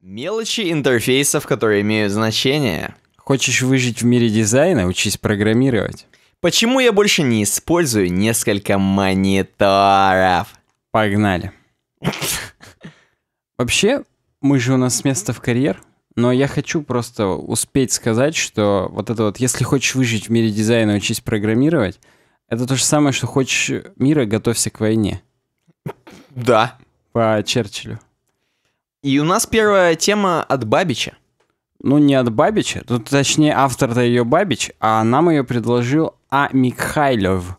Мелочи интерфейсов, которые имеют значение. Хочешь выжить в мире дизайна, учись программировать. Почему я больше не использую несколько мониторов? Погнали. Вообще, мы же у нас место в карьер, но я хочу просто успеть сказать, что вот это вот, если хочешь выжить в мире дизайна, учись программировать, это то же самое, что хочешь мира, готовься к войне. Да. По Черчиллю. И у нас первая тема от Бабича. Ну, не от Бабича, тут точнее автор-то ее Бабич, а нам ее предложил А. Михайлов.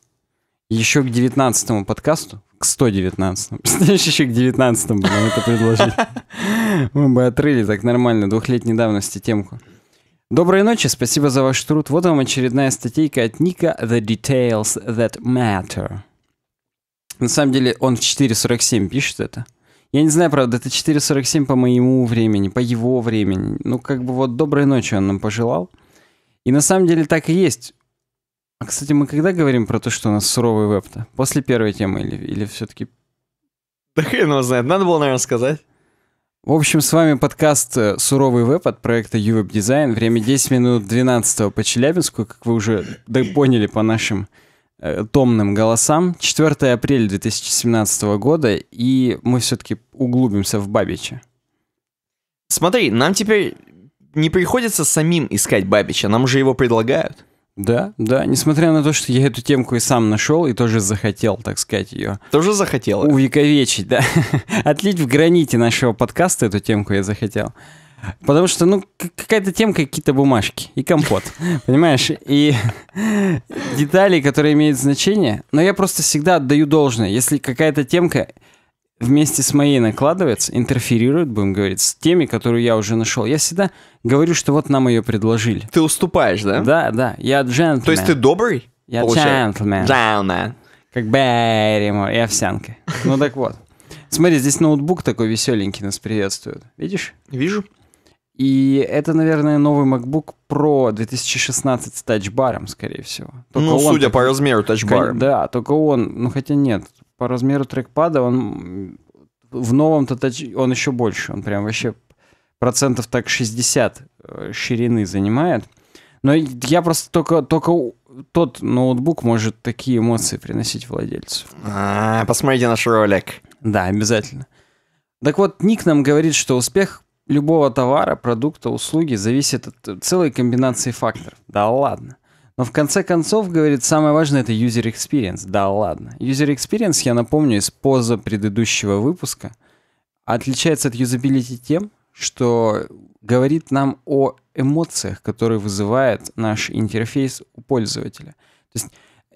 Еще к 19 подкасту, к 119. Представляешь, еще к 19 бы нам это предложили. Мы бы отрыли так нормально, двухлетней давности темку. Доброй ночи, спасибо за ваш труд. Вот вам очередная статейка от Ника «The Details That Matter». На самом деле он в 4.47 пишет это. Я не знаю, правда, это 4.47 по моему времени, по его времени. Ну, как бы вот доброй ночи он нам пожелал. И на самом деле так и есть. А, кстати, мы когда говорим про то, что у нас суровый веб-то? После первой темы или, или все-таки... Да хрен его знает. Надо было, наверное, сказать. В общем, с вами подкаст э, «Суровый веб» от проекта UWeb Design. Время 10 минут 12 по Челябинску, как вы уже поняли по нашим Э, томным голосам. 4 апреля 2017 года, и мы все-таки углубимся в Бабича. Смотри, нам теперь не приходится самим искать Бабича, нам же его предлагают. Да, да, несмотря на то, что я эту темку и сам нашел, и тоже захотел, так сказать, ее. Тоже захотел? Увековечить, да. Отлить в граните нашего подкаста эту темку я захотел. Потому что, ну, какая-то темка, какие-то бумажки и компот, понимаешь? И детали, которые имеют значение. Но я просто всегда отдаю должное. Если какая-то темка вместе с моей накладывается, интерферирует, будем говорить, с теми, которые я уже нашел. Я всегда говорю, что вот нам ее предложили. Ты уступаешь, да? Да, да. Я джентльмен. То есть ты добрый? Я джентльмен. Джентльмен. Как Берримор и овсянка. Ну так вот. Смотри, здесь ноутбук такой веселенький нас приветствует. Видишь? Вижу. И это, наверное, новый MacBook Pro 2016 с тачбаром, скорее всего. Только ну, он, судя так, по размеру тачбара. Да, только он, ну хотя нет, по размеру трекпада он в новом-то тач... он еще больше, он прям вообще процентов так 60 э, ширины занимает. Но я просто только, только тот ноутбук может такие эмоции приносить владельцу. А, посмотрите наш ролик. Да, обязательно. Так вот, Ник нам говорит, что успех любого товара, продукта, услуги зависит от э, целой комбинации факторов. Да ладно. Но в конце концов, говорит, самое важное это user experience. Да ладно. User experience, я напомню, из поза предыдущего выпуска, отличается от юзабилити тем, что говорит нам о эмоциях, которые вызывает наш интерфейс у пользователя. То есть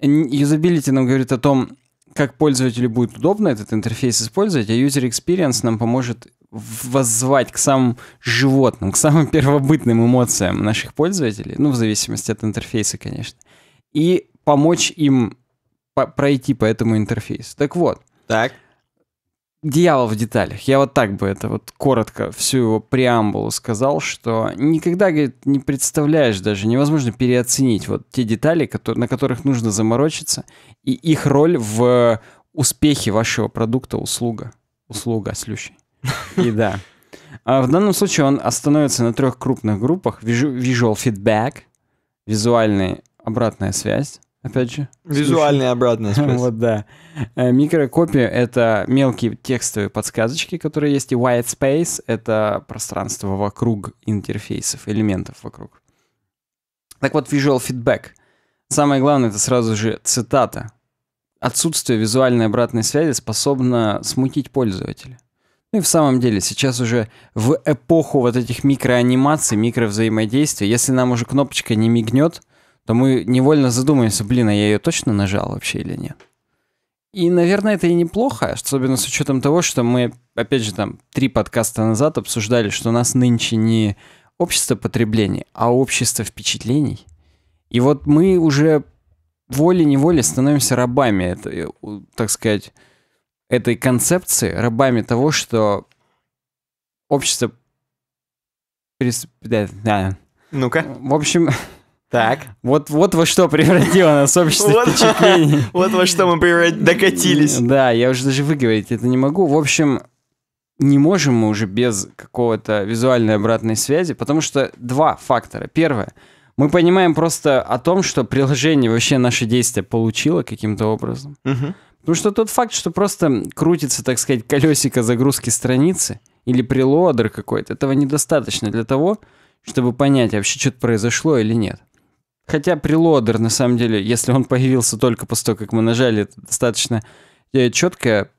юзабилити нам говорит о том, как пользователю будет удобно этот интерфейс использовать, а user experience нам поможет воззвать к самым животным, к самым первобытным эмоциям наших пользователей, ну, в зависимости от интерфейса, конечно, и помочь им по пройти по этому интерфейсу. Так вот. Так. Дьявол в деталях. Я вот так бы это вот коротко всю его преамбулу сказал, что никогда, говорит, не представляешь даже, невозможно переоценить вот те детали, которые, на которых нужно заморочиться, и их роль в успехе вашего продукта, услуга, услуга слющей. И да. А в данном случае он остановится на трех крупных группах. Visual feedback, визуальная обратная связь, опять же. Визуальная обратная связь. вот, да. Э, микрокопия — это мелкие текстовые подсказочки, которые есть. И white space — это пространство вокруг интерфейсов, элементов вокруг. Так вот, visual feedback. Самое главное — это сразу же цитата. Отсутствие визуальной обратной связи способно смутить пользователя. Ну и в самом деле, сейчас уже в эпоху вот этих микроанимаций, микровзаимодействий, если нам уже кнопочка не мигнет, то мы невольно задумаемся, блин, а я ее точно нажал вообще или нет? И, наверное, это и неплохо, особенно с учетом того, что мы, опять же, там, три подкаста назад обсуждали, что у нас нынче не общество потребления, а общество впечатлений. И вот мы уже волей-неволей становимся рабами, это, э, так сказать, этой концепции, рабами того, что общество... Ну-ка. В общем... Так. Вот, вот во что превратило нас общество вот, впечатлений. Вот во что мы преврат... докатились. Да, я уже даже выговорить это не могу. В общем, не можем мы уже без какого-то визуальной обратной связи, потому что два фактора. Первое, мы понимаем просто о том, что приложение вообще наши действия получило каким-то образом. Угу. Потому ну что тот факт, что просто крутится, так сказать, колесико загрузки страницы или прелоадер какой-то, этого недостаточно для того, чтобы понять вообще, что-то произошло или нет. Хотя прелоадер, на самом деле, если он появился только после того, как мы нажали, это достаточно э, четкое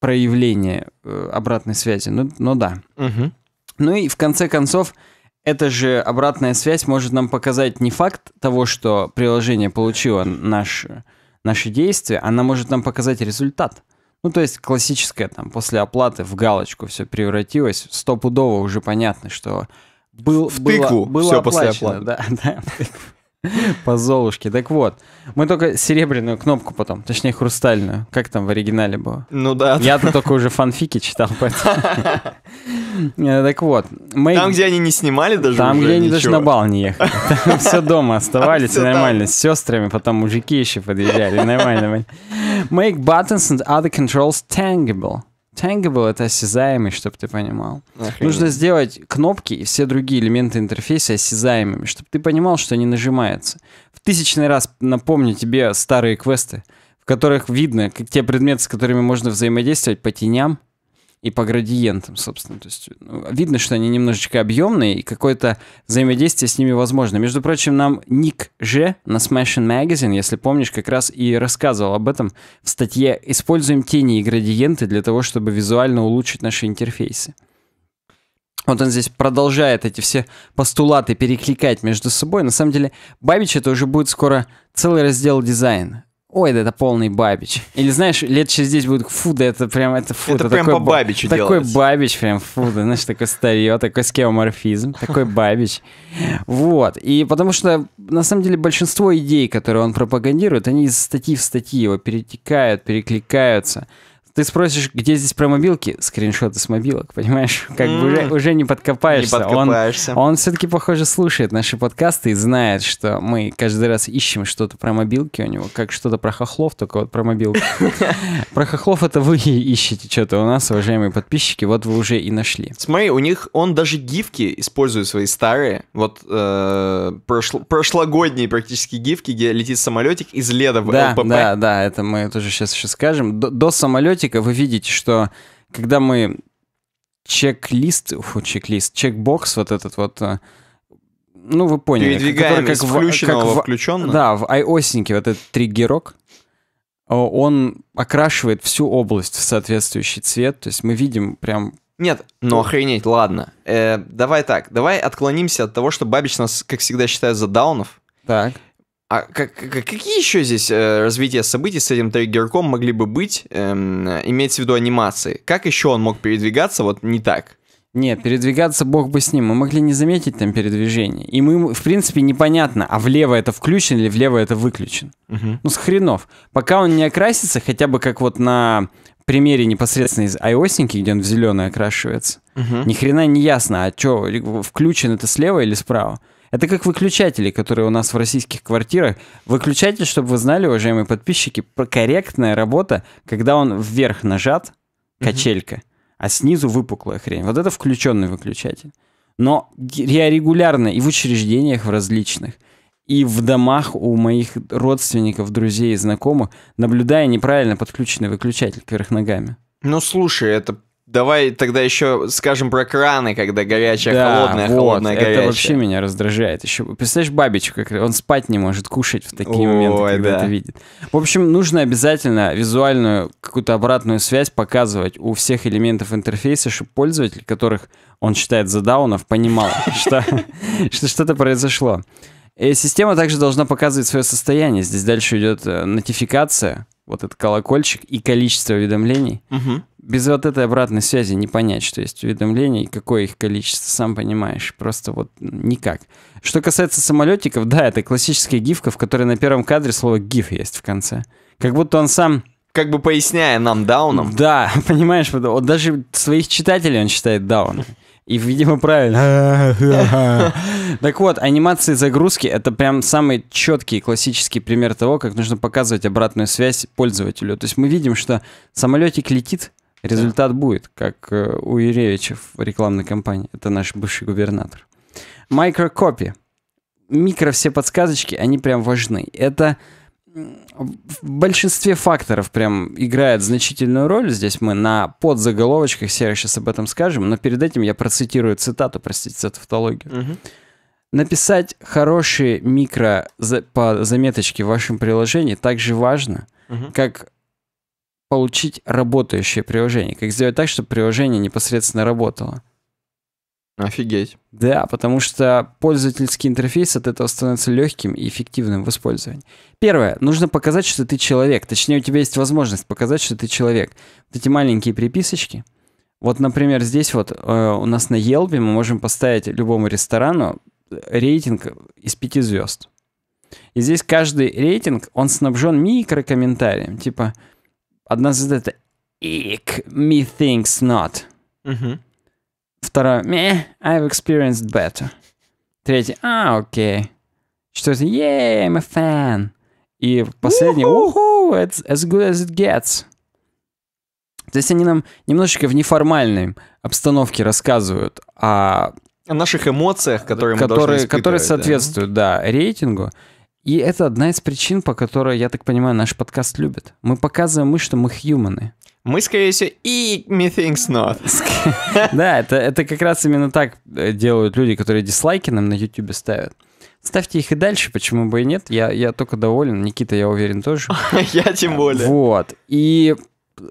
проявление э, обратной связи. Ну, ну да. Угу. Ну и в конце концов, эта же обратная связь может нам показать не факт того, что приложение получило наш э, наши действия, она может нам показать результат. Ну, то есть классическая там, после оплаты в галочку все превратилось, стопудово уже понятно, что был, в было, тыкву было все оплачено, после оплаты. Да, да, По Золушке. Так вот, мы только серебряную кнопку потом, точнее хрустальную. Как там в оригинале было? Ну да. Я-то только уже фанфики читал. Э, так вот. Там, где они не снимали даже Там, где они даже на бал не ехали. Все дома оставались, нормально. С сестрами, потом мужики еще подъезжали. Нормально. Make buttons and other controls tangible. Tangible — это осязаемый, чтобы ты понимал. Охренеть. Нужно сделать кнопки и все другие элементы интерфейса осязаемыми, чтобы ты понимал, что они нажимаются. В тысячный раз напомню тебе старые квесты, в которых видно, как те предметы, с которыми можно взаимодействовать по теням, и по градиентам, собственно. То есть ну, видно, что они немножечко объемные, и какое-то взаимодействие с ними возможно. Между прочим, нам Ник же на Smashing Magazine, если помнишь, как раз и рассказывал об этом в статье «Используем тени и градиенты для того, чтобы визуально улучшить наши интерфейсы». Вот он здесь продолжает эти все постулаты перекликать между собой. На самом деле, Бабич это уже будет скоро целый раздел дизайн. Ой, да это полный бабич. Или знаешь, лет через 10 будет, фу, да это прям, это фу. Это, это прям такой, по бабичу Такой делается. бабич прям, фу, да, знаешь, такой старье, такой скеоморфизм, такой бабич. Вот, и потому что, на самом деле, большинство идей, которые он пропагандирует, они из статьи в статьи его перетекают, перекликаются. Ты спросишь, где здесь про мобилки? Скриншоты с мобилок, понимаешь? Как mm. бы уже, уже не подкопаешься. Не подкопаешься. Он, он все-таки, похоже, слушает наши подкасты и знает, что мы каждый раз ищем что-то про мобилки у него, как что-то про хохлов, только вот про мобилки. Про хохлов это вы ищете что-то у нас, уважаемые подписчики, вот вы уже и нашли. Смотри, у них, он даже гифки использует свои старые, вот э, прошло, прошлогодние практически гифки, где летит самолетик из леда в да, ЛПП. Да, да, это мы тоже сейчас еще скажем. до самолетика аналитика, вы видите, что когда мы чек-лист, фу, чек-лист, чек-бокс вот этот вот, э, ну вы поняли. Передвигаем как, из включенного как в, включенного. Да, в iOS вот этот триггерок, э, он окрашивает всю область в соответствующий цвет, то есть мы видим прям нет, ну охренеть, ладно. Э, давай так, давай отклонимся от того, что Бабич нас, как всегда, считает за даунов. Так. А как, какие еще здесь э, развития событий с этим триггерком могли бы быть, эм, имеется в виду анимации? Как еще он мог передвигаться вот не так? Нет, передвигаться бог бы с ним. Мы могли не заметить там передвижение. И мы, в принципе, непонятно, а влево это включен или влево это выключен. Угу. Ну, с хренов. Пока он не окрасится, хотя бы как вот на примере непосредственно из iOS, где он в зеленый окрашивается, угу. ни хрена не ясно, а что, включен это слева или справа. Это как выключатели, которые у нас в российских квартирах. Выключатель, чтобы вы знали, уважаемые подписчики, корректная работа, когда он вверх нажат, качелька, mm-hmm. а снизу выпуклая хрень. Вот это включенный выключатель. Но я регулярно и в учреждениях в различных, и в домах у моих родственников, друзей и знакомых наблюдая неправильно подключенный выключатель кверх ногами. Ну слушай, это давай тогда еще скажем про краны, когда горячая, да, холодная, вот, холодная, горячая. Это вообще меня раздражает. Еще, представляешь, бабичку, как он спать не может кушать в такие Ой, моменты, когда да. это видит. В общем, нужно обязательно визуальную какую-то обратную связь показывать у всех элементов интерфейса, чтобы пользователь, которых он считает за даунов, понимал, что что-то произошло. И система также должна показывать свое состояние. Здесь дальше идет э, нотификация, вот этот колокольчик и количество уведомлений. Угу без вот этой обратной связи не понять, что есть уведомления и какое их количество, сам понимаешь, просто вот никак. Что касается самолетиков, да, это классическая гифка, в которой на первом кадре слово «гиф» есть в конце. Как будто он сам как бы поясняя нам дауном. Да, понимаешь, вот даже своих читателей он считает дауном. И, видимо, правильно. так вот, анимации загрузки — это прям самый четкий классический пример того, как нужно показывать обратную связь пользователю. То есть мы видим, что самолетик летит, Результат да. будет, как э, у Еревича в рекламной кампании. Это наш бывший губернатор. Микрокопи. Микро все подсказочки, они прям важны. Это в большинстве факторов прям играет значительную роль. Здесь мы на подзаголовочках серых сейчас об этом скажем, но перед этим я процитирую цитату, простите за тавтологию. Угу. Написать хорошие микро по заметочке в вашем приложении так же важно, угу. как получить работающее приложение? Как сделать так, чтобы приложение непосредственно работало? Офигеть. Да, потому что пользовательский интерфейс от этого становится легким и эффективным в использовании. Первое, нужно показать, что ты человек. Точнее, у тебя есть возможность показать, что ты человек. Вот эти маленькие приписочки. Вот, например, здесь вот э, у нас на Yelp мы можем поставить любому ресторану рейтинг из пяти звезд. И здесь каждый рейтинг, он снабжен микрокомментарием. Типа, Одна звезда это «Ick, me thinks not». Угу. Второе «Meh, I've experienced better». Третье «А, окей». Четвертое «Yeah, I'm a fan». И последнее «Уху, it's as good as it gets». То есть они нам немножечко в неформальной обстановке рассказывают о... О наших эмоциях, которые мы должны Которые соответствуют, да? да, рейтингу. И это одна из причин, по которой, я так понимаю, наш подкаст любит. Мы показываем мы, что мы хьюманы. Мы, скорее всего, и me thinks not. да, это, это как раз именно так э, делают люди, которые дизлайки нам на YouTube ставят. Ставьте их и дальше, почему бы и нет. Я, я только доволен. Никита, я уверен, тоже. я тем э, более. Вот. И...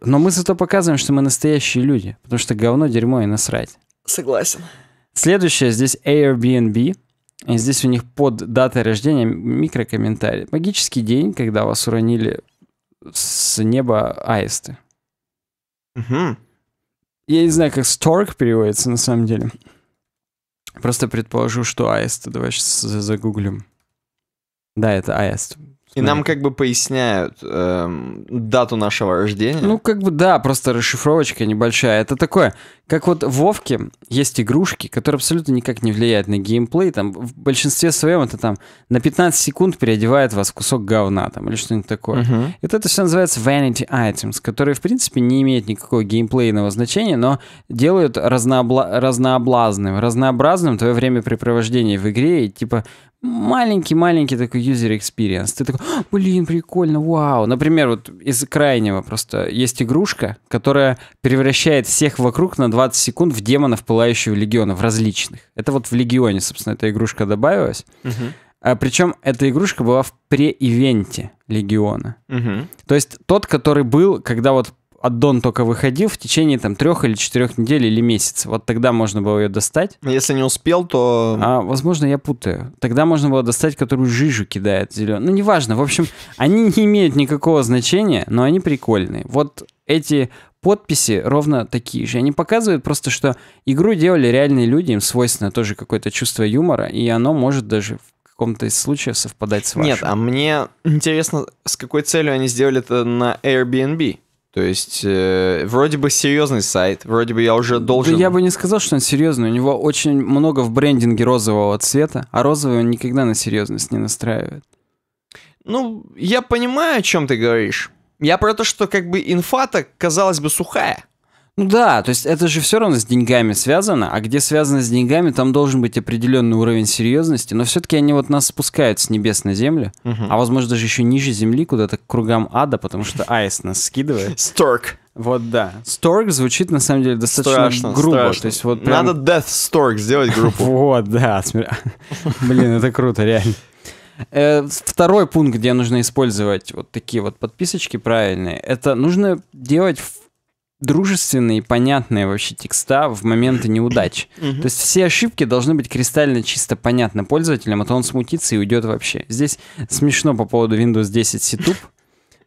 Но мы зато показываем, что мы настоящие люди. Потому что говно, дерьмо и насрать. Согласен. Следующее здесь Airbnb. И здесь у них под датой рождения микрокомментарий. Магический день, когда вас уронили с неба аисты. Угу. Я не знаю, как stork переводится на самом деле. Просто предположу, что аисты. Давай сейчас загуглим. Да, это аист. И нам как бы поясняют э, дату нашего рождения. Ну, как бы да, просто расшифровочка небольшая. Это такое, как вот в Вовке есть игрушки, которые абсолютно никак не влияют на геймплей. Там в большинстве своем это там на 15 секунд переодевает вас кусок говна там или что-нибудь такое. Угу. И вот это все называется vanity items, которые в принципе не имеют никакого геймплейного значения, но делают разнообла... разнообразным, разнообразным твое времяпрепровождение в игре. И типа маленький-маленький такой user experience. Ты такой, «А, блин, прикольно, вау. Например, вот из крайнего просто есть игрушка, которая превращает всех вокруг на 20 секунд в демонов пылающего легиона, в различных. Это вот в легионе, собственно, эта игрушка добавилась. Угу. А, причем эта игрушка была в преивенте легиона. Угу. То есть тот, который был, когда вот аддон только выходил в течение там трех или четырех недель или месяца. Вот тогда можно было ее достать. Если не успел, то... А, возможно, я путаю. Тогда можно было достать, которую жижу кидает зеленый. Ну, неважно. В общем, они не имеют никакого значения, но они прикольные. Вот эти подписи ровно такие же. Они показывают просто, что игру делали реальные люди, им свойственно тоже какое-то чувство юмора, и оно может даже в каком-то из случаев совпадать с вашим. Нет, а мне интересно, с какой целью они сделали это на Airbnb? То есть, э, вроде бы серьезный сайт, вроде бы я уже должен... Да я бы не сказал, что он серьезный. У него очень много в брендинге розового цвета, а розовый он никогда на серьезность не настраивает. Ну, я понимаю, о чем ты говоришь. Я про то, что как бы инфа-то, казалось бы, сухая. Ну да, то есть это же все равно с деньгами связано, а где связано с деньгами, там должен быть определенный уровень серьезности, но все-таки они вот нас спускают с небес на землю, угу. а возможно даже еще ниже земли, куда-то к кругам ада, потому что аист нас скидывает. Сторк. Вот да. Сторк звучит на самом деле достаточно страшно, грубо. Страшно. То есть, вот прям... Надо Death Stork сделать группу. Вот, да. Блин, это круто, реально. Э, второй пункт, где нужно использовать вот такие вот подписочки правильные, это нужно делать дружественные понятные вообще текста в моменты неудач. То есть все ошибки должны быть кристально чисто понятны пользователям, а то он смутится и уйдет вообще. Здесь смешно по поводу Windows 10 Situp.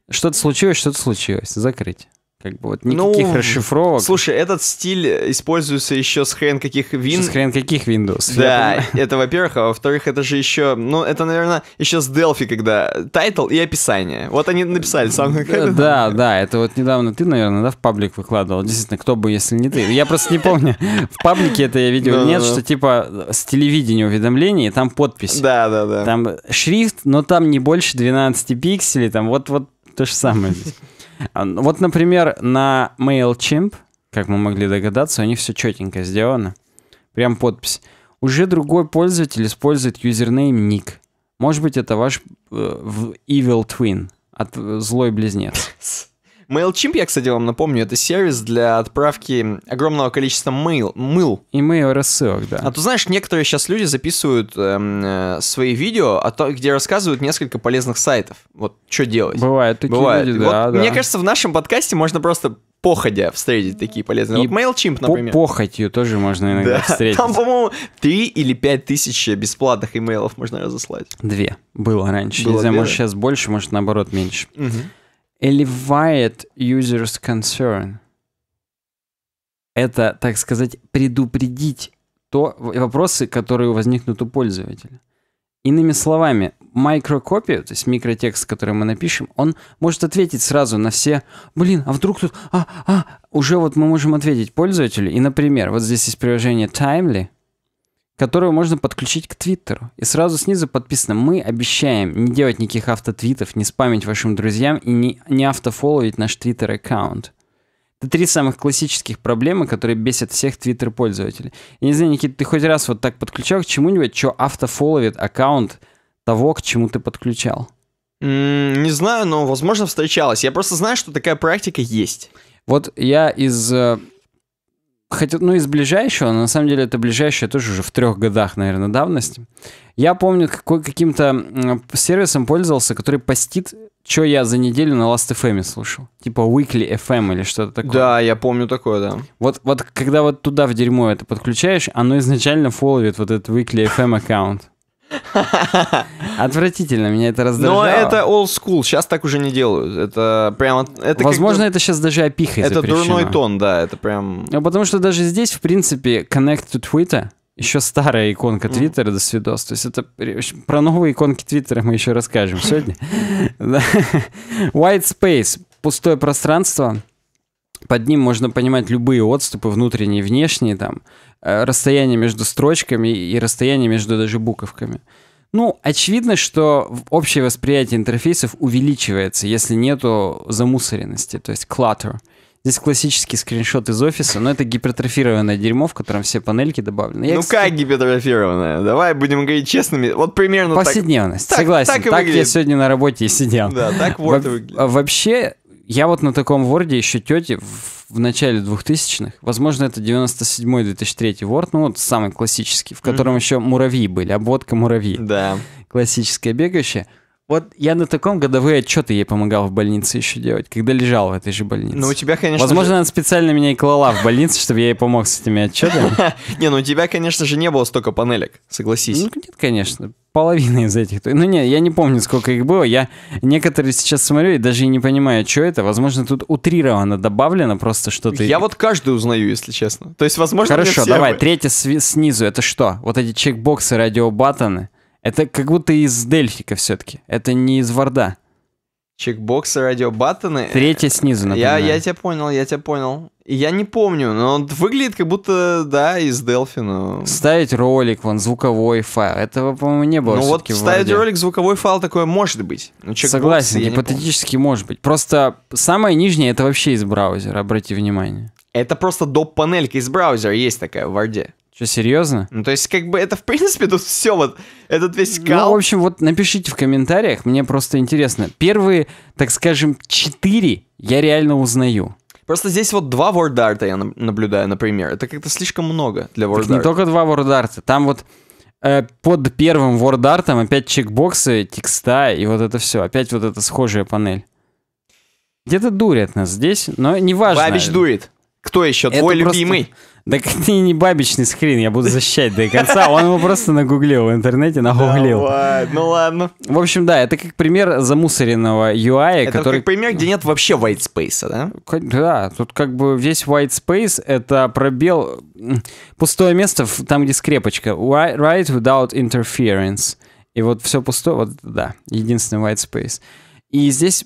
Что-то случилось, что-то случилось. Закрыть. Как бы вот никаких ну, расшифровок. Слушай, этот стиль используется еще с хрен каких вин. С хрен каких Windows. Да, это во-первых, а во-вторых, это же еще, ну, это, наверное, еще с Delphi, когда тайтл и описание. Вот они написали сам. Э, да, да, это вот недавно ты, наверное, да, в паблик выкладывал. Действительно, кто бы, если не ты. Я просто не помню, в паблике это я видел нет, что типа с телевидения уведомлений, там подпись. Да, да, да. Там шрифт, но там не больше 12 пикселей, там вот-вот то же самое здесь. А, ну, вот, например, на MailChimp, как мы могли догадаться, у них все четенько сделано. Прям подпись. Уже другой пользователь использует юзернейм ник. Может быть, это ваш э, Evil Twin от э, злой близнец. MailChimp, я, кстати, вам напомню, это сервис для отправки огромного количества mail, мыл. И mail рассылок, да. А ты знаешь, некоторые сейчас люди записывают эм, э, свои видео, о а том, где рассказывают несколько полезных сайтов. Вот что делать. Бывает такие Бывает. люди, вот, да, да. Мне кажется, в нашем подкасте можно просто походя встретить такие полезные. И вот MailChimp, например. По похотью тоже можно иногда да. встретить. Там, по-моему, 3 или 5 тысяч бесплатных имейлов можно разослать. Две. Было раньше. Было Не знаю, может, сейчас больше, может, наоборот, меньше. Угу. Elevate user's concern. Это, так сказать, предупредить то вопросы, которые возникнут у пользователя. Иными словами, microcopy, то есть микротекст, который мы напишем, он может ответить сразу на все «Блин, а вдруг тут... А, а...» Уже вот мы можем ответить пользователю. И, например, вот здесь есть приложение Timely, которую можно подключить к Твиттеру. И сразу снизу подписано «Мы обещаем не делать никаких автотвитов, не спамить вашим друзьям и не, не автофолловить наш Твиттер-аккаунт». Это три самых классических проблемы, которые бесят всех Твиттер-пользователей. Я не знаю, Никит, ты хоть раз вот так подключал к чему-нибудь, что автофолловит аккаунт того, к чему ты подключал? Mm, не знаю, но, возможно, встречалась. Я просто знаю, что такая практика есть. Вот я из э, хотя, ну, из ближайшего, но на самом деле это ближайшее тоже уже в трех годах, наверное, давности. Я помню, какой, каким-то сервисом пользовался, который постит, что я за неделю на Last.fm слушал. Типа Weekly FM или что-то такое. Да, я помню такое, да. Вот, вот когда вот туда в дерьмо это подключаешь, оно изначально фолловит вот этот Weekly FM аккаунт. Отвратительно, меня это раздражало. Но это old school, сейчас так уже не делают. Это прям... Это Возможно, это сейчас даже опихой Это запрещено. дурной тон, да, это прям... Ну, потому что даже здесь, в принципе, connect to Twitter, еще старая иконка Твиттера, mm. до свидос. То есть это про новые иконки Твиттера мы еще расскажем сегодня. White space, пустое пространство. Под ним можно понимать любые отступы, внутренние, внешние там. Э, расстояние между строчками и расстояние между даже буковками. Ну, очевидно, что общее восприятие интерфейсов увеличивается, если нету замусоренности, то есть clutter. Здесь классический скриншот из офиса, но это гипертрофированное дерьмо, в котором все панельки добавлены. Я, ну кстати... как гипертрофированное? Давай будем говорить честными. Вот примерно Повседневность, так, согласен. Так, так, так я сегодня на работе и сидел. Да, так вот. Во- выглядит. Вообще, я вот на таком ворде еще тети в, в начале 2000-х, возможно, это 97-2003 ворд, ну вот самый классический, в котором mm-hmm. еще муравьи были, обводка муравьи. Да. Классическое бегающее. Вот я на таком годовые отчеты ей помогал в больнице еще делать, когда лежал в этой же больнице. Ну, у тебя, конечно. Возможно, же... она специально меня и клала в больнице, чтобы я ей помог с этими отчетами. Не, ну у тебя, конечно же, не было столько панелек, согласись. Ну, нет, конечно. Половина из этих. Ну, не, я не помню, сколько их было. Я некоторые сейчас смотрю и даже не понимаю, что это. Возможно, тут утрировано, добавлено просто что-то. Я вот каждую узнаю, если честно. То есть, возможно, Хорошо, давай, Третья снизу. Это что? Вот эти чекбоксы, радиобаттоны. Это как будто из Дельфика все-таки. Это не из Варда. Чекбоксы, радиобаттоны. Э, Третья снизу, например. Я, я тебя понял, я тебя понял. Я не помню, но он выглядит как будто, да, из Дельфина. Ставить ролик, вон, звуковой файл. Этого, по-моему, не было. Ну вот ставить ролик, звуковой файл такое может быть. Но Согласен, гипотетически может быть. Просто самое нижнее это вообще из браузера, обрати внимание. Это просто доп-панелька из браузера есть такая в Варде. Что, серьезно? Ну, то есть, как бы это, в принципе, тут все, вот этот весь ну, кал. Ну, в общем, вот напишите в комментариях, мне просто интересно. Первые, так скажем, четыре я реально узнаю. Просто здесь вот два вордарта я наблюдаю, например. Это как-то слишком много для вордарта. не только два вордарта, там вот э, под первым вордартом опять чекбоксы, текста и вот это все. Опять вот эта схожая панель. Где-то дурят нас здесь, но неважно. Бабич дует. Кто еще? Это Твой просто... любимый? Да ты не бабичный скрин, я буду защищать до конца. Он его просто нагуглил в интернете, нагуглил. ну ладно. В общем, да, это как пример замусоренного UI, который. это как пример, где нет вообще white space, а, да? Да, тут как бы весь white space — это пробел... Пустое место там, где скрепочка. Right without interference. И вот все пустое, вот, да, единственный white space. И здесь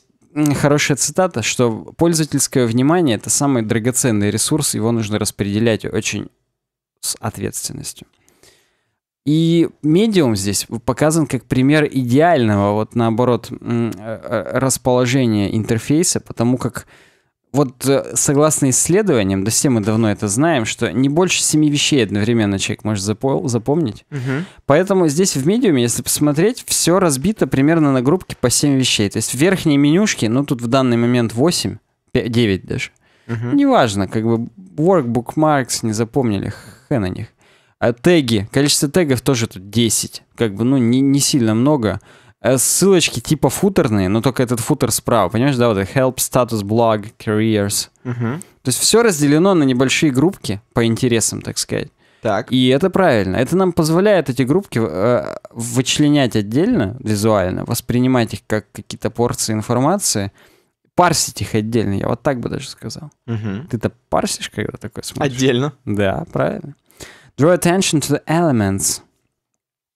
хорошая цитата, что пользовательское внимание — это самый драгоценный ресурс, его нужно распределять очень с ответственностью. И медиум здесь показан как пример идеального, вот наоборот, э, э, расположения интерфейса, потому как вот э, согласно исследованиям, да все мы давно это знаем, что не больше семи вещей одновременно человек может запо- запомнить. Угу. Поэтому здесь в медиуме, если посмотреть, все разбито примерно на группки по 7 вещей. То есть верхние менюшки, ну тут в данный момент 8, 5, 9 даже. Угу. Неважно, как бы work, bookmarks не запомнили, хэ на них. А теги, количество тегов тоже тут 10, как бы, ну не, не сильно много. Э, ссылочки типа футерные, но только этот футер справа, понимаешь, да, вот это help, status, blog, careers. Угу. То есть все разделено на небольшие группки по интересам, так сказать. Так. И это правильно. Это нам позволяет эти группки э, вычленять отдельно, визуально, воспринимать их как какие-то порции информации, парсить их отдельно, я вот так бы даже сказал. Угу. Ты-то парсишь, когда такое смотришь? Отдельно. Да, правильно. Draw attention to the elements —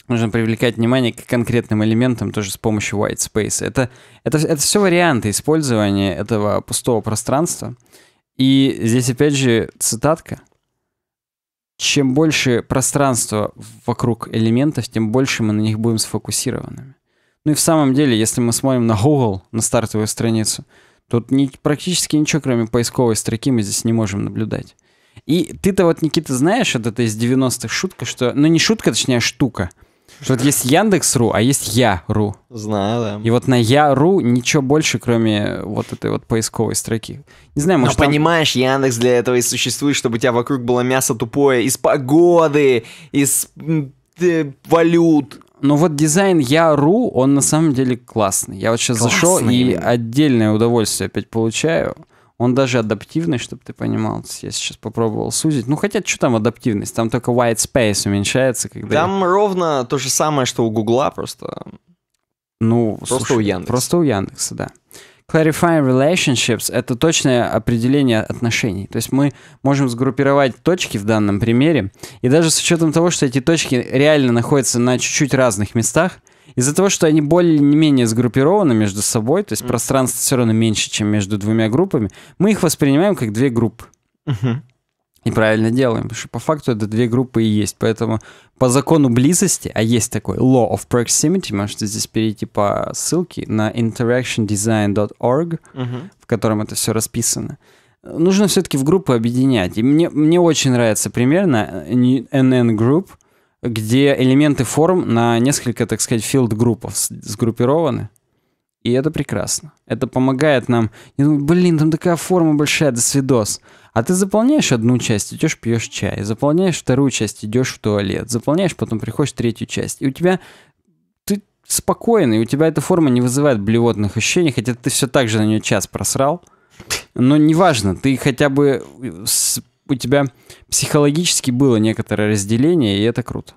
нужно привлекать внимание к конкретным элементам тоже с помощью white space. Это, это, это все варианты использования этого пустого пространства. И здесь опять же цитатка. Чем больше пространства вокруг элементов, тем больше мы на них будем сфокусированными. Ну и в самом деле, если мы смотрим на Google, на стартовую страницу, тут ни, практически ничего, кроме поисковой строки, мы здесь не можем наблюдать. И ты-то вот, Никита, знаешь, вот это из 90-х шутка, что... Ну, не шутка, точнее, а штука — что вот есть Яндекс.ру, а есть Я.ру. Знаю, да. И вот на Я.ру ничего больше, кроме вот этой вот поисковой строки. Не знаю, может... Но там... понимаешь, Яндекс для этого и существует, чтобы у тебя вокруг было мясо тупое из погоды, из э, валют. Но вот дизайн Я.ру, он на самом деле классный. Я вот сейчас классный. зашел и отдельное удовольствие опять получаю. Он даже адаптивный, чтобы ты понимал. Я сейчас попробовал сузить. Ну, хотя, что там адаптивность? Там только white space уменьшается. Когда там ровно то же самое, что у Гугла, просто... Ну, просто слушай, у Яндекса. Просто у Яндекса, да. Clarifying relationships — это точное определение отношений. То есть мы можем сгруппировать точки в данном примере, и даже с учетом того, что эти точки реально находятся на чуть-чуть разных местах — из-за того, что они более-менее сгруппированы между собой, то есть пространство все равно меньше, чем между двумя группами, мы их воспринимаем как две группы. Угу. И правильно делаем, потому что по факту это две группы и есть. Поэтому по закону близости, а есть такой Law of Proximity, можете здесь перейти по ссылке на interactiondesign.org, угу. в котором это все расписано. Нужно все-таки в группы объединять. И мне, мне очень нравится примерно NN Group — где элементы форм на несколько, так сказать, филд-группов сгруппированы. И это прекрасно. Это помогает нам. Я думаю, блин, там такая форма большая, до свидос. А ты заполняешь одну часть, идешь пьешь чай, заполняешь вторую часть, идешь в туалет, заполняешь, потом приходишь третью часть. И у тебя ты спокойный, у тебя эта форма не вызывает блевотных ощущений, хотя ты все так же на нее час просрал. Но неважно, ты хотя бы у тебя психологически было некоторое разделение, и это круто.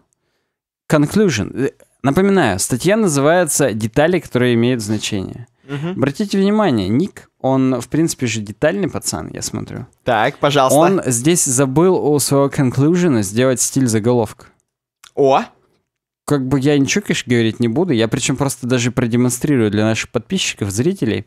Conclusion. Э, напоминаю, статья называется «Детали, которые имеют значение». Угу. Обратите внимание, Ник, он, в принципе, же детальный пацан, я смотрю. Так, пожалуйста. Он здесь забыл у своего conclusion сделать стиль заголовка. О! Как бы я ничего, конечно, говорить не буду. Я причем просто даже продемонстрирую для наших подписчиков, зрителей,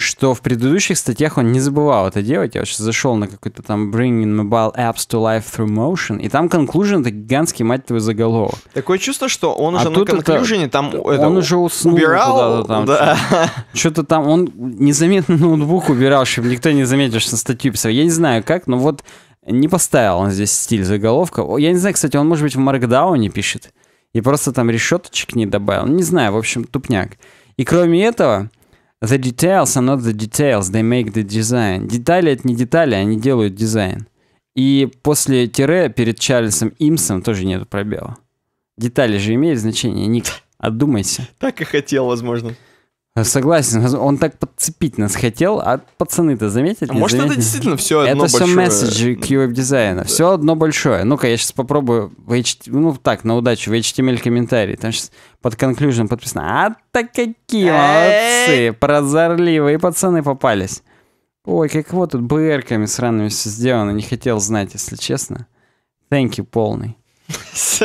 что в предыдущих статьях он не забывал это делать. Я вот сейчас зашел на какой-то там Bringing Mobile Apps to Life Through Motion, и там conclusion — это гигантский, мать твою, заголовок. Такое чувство, что он а уже на conclusion это, там это, Он уже уснул убирал, там. Да. Что-то там, он незаметно ноутбук убирал, чтобы никто не заметил, что статью писал. Я не знаю как, но вот не поставил он здесь стиль заголовка. Я не знаю, кстати, он, может быть, в Markdown пишет и просто там решеточек не добавил. Не знаю, в общем, тупняк. И кроме этого, The details are not the details, they make the design. Детали — это не детали, они делают дизайн. И после тире перед Чарльзом Имсом тоже нет пробела. Детали же имеют значение, Ник. Отдумайся. Так и хотел, возможно. Согласен, он так подцепить нас хотел, а пацаны-то заметили? А Может, заметили? это действительно все одно это большое? Это все месседжи QWeb-дизайна, все одно большое. Ну-ка, я сейчас попробую, в HT... ну так, на удачу, в HTML комментарии, там сейчас под conclusion подписано. А так какие молодцы, прозорливые пацаны попались. Ой, как вот тут БРками сраными все сделано, не хотел знать, если честно. Thank you полный здесь.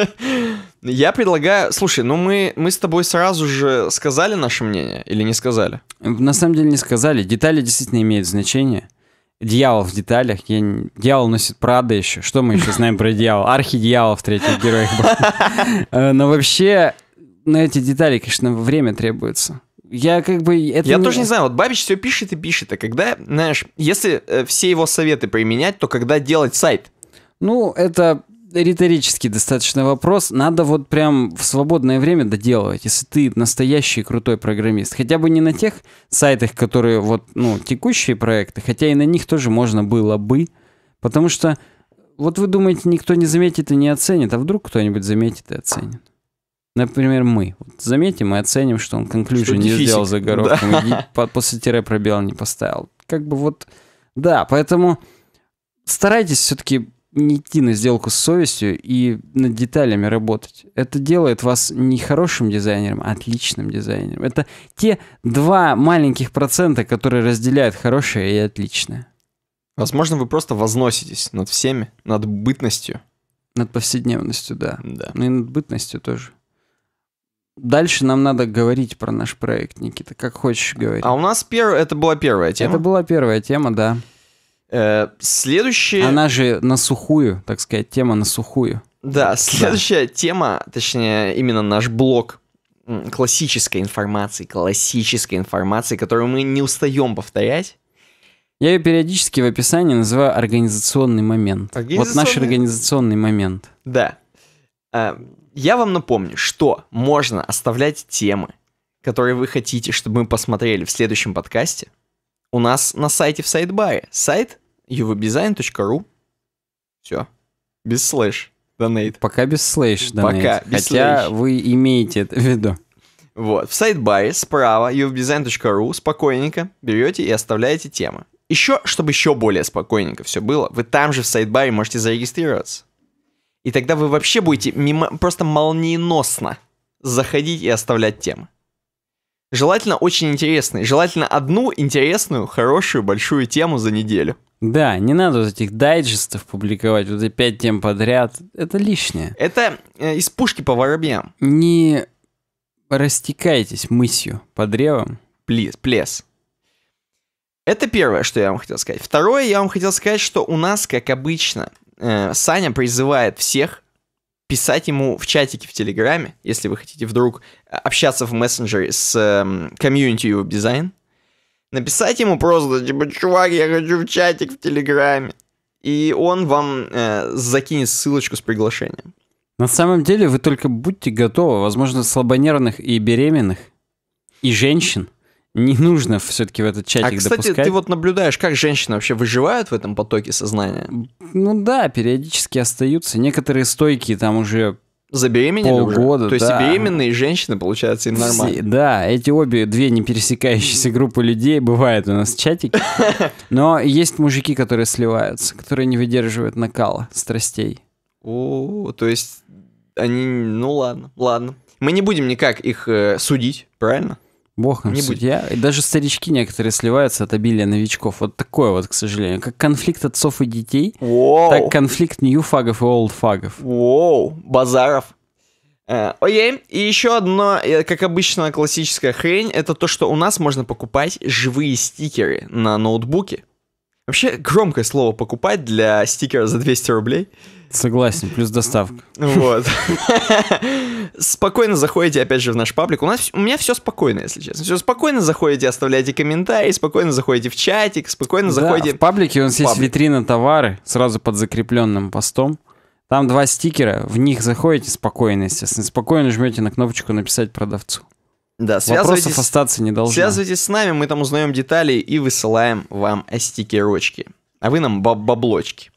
Я предлагаю... Слушай, ну мы, мы с тобой сразу же сказали наше мнение или не сказали? На самом деле не сказали. Детали действительно имеют значение. Дьявол в деталях. Я... Дьявол носит Прада еще. Что мы еще знаем про дьявола? Архидьявол в третьих героях э, Но вообще, на ну, эти детали, конечно, время требуется. Я как бы... Это я не... тоже не знаю, вот Бабич все пишет и пишет, а когда, знаешь, если э, все его советы применять, то когда делать сайт? Ну, это риторический достаточно вопрос. Надо вот прям в свободное время доделывать, если ты настоящий крутой программист. Хотя бы не на тех сайтах, которые вот, ну, текущие проекты, хотя и на них тоже можно было бы. Потому что вот вы думаете, никто не заметит и не оценит, а вдруг кто-нибудь заметит и оценит. Например, мы. Вот заметим и оценим, что он conclusion не сделал за горошком, да. и после тире пробел не поставил. Как бы вот... Да, поэтому старайтесь все-таки не идти на сделку с совестью и над деталями работать. Это делает вас не хорошим дизайнером, а отличным дизайнером. Это те два маленьких процента, которые разделяют хорошее и отличное. Возможно, вы просто возноситесь над всеми, над бытностью. Над повседневностью, да. да. Ну и над бытностью тоже. Дальше нам надо говорить про наш проект, Никита, как хочешь говорить. А у нас пер... это была первая тема. Это была первая тема, да. Э, следующая... Она же на сухую, так сказать, тема на сухую. Да, следующая да. тема, точнее, именно наш блок классической информации, классической информации, которую мы не устаем повторять. Я ее периодически в описании называю организационный момент. Организационный... Вот наш организационный момент. Да. Э, я вам напомню, что можно оставлять темы, которые вы хотите, чтобы мы посмотрели в следующем подкасте, у нас на сайте в сайтбаре. Сайт uvdesign.ru. Все. Без слэш донейт. Пока без слэш донейт. Пока без Хотя слэш. вы имеете это в виду. Вот. В сайт-баре справа uvdesign.ru спокойненько берете и оставляете темы. Еще, чтобы еще более спокойненько все было, вы там же в сайт-баре можете зарегистрироваться. И тогда вы вообще будете мимо, просто молниеносно заходить и оставлять темы. Желательно очень интересный. Желательно одну интересную, хорошую, большую тему за неделю. Да, не надо вот этих дайджестов публиковать, вот эти пять тем подряд. Это лишнее. Это э, из пушки по воробьям. Не растекайтесь мысью по древам. Плес, плес. Это первое, что я вам хотел сказать. Второе, я вам хотел сказать, что у нас, как обычно, э, Саня призывает всех писать ему в чатике в Телеграме, если вы хотите вдруг э, общаться в мессенджере с эм, комьюнити эм, дизайн, написать ему просто, типа, чувак, я хочу в чатик в Телеграме. И он вам э, закинет ссылочку с приглашением. На самом деле вы только будьте готовы, возможно, слабонервных и беременных, и женщин не нужно все-таки в этот чатик допускать. А, кстати, допускать. ты вот наблюдаешь, как женщины вообще выживают в этом потоке сознания? Ну да, периодически остаются. Некоторые стойкие там уже Забеременели полгода, уже? То есть да. и беременные женщины, получается, им нормально. Все, да, эти обе две непересекающиеся группы людей бывают у нас в чатике. Но есть мужики, которые сливаются, которые не выдерживают накала страстей. О, то есть они... Ну ладно, ладно. Мы не будем никак их э, судить, правильно? Бог им не судья. Будет. Даже старички некоторые сливаются от обилия новичков. Вот такое вот, к сожалению. Как конфликт отцов и детей, Воу. так конфликт ньюфагов и олдфагов. Воу, базаров. Э, окей, и еще одно, э, как обычно, классическая хрень, это то, что у нас можно покупать живые стикеры на ноутбуке. Вообще, громкое слово «покупать» для стикера за 200 рублей. Согласен, плюс доставка. Вот. спокойно заходите, опять же, в наш паблик. У, нас, у меня все спокойно, если честно. Все спокойно заходите, оставляйте комментарии, спокойно заходите в чатик, спокойно да, заходите... в паблике у нас есть витрина товары сразу под закрепленным постом. Там два стикера, в них заходите спокойно, естественно. Спокойно жмете на кнопочку «Написать продавцу». Да, Вопросов остаться не должно. Связывайтесь с нами, мы там узнаем детали и высылаем вам стикерочки. А вы нам баблочки.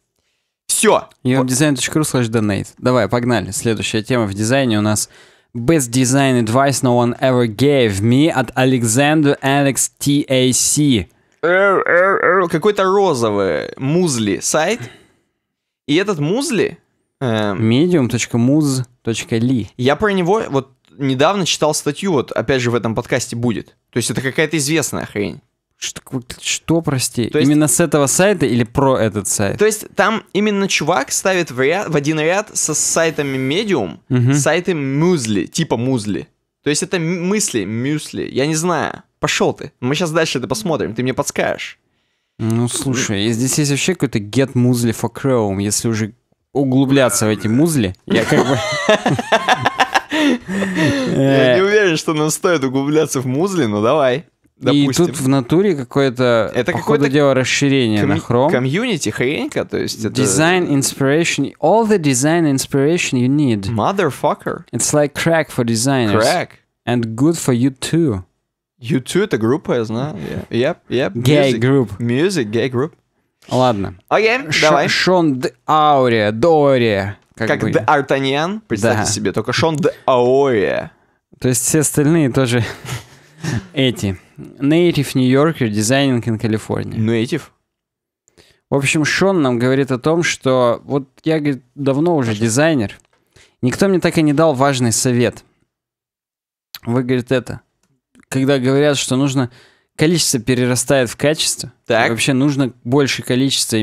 Все. Eurodesign.ru slash donate. Давай, погнали. Следующая тема в дизайне у нас Best Design Advice No One Ever Gave Me от Alexander Alex TAC. Какой-то розовый музли сайт. И этот музли... Эм, Medium.muz.li Я про него вот недавно читал статью, вот опять же в этом подкасте будет. То есть это какая-то известная хрень. Что, что прости? То есть, именно с этого сайта или про этот сайт? То есть там именно чувак ставит в, ряд, в один ряд со сайтами Medium, угу. сайтами Мюзли, типа Музли. То есть это мысли, мюсли, я не знаю. Пошел ты. Мы сейчас дальше это посмотрим, ты мне подскажешь. Ну, слушай, здесь есть вообще какой-то get музли for Chrome, если уже углубляться в эти музли. Я как бы... Я не уверен, что нам стоит углубляться в музли, но давай допустим. И тут в натуре какое-то, это по какое-то ходу дела, расширение ком- на Chrome. Комьюнити хренька, то есть это... Design inspiration, all the design inspiration you need. Motherfucker. It's like crack for designers. Crack. And good for you too. You too это группа, я знаю. Yeah. Yep, yep. Gay music. group. Music, gay group. Ладно. Окей, okay, Ш- давай. Шон Д. Аурия, Дория. Как, как Д. Артаньян, представьте да. себе, только Шон Д. Аория. То есть все остальные тоже эти. Native New Yorker Designing in California. Native? В общем, Шон нам говорит о том, что вот я, говорит, давно уже дизайнер. Никто мне так и не дал важный совет. Вы, говорит, это. Когда говорят, что нужно... Количество перерастает в качество. Так. Вообще нужно больше количества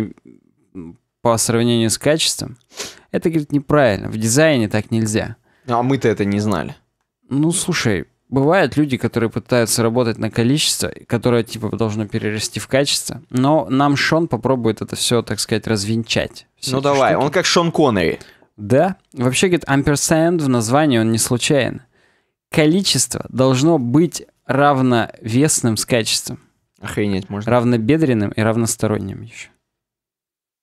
по сравнению с качеством. Это, говорит, неправильно. В дизайне так нельзя. А мы-то это не знали. Ну, слушай, бывают люди, которые пытаются работать на количество, которое типа должно перерасти в качество, но нам Шон попробует это все, так сказать, развенчать. ну давай, штуки. он как Шон Коннери. Да. Вообще, говорит, ampersand в названии он не случайен. Количество должно быть равновесным с качеством. Охренеть можно. Равнобедренным и равносторонним еще.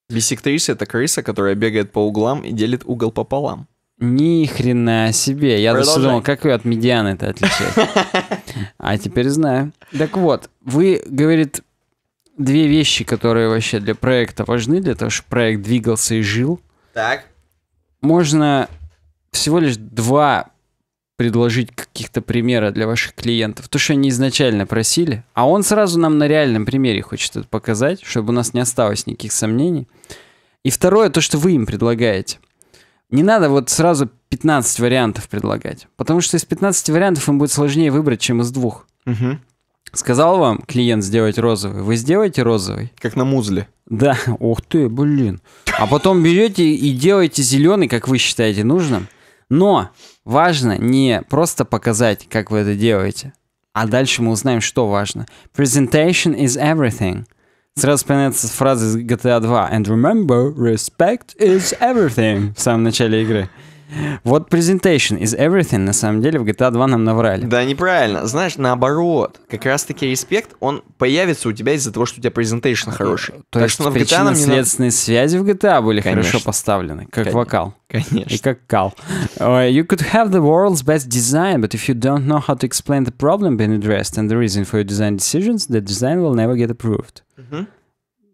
Бисектриса — это крыса, которая бегает по углам и делит угол пополам. Ни хрена себе. Я даже думал, как ее от медианы это отличать. А теперь знаю. Так вот, вы, говорит, две вещи, которые вообще для проекта важны, для того, чтобы проект двигался и жил. Так. Можно всего лишь два предложить каких-то примера для ваших клиентов. То, что они изначально просили. А он сразу нам на реальном примере хочет это показать, чтобы у нас не осталось никаких сомнений. И второе, то, что вы им предлагаете. Не надо вот сразу 15 вариантов предлагать, потому что из 15 вариантов им будет сложнее выбрать, чем из двух. Угу. Сказал вам клиент сделать розовый, вы сделаете розовый? Как на музле. Да, ух ты, блин. А потом берете и делаете зеленый, как вы считаете нужным. Но важно не просто показать, как вы это делаете, а дальше мы узнаем, что важно. Presentation is everything. Сразу вспоминается фраза из GTA 2 «And remember, respect is everything» в самом начале игры. Вот presentation is everything на самом деле в GTA 2 нам наврали. Да, неправильно. Знаешь, наоборот. Как раз-таки респект, он появится у тебя из-за того, что у тебя presentation э, хороший. То так есть что причины нам следственные не... связи в GTA были Конечно. хорошо поставлены, как Конечно. вокал. Конечно. И как кал. Uh, you could have the world's best design, but if you don't know how to explain the problem being addressed and the reason for your design decisions, the design will never get approved. Mm-hmm.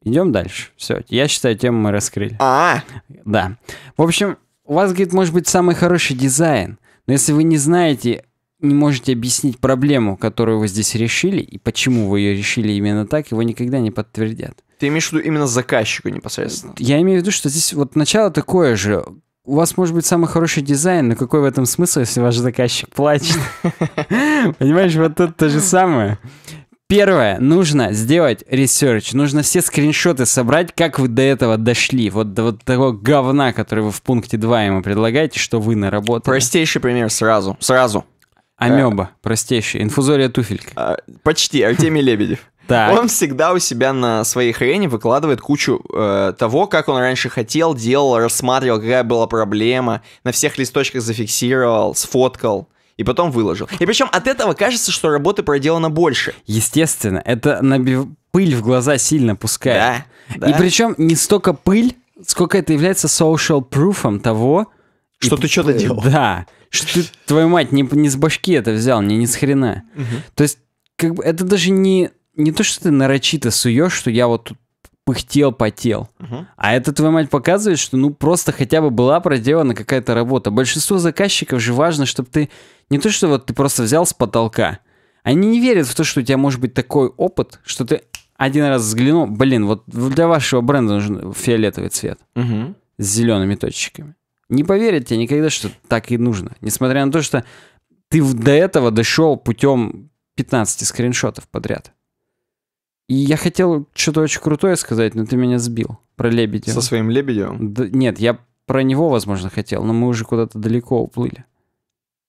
Идем дальше. Все, я считаю, тему мы раскрыли. а. Да. В общем, у вас, говорит, может быть самый хороший дизайн, но если вы не знаете, не можете объяснить проблему, которую вы здесь решили, и почему вы ее решили именно так, его никогда не подтвердят. Ты имеешь в виду именно заказчику непосредственно? Я имею в виду, что здесь вот начало такое же. У вас может быть самый хороший дизайн, но какой в этом смысл, если ваш заказчик плачет? Понимаешь, вот тут то же самое. Первое, нужно сделать ресерч, нужно все скриншоты собрать, как вы до этого дошли, вот до вот того говна, который вы в пункте 2 ему предлагаете, что вы наработали. Простейший пример сразу, сразу. Амеба, простейший, инфузория туфелька. А, почти, Артемий Лебедев. Так. Он всегда у себя на своей хрени выкладывает кучу э, того, как он раньше хотел, делал, рассматривал, какая была проблема, на всех листочках зафиксировал, сфоткал и потом выложил. И причем от этого кажется, что работы проделано больше. Естественно, это набив... пыль в глаза сильно пускает. Да, да. И причем не столько пыль, сколько это является social proofом того... Что и... ты что-то делал. Да, что ты, твою мать, не, не с башки это взял, не, не с хрена. Угу. То есть, как бы, это даже не, не то, что ты нарочито суешь, что я вот тут пыхтел, потел. Угу. А это, твоя мать, показывает, что ну просто хотя бы была проделана какая-то работа. Большинство заказчиков же важно, чтобы ты не то, что вот ты просто взял с потолка. Они не верят в то, что у тебя может быть такой опыт, что ты один раз взглянул, блин, вот для вашего бренда нужен фиолетовый цвет угу. с зелеными точечками. Не поверят тебе никогда, что так и нужно. Несмотря на то, что ты до этого дошел путем 15 скриншотов подряд. И я хотел что-то очень крутое сказать, но ты меня сбил. Про Лебедя. Со своим Лебедем? Да, нет, я про него, возможно, хотел, но мы уже куда-то далеко уплыли.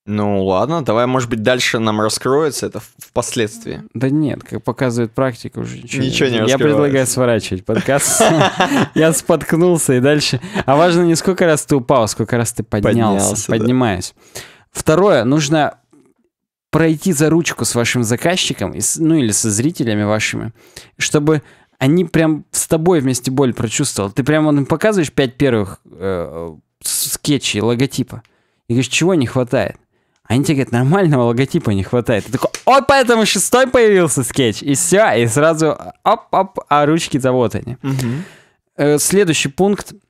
Ну ладно, давай, может быть, дальше нам раскроется это впоследствии. Да нет, как показывает практика уже ничего. Ничего не, не Я предлагаю сворачивать подкаст. Я споткнулся и дальше. А важно не сколько раз ты упал, а сколько раз ты поднялся. поднимаясь. Второе, нужно пройти за ручку с вашим заказчиком, ну или со зрителями вашими, чтобы они прям с тобой вместе боль прочувствовал. Ты прям им показываешь пять первых э, скетчей логотипа. И говоришь, чего не хватает? Они тебе говорят, нормального логотипа не хватает. Ты такой, вот поэтому шестой появился скетч. И все, и сразу, оп-оп, э, а ручки-то вот они. Угу. Э, следующий пункт –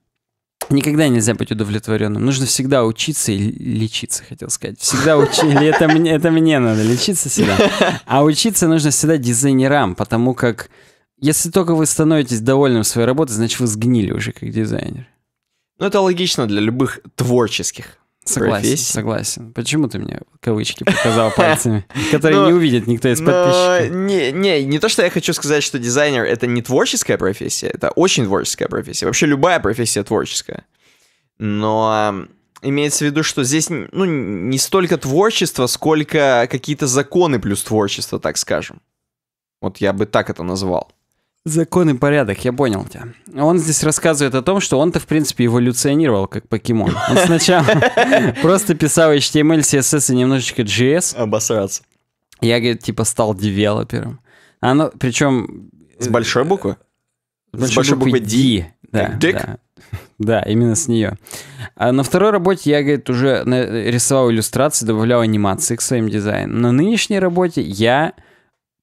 Никогда нельзя быть удовлетворенным. Нужно всегда учиться и лечиться, хотел сказать. Всегда учиться. Это мне, это мне надо лечиться всегда. А учиться нужно всегда дизайнерам, потому как если только вы становитесь довольным своей работой, значит вы сгнили уже как дизайнер. Ну это логично для любых творческих Согласен, профессии. согласен. Почему ты мне кавычки показал пальцами, которые ну, не увидит никто из подписчиков? Не, не, не то, что я хочу сказать, что дизайнер — это не творческая профессия, это очень творческая профессия. Вообще любая профессия творческая. Но имеется в виду, что здесь ну, не столько творчество, сколько какие-то законы плюс творчество, так скажем. Вот я бы так это назвал. Закон и порядок, я понял тебя. Он здесь рассказывает о том, что он-то, в принципе, эволюционировал как покемон. Он сначала просто писал HTML, CSS и немножечко JS. Обосраться. Я, говорит, типа стал девелопером. Оно, причем... С большой буквы? С большой буквы D. Да, да. именно с нее. А на второй работе я, говорит, уже рисовал иллюстрации, добавлял анимации к своим дизайнам. На нынешней работе я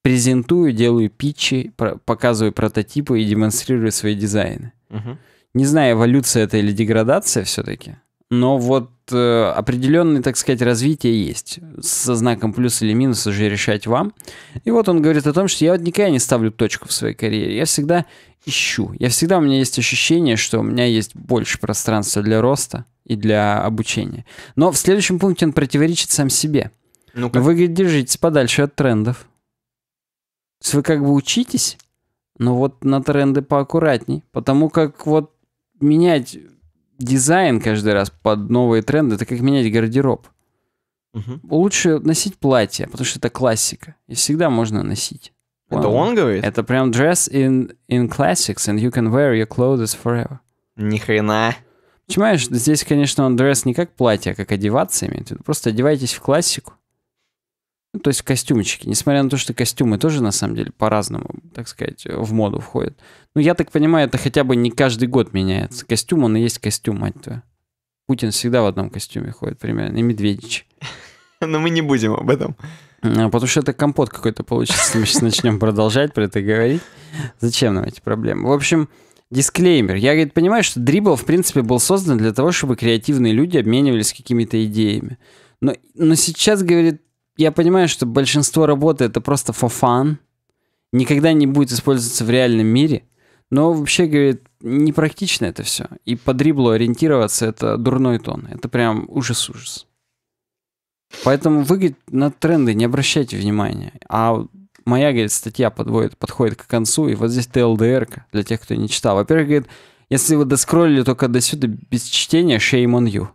презентую, делаю питчи, показываю прототипы и демонстрирую свои дизайны. Угу. Не знаю, эволюция это или деградация все-таки, но вот э, определенное, так сказать, развитие есть. Со знаком плюс или минус уже решать вам. И вот он говорит о том, что я вот никогда не ставлю точку в своей карьере. Я всегда ищу. Я всегда, у меня есть ощущение, что у меня есть больше пространства для роста и для обучения. Но в следующем пункте он противоречит сам себе. Ну Вы держитесь подальше от трендов вы как бы учитесь, но вот на тренды поаккуратней. Потому как вот менять дизайн каждый раз под новые тренды, это как менять гардероб. Угу. Лучше носить платье, потому что это классика. И всегда можно носить. Это он говорит? Это прям dress in, in classics, and you can wear your clothes forever. Ни хрена. Понимаешь, здесь, конечно, он dress не как платье, а как одеваться имеет Просто одевайтесь в классику. Ну, то есть костюмчики. Несмотря на то, что костюмы тоже, на самом деле, по-разному, так сказать, в моду входят. Ну, я так понимаю, это хотя бы не каждый год меняется. Костюм, он и есть костюм, мать твою. Путин всегда в одном костюме ходит, примерно, и Медведич. Но мы не будем об этом. А, потому что это компот какой-то получится. Мы сейчас начнем продолжать про это говорить. Зачем нам эти проблемы? В общем, дисклеймер. Я, говорит, понимаю, что Дрибл, в принципе, был создан для того, чтобы креативные люди обменивались какими-то идеями. Но, но сейчас, говорит, я понимаю, что большинство работы это просто for fun, никогда не будет использоваться в реальном мире, но вообще, говорит, непрактично это все. И по дриблу ориентироваться это дурной тон. Это прям ужас-ужас. Поэтому вы, говорит, на тренды не обращайте внимания. А моя, говорит, статья подводит, подходит к концу, и вот здесь ТЛДР для тех, кто не читал. Во-первых, говорит, если вы доскроллили только до сюда без чтения, shame on you.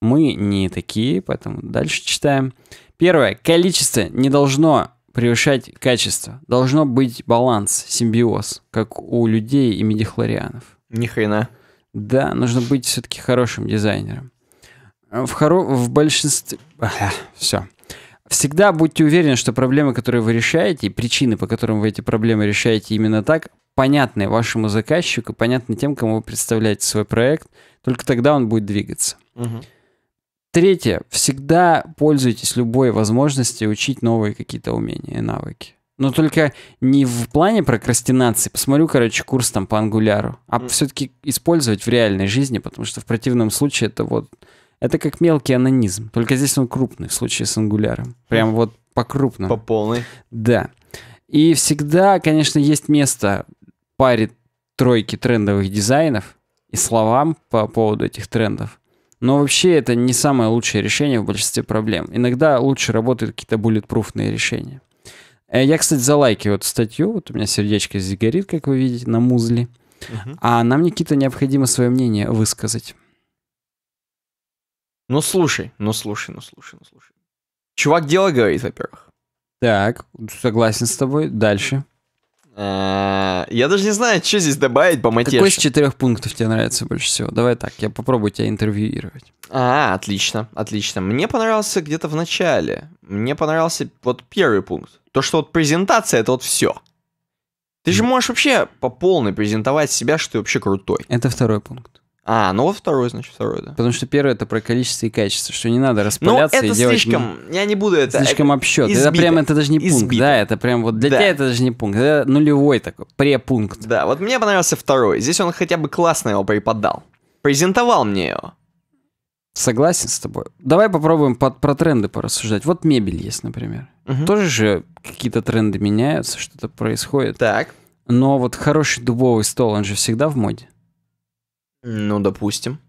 Мы не такие, поэтому дальше читаем. Первое. Количество не должно превышать качество. Должно быть баланс, симбиоз, как у людей и медихлорианов. Ни хрена. Да, нужно быть все-таки хорошим дизайнером. Э, в, хоро... в большинстве... Ага, все. Всегда будьте уверены, что проблемы, которые вы решаете, и причины, по которым вы эти проблемы решаете именно так, понятны вашему заказчику, понятны тем, кому вы представляете свой проект. Только тогда он будет двигаться. Угу третье. Всегда пользуйтесь любой возможностью учить новые какие-то умения и навыки. Но только не в плане прокрастинации. Посмотрю, короче, курс там по ангуляру. А mm. все-таки использовать в реальной жизни, потому что в противном случае это вот... Это как мелкий анонизм. Только здесь он крупный в случае с ангуляром. Прям вот по-крупному. По полной. Да. И всегда, конечно, есть место паре тройки трендовых дизайнов и словам по поводу этих трендов. Но вообще это не самое лучшее решение в большинстве проблем. Иногда лучше работают какие-то буллетпруфные решения. Э, я, кстати, за лайки вот статью. Вот у меня сердечко здесь горит, как вы видите, на музле. Угу. А нам, Никита, необходимо свое мнение высказать. Ну слушай, ну слушай, ну слушай, ну слушай. Чувак дело говорит, во-первых. Так, согласен с тобой. Дальше. А, я даже не знаю, что здесь добавить по матеше. Какой из четырех пунктов тебе нравится больше всего? Давай так, я попробую тебя интервьюировать. А, отлично, отлично. Мне понравился где-то в начале. Мне понравился вот первый пункт. То, что вот презентация, это вот все. Ты же можешь вообще по полной презентовать себя, что ты вообще крутой. Это второй пункт. А, ну вот второй, значит, второй, да. Потому что первое это про количество и качество, что не надо ну, распыляться Но это и делать... слишком, я не буду это... Слишком э, обсчет. Избито. Это прям, это даже не пункт, да, это прям вот для да. тебя это даже не пункт, это нулевой такой, препункт. Да, вот мне понравился второй, здесь он хотя бы классно его преподал, презентовал мне его. Согласен с тобой. Давай попробуем под, про тренды порассуждать. Вот мебель есть, например. Угу. Тоже же какие-то тренды меняются, что-то происходит. Так. Но вот хороший дубовый стол, он же всегда в моде. Ну, допустим.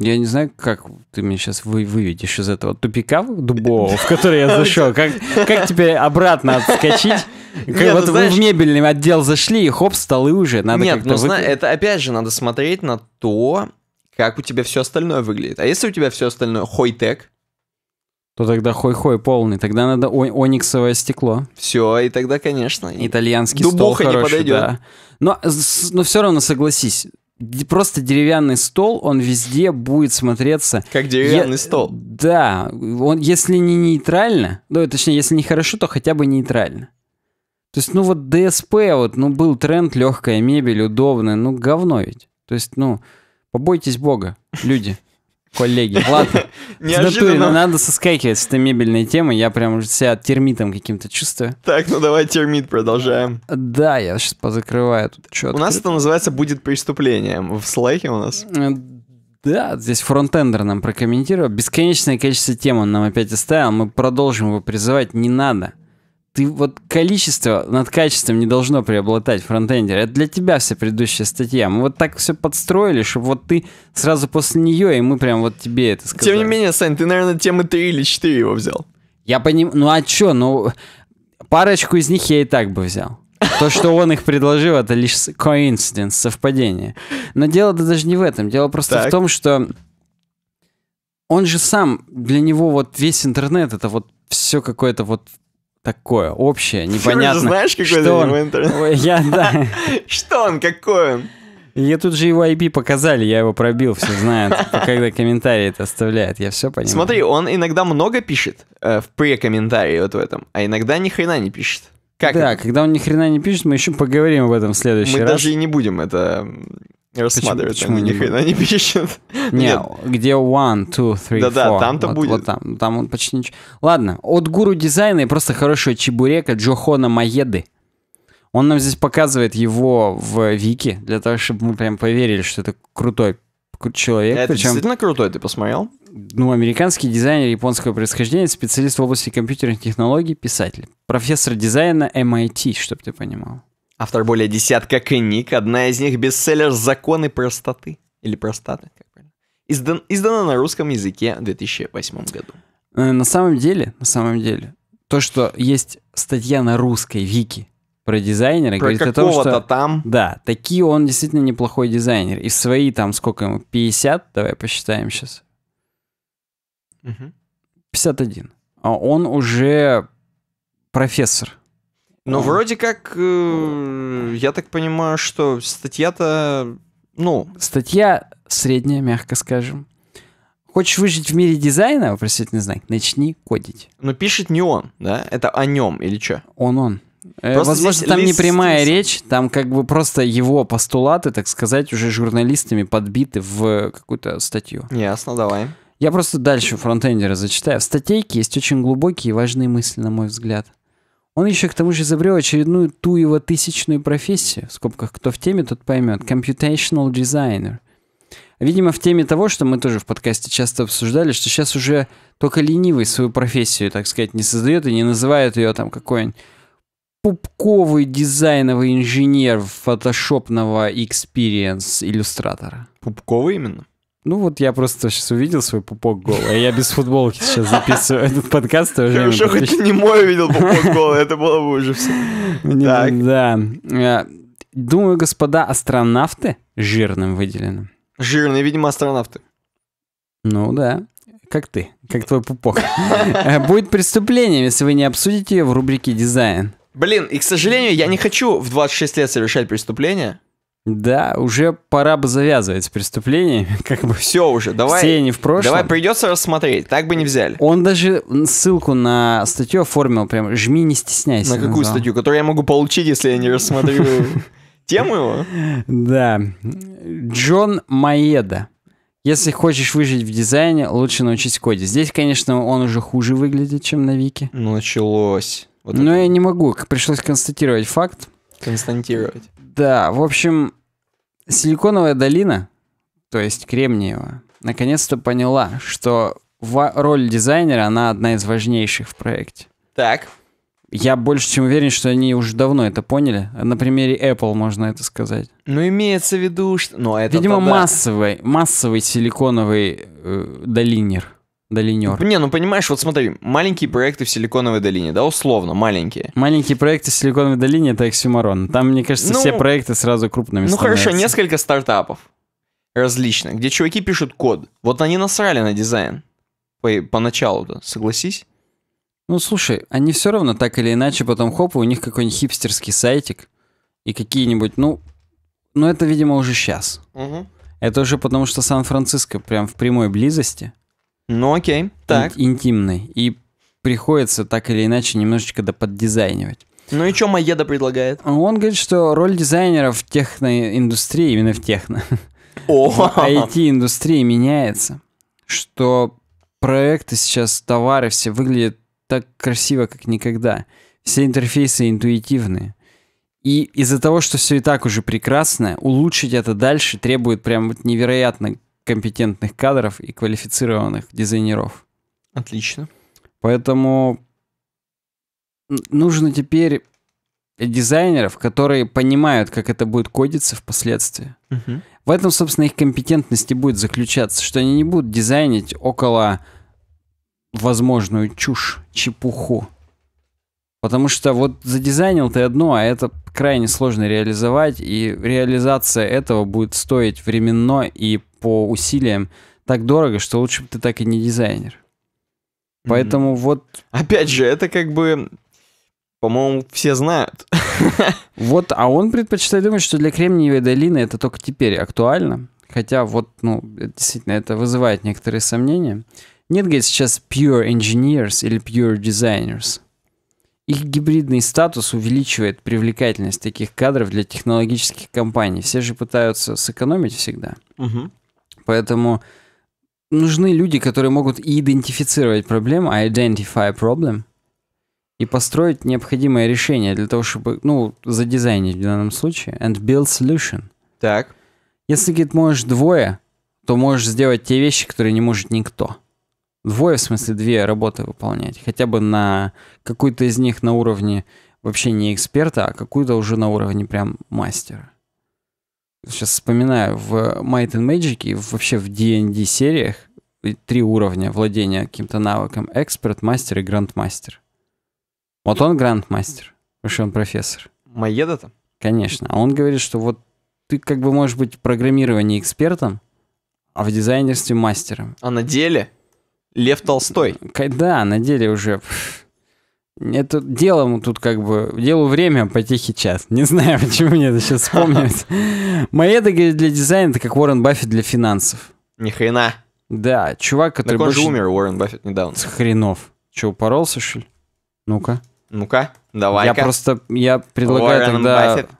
Я не знаю, как ты меня сейчас вы, выведешь из этого тупика дубового, в который я зашел. Как, как теперь обратно отскочить? Как Нет, ну, вот ну, знаешь... вы в мебельный отдел зашли, и хоп, столы уже. Надо Нет, ну, вы... это опять же надо смотреть на то, как у тебя все остальное выглядит. А если у тебя все остальное хой-тек, то тогда хой-хой полный, тогда надо о- ониксовое стекло. Все, и тогда, конечно. Итальянский Дубуха стол хороший, не подойдет. да. Но, но все равно согласись, просто деревянный стол, он везде будет смотреться... Как деревянный Я... стол. Да, он, если не нейтрально, ну, точнее, если не хорошо, то хотя бы нейтрально. То есть, ну вот ДСП, вот, ну был тренд, легкая мебель, удобная, ну говно ведь. То есть, ну, побойтесь бога, люди коллеги. Ладно. Неожиданно. Ну, надо соскакивать с этой мебельной темы. Я прям уже себя термитом каким-то чувствую. Так, ну давай термит продолжаем. Да, я сейчас позакрываю тут что У нас это называется «Будет преступлением». В слайке у нас. Э, да, здесь фронтендер нам прокомментировал. Бесконечное количество тем он нам опять оставил. А мы продолжим его призывать. Не надо ты вот количество над качеством не должно преобладать фронтендер. Это для тебя вся предыдущая статья. Мы вот так все подстроили, чтобы вот ты сразу после нее, и мы прям вот тебе это сказали. Тем не менее, Сань, ты, наверное, темы 3 или 4 его взял. Я понимаю. Ну а чё, ну парочку из них я и так бы взял. То, что он их предложил, это лишь coincidence, совпадение. Но дело-то даже не в этом. Дело просто так. в том, что он же сам, для него вот весь интернет, это вот все какое-то вот такое общее, непонятно. Ты знаешь, какой что он... интернет? Я, да. Что он, какой он? Я тут же его IP показали, я его пробил, все знают, когда комментарии это оставляет, я все понимаю. Смотри, он иногда много пишет э, в пре-комментарии вот в этом, а иногда ни хрена не пишет. Как да, это? когда он ни хрена не пишет, мы еще поговорим об этом в следующий мы раз. Мы даже и не будем это рассматривать. Почему, почему ни хрена не пишет? Не, где one, two, three, Да-да, four. там-то вот, будет. Вот там, там он почти ничего. Ладно, от гуру дизайна и просто хорошего чебурека Джохона Маеды. Он нам здесь показывает его в Вики, для того, чтобы мы прям поверили, что это крутой человек. Это причем... действительно крутой, ты посмотрел? Ну, американский дизайнер японского происхождения, специалист в области компьютерных технологий, писатель. Профессор дизайна MIT, чтобы ты понимал. Автор более десятка книг, одна из них бестселлер «Законы простоты» или «Простаты», как правильно, издан, издана на русском языке в 2008 году. Э, на самом деле, на самом деле, то, что есть статья на русской вики про дизайнера, про говорит о том, что... там. Да, такие он действительно неплохой дизайнер. И в свои там, сколько ему, 50, давай посчитаем сейчас. Угу. 51. Он уже профессор но ну, вроде как, э, я так понимаю, что статья-то, ну... Статья средняя, мягко скажем. Хочешь выжить в мире дизайна, вопросительный знак, начни кодить. Но пишет не он, да? Это о нем или что? Он-он. Э, просто Возможно, там не прямая речь, там как бы просто его постулаты, так сказать, уже журналистами подбиты в какую-то статью. Ясно, давай. Я просто дальше фронтендера зачитаю. В статейке есть очень глубокие и важные мысли, на мой взгляд. Он еще к тому же изобрел очередную ту его тысячную профессию, в скобках, кто в теме, тот поймет, computational designer. Видимо, в теме того, что мы тоже в подкасте часто обсуждали, что сейчас уже только ленивый свою профессию, так сказать, не создает и не называет ее там какой-нибудь пупковый дизайновый инженер фотошопного experience иллюстратора. Пупковый именно? Ну вот я просто сейчас увидел свой пупок голый, а я без футболки сейчас записываю этот подкаст. Я Хорошо, хоть не мой увидел пупок голый, это было бы уже все. Да. Э, думаю, господа астронавты жирным выделены. Жирные, видимо, астронавты. Ну да. Как ты, как твой пупок. Э, будет преступлением, если вы не обсудите ее в рубрике «Дизайн». Блин, и, к сожалению, я не хочу в 26 лет совершать преступление. Да, уже пора бы завязывать с преступлениями, как бы. Все уже, давай. Все не в прошлом. Давай придется рассмотреть, так бы не взяли. Он даже ссылку на статью оформил прям, жми, не стесняйся. На какую назвал. статью, которую я могу получить, если я не рассмотрю тему его? Да. Джон Маеда. Если хочешь выжить в дизайне, лучше научись коде. Здесь, конечно, он уже хуже выглядит, чем на Вики. началось. Вот Но это. я не могу, пришлось констатировать факт. Константировать. Да, в общем, Силиконовая долина, то есть Кремниева, наконец-то поняла, что роль дизайнера, она одна из важнейших в проекте. Так. Я больше чем уверен, что они уже давно это поняли. На примере Apple можно это сказать. Ну, имеется в виду, что... Но ну, это Видимо, тогда... массовый, массовый силиконовый э, долинер долинер. Не, ну понимаешь, вот смотри, маленькие проекты в Силиконовой долине, да, условно, маленькие. Маленькие проекты в Силиконовой долине это оксюморон. Там, мне кажется, ну, все проекты сразу крупными Ну становятся. хорошо, несколько стартапов различных, где чуваки пишут код. Вот они насрали на дизайн. По, поначалу-то, согласись? Ну, слушай, они все равно так или иначе потом хоп, у них какой-нибудь хипстерский сайтик и какие-нибудь, ну, ну это, видимо, уже сейчас. Угу. Это уже потому, что Сан-Франциско прям в прямой близости. Ну окей, так. Ин- интимный. И приходится так или иначе немножечко доподдизайнивать. Ну и что Маеда предлагает? Он говорит, что роль дизайнера в техноиндустрии, именно в техно, в IT-индустрии меняется, что проекты сейчас, товары все выглядят так красиво, как никогда. Все интерфейсы интуитивные. И из-за того, что все и так уже прекрасно, улучшить это дальше требует прям вот невероятно компетентных кадров и квалифицированных дизайнеров. Отлично. Поэтому нужно теперь дизайнеров, которые понимают, как это будет кодиться впоследствии. Угу. В этом, собственно, их компетентность и будет заключаться, что они не будут дизайнить около возможную чушь, чепуху. Потому что вот задизайнил ты одно, а это крайне сложно реализовать, и реализация этого будет стоить временно и по усилиям так дорого, что лучше бы ты так и не дизайнер. Поэтому mm-hmm. вот... Опять же, это как бы, по-моему, все знают. Вот, а он предпочитает думать, что для Кремниевой долины это только теперь актуально. Хотя вот, ну, действительно, это вызывает некоторые сомнения. Нет, говорит, сейчас pure engineers или pure designers – их гибридный статус увеличивает привлекательность таких кадров для технологических компаний. Все же пытаются сэкономить всегда. Угу. Поэтому нужны люди, которые могут идентифицировать проблему, а identify problem, и построить необходимое решение для того, чтобы, ну, задизайнить в данном случае, and build solution. Так. Если, говорит, можешь двое, то можешь сделать те вещи, которые не может никто двое, в смысле две работы выполнять, хотя бы на какую-то из них на уровне вообще не эксперта, а какую-то уже на уровне прям мастера. Сейчас вспоминаю, в Might and Magic и вообще в D&D сериях три уровня владения каким-то навыком. Эксперт, мастер и грандмастер. Вот он грандмастер, потому что он профессор. Маеда там? Конечно. А он говорит, что вот ты как бы можешь быть в экспертом, а в дизайнерстве мастером. А на деле? Лев Толстой. Да, на деле уже... Это делом тут как бы... Делу время, потихий час. Не знаю, почему мне это сейчас вспомнилось. Монета для дизайна это как Уоррен Баффет для финансов. Ни хрена. Да, чувак, который... Так он же умер, Уоррен Баффет, недавно. С хренов. Че, упоролся, что ли? Ну-ка. Ну-ка, давай -ка. Я просто... Я предлагаю Уоррен тогда... Баффет.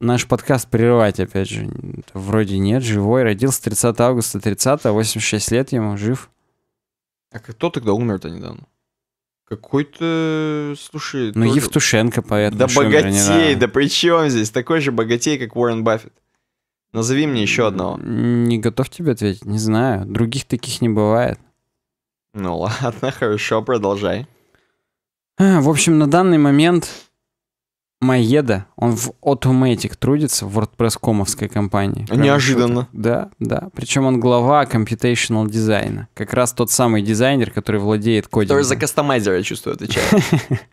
Наш подкаст прерывать, опять же. Вроде нет, живой, родился 30 августа 30 86 лет ему, жив. А кто тогда умер-то недавно? Какой-то, слушай... Ну, тоже... Евтушенко, поэт. Да богатей, да при чем здесь? Такой же богатей, как Уоррен Баффет. Назови мне еще одного. Не готов тебе ответить, не знаю. Других таких не бывает. Ну ладно, хорошо, продолжай. А, в общем, на данный момент Маеда, он в Automatic трудится в WordPress комовской компании. Неожиданно. Да, да. Причем он глава computational дизайна. Как раз тот самый дизайнер, который владеет кодингом. Который за кастомайзера я чувствую, отвечает.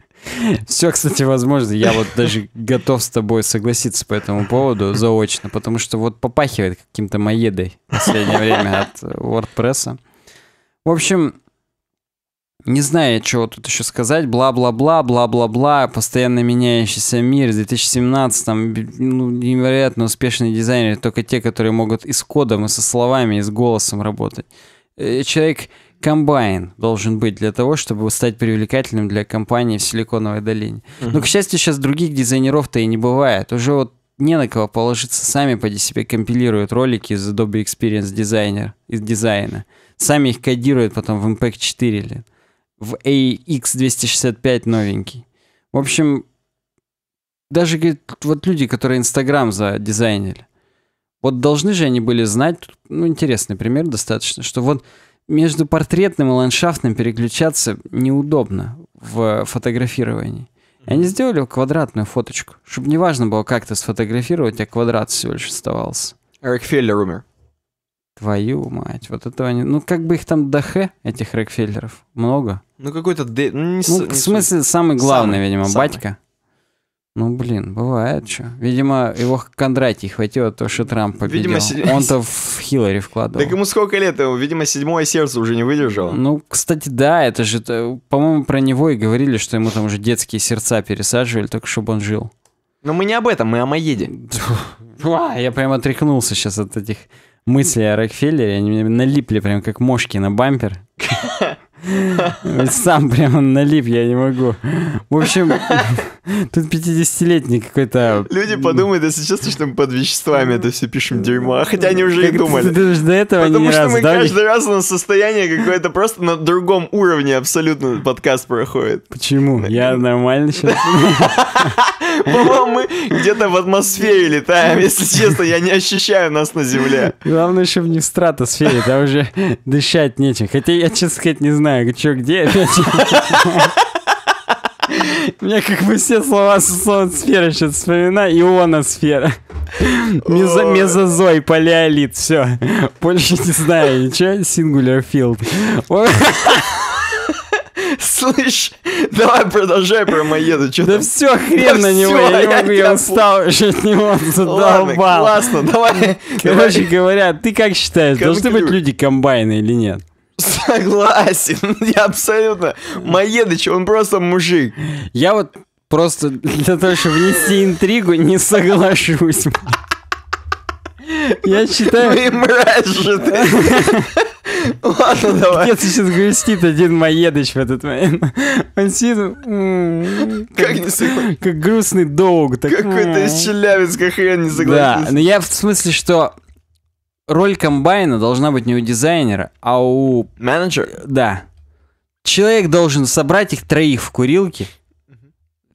Все, кстати, возможно. Я вот даже готов с тобой согласиться по этому поводу заочно, потому что вот попахивает каким-то маедой в последнее время от WordPress. В общем, не знаю, чего тут еще сказать. Бла-бла-бла, бла-бла-бла. Постоянно меняющийся мир. В 2017 там ну, невероятно успешные дизайнеры. Только те, которые могут и с кодом, и со словами, и с голосом работать. Э, человек комбайн должен быть для того, чтобы стать привлекательным для компании в Силиконовой долине. Угу. Но, к счастью, сейчас других дизайнеров-то и не бывает. Уже вот не на кого положиться, сами по себе компилируют ролики из Adobe Experience Designer, из дизайна. Сами их кодируют потом в Impact 4 или в AX265 новенький. В общем, даже говорит, вот люди, которые Инстаграм задизайнили, вот должны же они были знать, ну, интересный пример достаточно, что вот между портретным и ландшафтным переключаться неудобно в фотографировании. И они сделали квадратную фоточку, чтобы неважно было, как то сфотографировать, а квадрат всего лишь оставался. Эрик Феллер умер. Твою мать, вот этого они... Ну, как бы их там дохе этих Рокфеллеров, много. Ну какой-то... Де... Ну, не ну, с... в смысле, самый главный, самый, видимо, самый. батька. Ну, блин, бывает что. Видимо, его Кондратий хватило, то, что Трамп победил. Видимо, Он-то в Хиллари вкладывал. Так ему сколько лет? Его, видимо, седьмое сердце уже не выдержало. Ну, кстати, да, это же... По-моему, про него и говорили, что ему там уже детские сердца пересаживали, только чтобы он жил. Но мы не об этом, мы о Маеде. А, я прямо отряхнулся сейчас от этих мыслей о Рокфеллере. Они мне налипли прям как мошки на бампер. Сам прямо налип, я не могу. В общем, тут 50-летний какой-то... Люди подумают, если честно, что мы под веществами это все пишем дерьмо. А хотя они уже и думали. Ты же до этого Потому что мы каждый раз на состояние какое-то просто на другом уровне абсолютно подкаст проходит. Почему? Я нормально сейчас. По-моему, мы где-то в атмосфере летаем. Если честно, я не ощущаю нас на Земле. Главное, чтобы не в стратосфере, там уже дышать нечем. Хотя я, честно сказать, не знаю, что где опять. У меня как бы все слова солнцесферы сейчас вспомина: ионосфера. Мезо, мезозой, палеолит, все. Больше не знаю, ничего, сингуляр филд. Слышь, давай продолжай про Маеду. Что да там? все, хрен да на него, все, я не могу, я устал уже от него задолбал. классно, давай. Короче говоря, ты как считаешь, Конклюз. должны быть люди комбайны или нет? Согласен, я абсолютно. Маедыч, он просто мужик. Я вот просто для того, чтобы внести интригу, не соглашусь. Я считаю... Ну и мразь же ты. Ладно, давай. Капец сейчас грустит один Маедыч в этот момент. Он сидит... Как, грустный долг. Какой-то из Челябинска хрен не согласен. Да, но ну я в смысле, что роль комбайна должна быть не у дизайнера, а у... Менеджера? Да. Человек должен собрать их троих в курилке,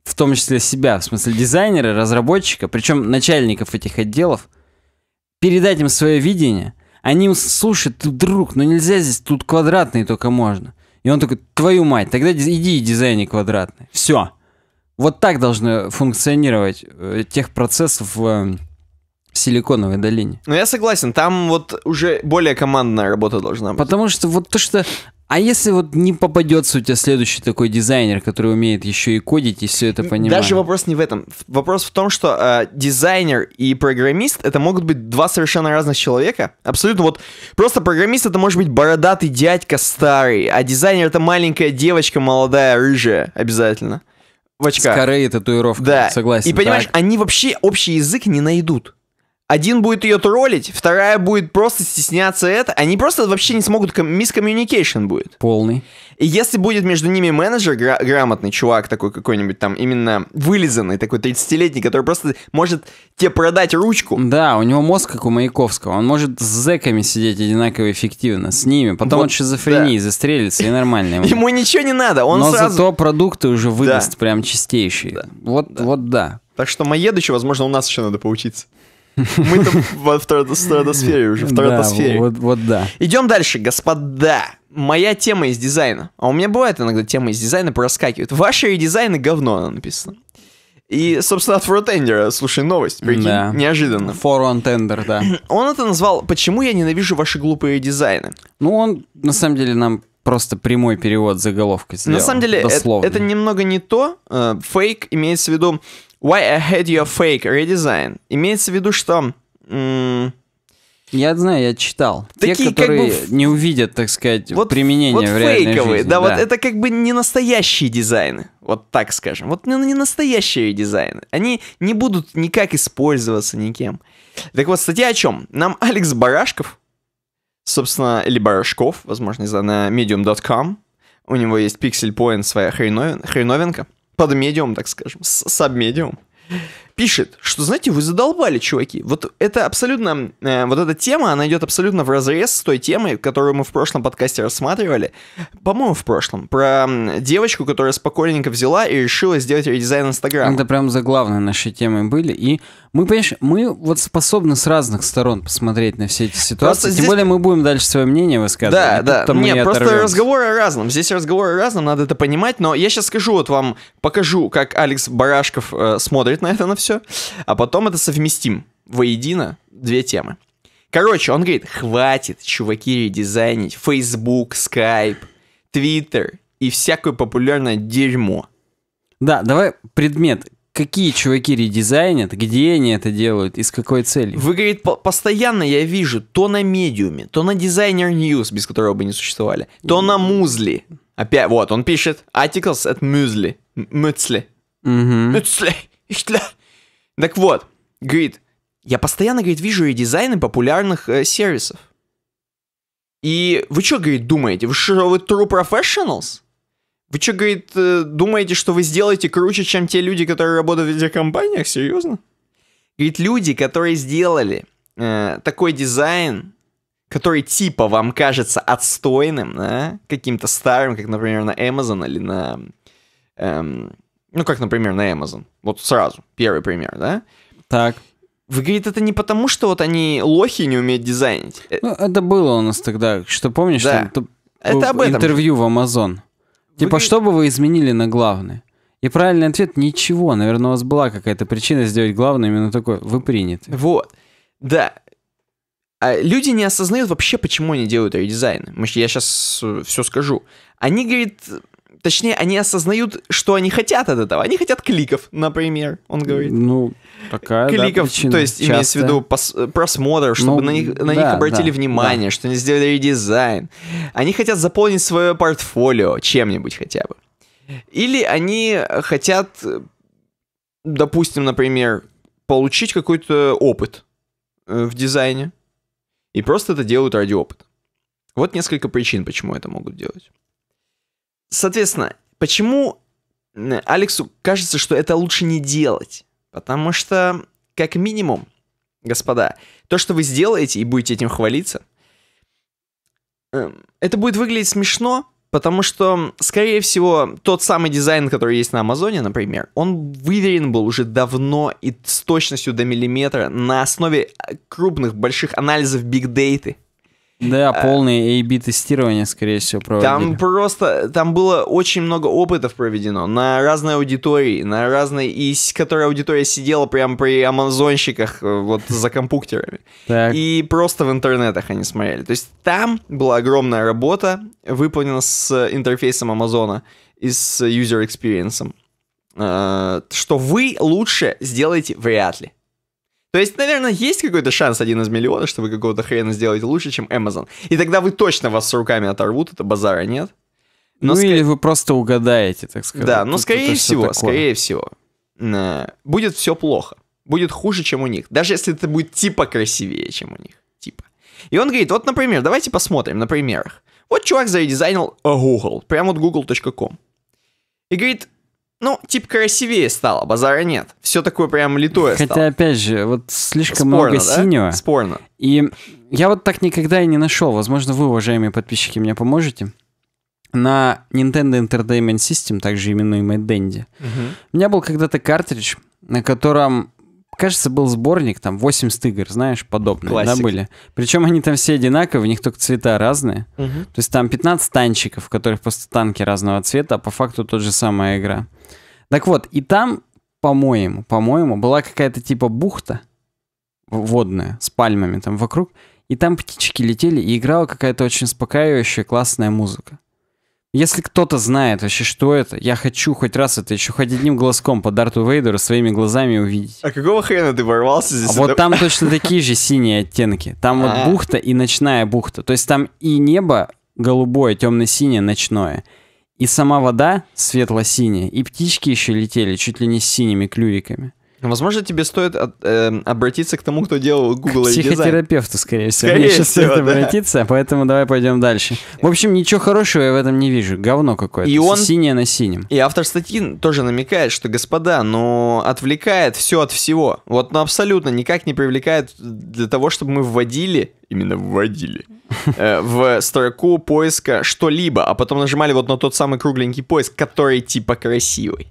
в том числе себя, в смысле дизайнера, разработчика, причем начальников этих отделов, передать им свое видение. Они им, ты друг, ну нельзя здесь, тут квадратные только можно. И он такой, твою мать, тогда иди и дизайни квадратный. Все. Вот так должно функционировать э, тех процессов в эм, Силиконовой долине. Ну, я согласен, там вот уже более командная работа должна быть. Потому что вот то, что а если вот не попадется у тебя следующий такой дизайнер, который умеет еще и кодить и все это понимать? Даже вопрос не в этом. Вопрос в том, что э, дизайнер и программист это могут быть два совершенно разных человека. Абсолютно вот просто программист это может быть бородатый дядька старый, а дизайнер это маленькая девочка молодая рыжая обязательно в очках. Скорее татуировка. Да. Согласен. И понимаешь, так. они вообще общий язык не найдут. Один будет ее троллить, вторая будет просто стесняться это. Они просто вообще не смогут... Ком- мискоммуникейшн будет. Полный. И если будет между ними менеджер, гра- грамотный чувак такой какой-нибудь там, именно вылизанный такой 30-летний, который просто может тебе продать ручку. Да, у него мозг как у Маяковского. Он может с зэками сидеть одинаково эффективно, с ними. Потом вот, он шизофрении да. застрелится и нормально. Ему. ему ничего не надо. Он Но сразу... зато продукты уже выдаст да. прям чистейшие. Да. Вот, да. вот да. Так что Маедычу, возможно, у нас еще надо поучиться. Мы там в стратосфере уже, в стратосфере. Вот, да. Идем дальше, господа. Моя тема из дизайна. А у меня бывает иногда тема из дизайна проскакивает. Ваши дизайны говно, она написана. И, собственно, от фронтендера, слушай, новость, прикинь, да. неожиданно. Фронтендер, да. Он это назвал «Почему я ненавижу ваши глупые дизайны?» Ну, он, на самом деле, нам просто прямой перевод заголовка сделал. На самом деле, это, это немного не то. Э, фейк имеется в виду, Why I had your fake redesign. Имеется в виду, что... Я знаю, я читал. Такие, Те, которые как бы, не увидят, так сказать, вот, применения вот в реальной фейковые, жизни. Да, да, вот это как бы не настоящие дизайны, вот так скажем. Вот не настоящие дизайны. Они не будут никак использоваться никем. Так вот, статья о чем? Нам Алекс Барашков, собственно, или Барашков, возможно, не знаю, на medium.com, у него есть Pixel Point, своя хреновин, под медиум, так скажем, с сабмедиум пишет, что, знаете, вы задолбали, чуваки. Вот это абсолютно, э, вот эта тема, она идет абсолютно в разрез с той темой, которую мы в прошлом подкасте рассматривали, по-моему, в прошлом, про девочку, которая спокойненько взяла и решила сделать редизайн Инстаграма. Это прям заглавные наши темы были, и мы, понимаешь, мы вот способны с разных сторон посмотреть на все эти ситуации, просто тем здесь... более мы будем дальше свое мнение высказывать. Да, да, нет, просто оторвемся. разговоры о разном, здесь разговоры о разном, надо это понимать, но я сейчас скажу вот вам, покажу, как Алекс Барашков э, смотрит на это на все все, а потом это совместим воедино две темы. Короче, он говорит, хватит, чуваки, редизайнить Facebook, Skype, Twitter и всякую популярное дерьмо. Да, давай предмет. Какие чуваки редизайнят, где они это делают и с какой целью? Вы, говорит, по постоянно я вижу то на медиуме, то на дизайнер News, без которого бы не существовали, то на музли. Опять, вот, он пишет articles at мюзли. Мюцли. Мюцли. Мюцли. Так вот, говорит, я постоянно, говорит, вижу и дизайны популярных э, сервисов. И вы что, говорит, думаете? Вы что, вы true professionals? Вы что, говорит, э, думаете, что вы сделаете круче, чем те люди, которые работают в этих компаниях? Серьезно? Говорит, люди, которые сделали э, такой дизайн, который типа вам кажется отстойным, да, каким-то старым, как, например, на Amazon или на эм, ну, как, например, на Amazon. Вот сразу, первый пример, да? Так. Выглядит это не потому, что вот они лохи не умеют дизайнить. Э, ну, это было у нас тогда, что помнишь, да. там, это об этом. интервью в Amazon. Выглядит... Типа, что бы вы изменили на главное? И правильный ответ – ничего. Наверное, у вас была какая-то причина сделать главное именно такое. Вы приняты. Вот. Да. А люди не осознают вообще, почему они делают редизайны. Я сейчас э, все скажу. Они, говорит, Точнее, они осознают, что они хотят от этого. Они хотят кликов, например, он говорит. Ну, такая Кликов, да, то есть Часто. имеется в виду пос- просмотр, чтобы ну, на, них, на да, них обратили да, внимание, да. что они сделали редизайн. Они хотят заполнить свое портфолио чем-нибудь хотя бы. Или они хотят, допустим, например, получить какой-то опыт э, в дизайне и просто это делают ради опыта. Вот несколько причин, почему это могут делать. Соответственно, почему э, Алексу кажется, что это лучше не делать? Потому что, как минимум, господа, то, что вы сделаете и будете этим хвалиться, э, это будет выглядеть смешно, потому что, скорее всего, тот самый дизайн, который есть на Амазоне, например, он выверен был уже давно и с точностью до миллиметра на основе э, крупных, больших анализов бигдейты. Да, э, полное A-B тестирование, скорее всего, проводили. Там просто, там было очень много опытов проведено на разной аудитории, на разной, и которая аудитория сидела прям при амазонщиках, э, вот за компьютерами. И просто в интернетах они смотрели. То есть там была огромная работа, выполнена с интерфейсом Амазона и с user experience. Э, что вы лучше сделаете вряд ли. То есть, наверное, есть какой-то шанс один из миллиона, что вы какого-то хрена сделаете лучше, чем Amazon. И тогда вы точно вас с руками оторвут, это базара нет. Но ну ск... или вы просто угадаете, так сказать. Да, но Тут скорее всего, скорее всего, э, будет все плохо. Будет хуже, чем у них. Даже если это будет типа красивее, чем у них. Типа. И он говорит, вот, например, давайте посмотрим на примерах. Вот чувак задизайнил Google, прямо вот google.com. И говорит, ну, типа красивее стало, базара нет. Все такое прям литое Хотя, стало. опять же, вот слишком Спорно, много да? синего. Спорно. И я вот так никогда и не нашел. Возможно, вы, уважаемые подписчики, мне поможете. На Nintendo Entertainment System, также именуемой Dendy, угу. у меня был когда-то картридж, на котором кажется, был сборник, там, 80 игр, знаешь, подобные, Классик. да, были. Причем они там все одинаковые, у них только цвета разные. Угу. То есть там 15 танчиков, в которых просто танки разного цвета, а по факту тот же самая игра. Так вот, и там, по-моему, по-моему, была какая-то типа бухта водная с пальмами там вокруг, и там птички летели, и играла какая-то очень успокаивающая классная музыка. Если кто-то знает вообще, что это, я хочу хоть раз это еще хоть одним глазком по Дарту Вейдеру своими глазами увидеть. А какого хрена ты ворвался здесь? А вот там точно такие же синие оттенки. Там вот а. бухта и ночная бухта. То есть там и небо голубое, темно-синее, ночное. И сама вода светло-синяя, и птички еще летели чуть ли не с синими клювиками. Возможно, тебе стоит от, э, обратиться к тому, кто делал Google ID. Психотерапевту, скорее всего. Скорее сейчас всего, стоит да. обратиться, поэтому давай пойдем дальше. В общем, ничего хорошего я в этом не вижу. Говно какое-то. И он... Синее на синем. И автор статьи тоже намекает, что, господа, но ну, отвлекает все от всего. Вот, ну, абсолютно никак не привлекает для того, чтобы мы вводили именно вводили, э, в строку поиска что-либо, а потом нажимали вот на тот самый кругленький поиск, который типа красивый.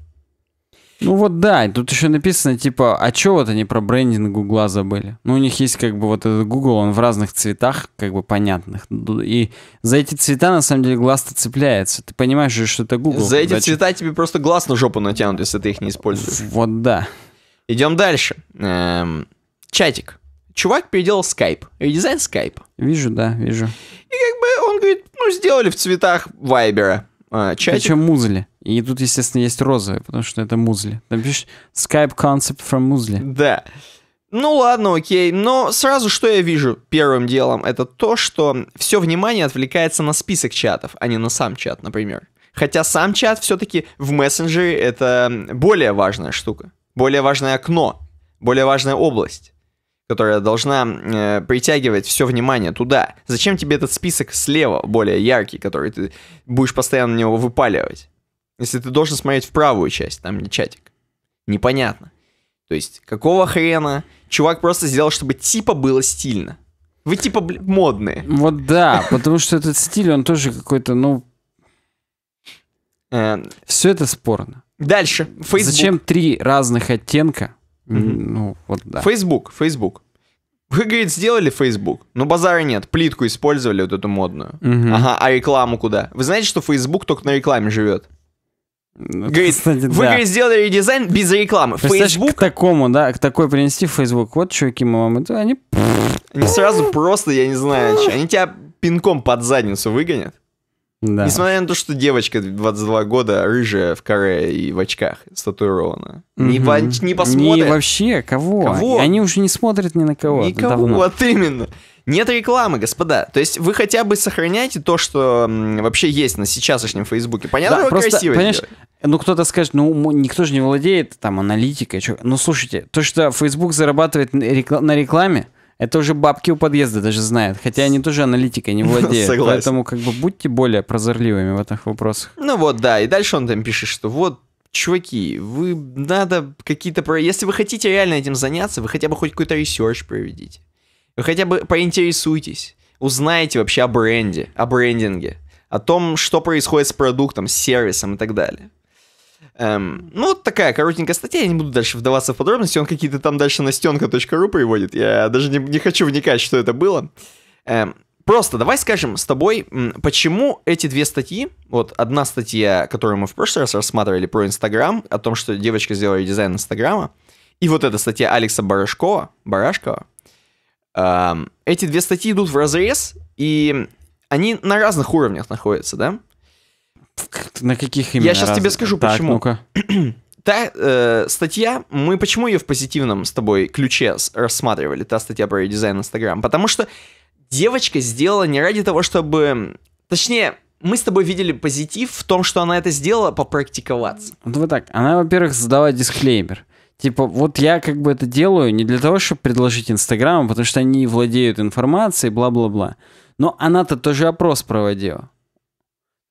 Ну вот да, тут еще написано, типа, а чё вот они про брендинг Гугла забыли? Ну у них есть как бы вот этот Google, он в разных цветах, как бы понятных. И за эти цвета на самом деле глаз-то цепляется. Ты понимаешь же, что это Google. За эти Зачем? цвета тебе просто глаз на жопу натянут, если ты их не используешь. Вот да. Идем дальше. Эм, чатик. Чувак переделал Skype. Дизайн Skype. Вижу, да, вижу. И как бы он говорит, ну сделали в цветах Вайбера. А, чатик... Причем музли. И тут, естественно, есть розовые, потому что это музли. Там пишешь Skype concept from музли. Да. Ну ладно, окей, но сразу что я вижу первым делом, это то, что все внимание отвлекается на список чатов, а не на сам чат, например. Хотя сам чат все-таки в мессенджере это более важная штука, более важное окно, более важная область которая должна э, притягивать все внимание туда. Зачем тебе этот список слева, более яркий, который ты будешь постоянно на него выпаливать? Если ты должен смотреть в правую часть, там не чатик. Непонятно. То есть, какого хрена чувак просто сделал, чтобы типа было стильно? Вы типа бля, модные. Вот да, потому что этот стиль, он тоже какой-то, ну... Э, все это спорно. Дальше. Facebook. Зачем три разных оттенка? Mm-hmm. Ну, вот да. Facebook, Facebook. Вы, говорит, сделали Facebook? Ну, базара нет, плитку использовали вот эту модную. Угу. Ага, а рекламу куда? Вы знаете, что Facebook только на рекламе живет? Говорит, Кстати, вы, да. говорит, сделали дизайн без рекламы. Facebook... к такому, да, к такой принести Facebook. Вот, чуваки, мы вам это... Они... Они сразу просто, я не знаю, они тебя пинком под задницу выгонят. Да. Несмотря на то, что девочка 22 года, рыжая, в каре и в очках, статуирована. Угу. Не, по, не посмотрят. Не вообще, кого? кого? Они уже не смотрят ни на кого. Никого, давно. вот именно. Нет рекламы, господа. То есть вы хотя бы сохраняйте то, что вообще есть на сейчасшнем Фейсбуке. Понятно, да, вы просто, красиво Ну, кто-то скажет, ну, никто же не владеет там аналитикой. Чё? Ну, слушайте, то, что Facebook зарабатывает на рекламе, это уже бабки у подъезда даже знают, хотя они тоже аналитикой не ну, владеют. Согласен. Поэтому как бы будьте более прозорливыми в этих вопросах. Ну вот, да, и дальше он там пишет, что вот чуваки, вы надо какие-то... Если вы хотите реально этим заняться, вы хотя бы хоть какой-то ресерч проведите. Вы хотя бы поинтересуйтесь. Узнаете вообще о бренде, о брендинге, о том, что происходит с продуктом, с сервисом и так далее. Эм, ну, такая коротенькая статья, я не буду дальше вдаваться в подробности, он какие-то там дальше на стенка.ру приводит, я даже не, не хочу вникать, что это было. Эм, просто давай скажем с тобой, почему эти две статьи, вот одна статья, которую мы в прошлый раз рассматривали про Инстаграм, о том, что девочка сделала дизайн Инстаграма, и вот эта статья Алекса Барашкова, Барашкова, эм, эти две статьи идут в разрез, и они на разных уровнях находятся, да? На каких именно? Я сейчас раз... тебе скажу, так, почему. ну Та э, статья, мы почему ее в позитивном с тобой ключе рассматривали, та статья про дизайн Инстаграм? Потому что девочка сделала не ради того, чтобы... Точнее, мы с тобой видели позитив в том, что она это сделала, попрактиковаться. Вот так. Она, во-первых, задала дисклеймер. Типа, вот я как бы это делаю не для того, чтобы предложить Инстаграму, потому что они владеют информацией, бла-бла-бла. Но она-то тоже опрос проводила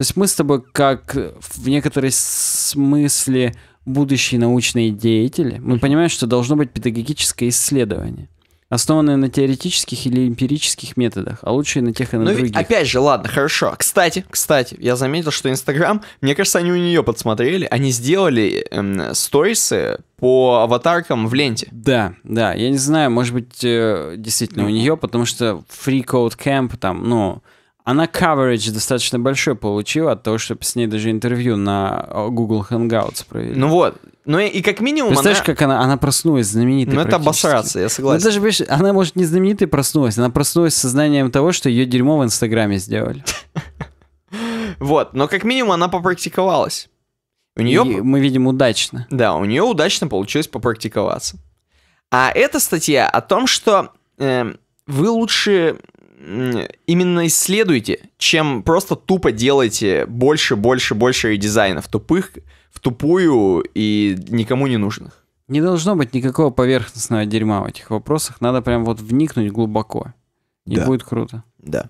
есть мы с тобой как э, в некоторой смысле будущие научные деятели, мы понимаем, что должно быть педагогическое исследование основанное на теоретических или эмпирических методах, а лучше на тех и на Но ну других. опять же, ладно, хорошо. Кстати, кстати, я заметил, что Инстаграм, мне кажется, они у нее подсмотрели, они сделали эм, сторисы по аватаркам в ленте. Да, да, я не знаю, может быть, э, действительно у нее, потому что Free Code Camp там, ну, она coverage достаточно большой получила от того, чтобы с ней даже интервью на э, Google Hangouts провели. Ну вот. Ну и, и как минимум Представляешь, она... как она, она проснулась знаменитой Ну это обосраться, я согласен. Ну, даже, видишь, она, может, не знаменитой проснулась, она проснулась с сознанием того, что ее дерьмо в Инстаграме сделали. Вот, но как минимум она попрактиковалась. У нее... И мы видим удачно. Да, у нее удачно получилось попрактиковаться. А эта статья о том, что э, вы лучше именно исследуйте, чем просто тупо делайте больше, больше, больше дизайнов тупых, в тупую и никому не нужных. Не должно быть никакого поверхностного дерьма в этих вопросах. Надо прям вот вникнуть глубоко. И да. будет круто. Да.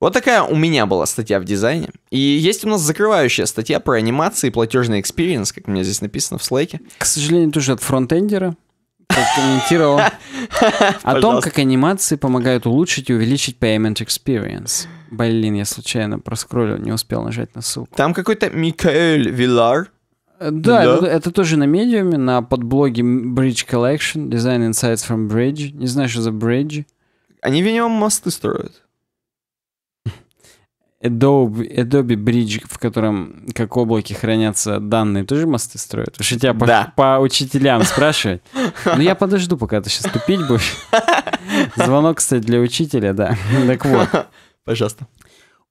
Вот такая у меня была статья в дизайне. И есть у нас закрывающая статья про анимации и платежный экспириенс, как у меня здесь написано в слайке. К сожалению, тоже от фронтендера прокомментировал о том, как анимации помогают улучшить и увеличить payment experience. Блин, я случайно проскроллил, не успел нажать на ссылку. Там какой-то Микаэль Вилар. Э, да, да. Это, это тоже на медиуме, на подблоге Bridge Collection, Design Insights from Bridge. Не знаю, что за Bridge. Они, видимо, мосты строят. Adobe, Adobe Bridge, в котором как облаки хранятся данные, тоже мосты строят? Уж тебя по, да. по учителям спрашивать. Ну, я подожду, пока ты сейчас тупить будешь. Звонок, кстати, для учителя, да. Так вот. Пожалуйста.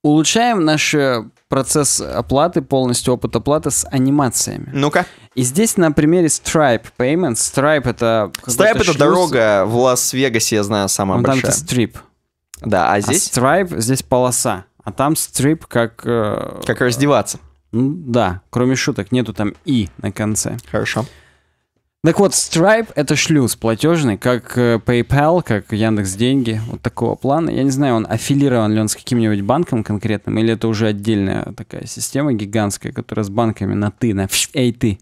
Улучшаем наш э, процесс оплаты, полностью опыт оплаты с анимациями. Ну-ка. И здесь на примере Stripe Payments. Stripe это... Stripe это шлюз. дорога в Лас-Вегасе, я знаю, самая ну, большая. там это Strip. Да, а, а здесь? А Stripe, здесь полоса. А там стрип как... Э, как раздеваться. Ну, да, кроме шуток, нету там «и» на конце. Хорошо. Так вот, Stripe — это шлюз платежный, как э, PayPal, как Яндекс Деньги, вот такого плана. Я не знаю, он аффилирован ли он с каким-нибудь банком конкретным, или это уже отдельная такая система гигантская, которая с банками на «ты», на «эй, ты».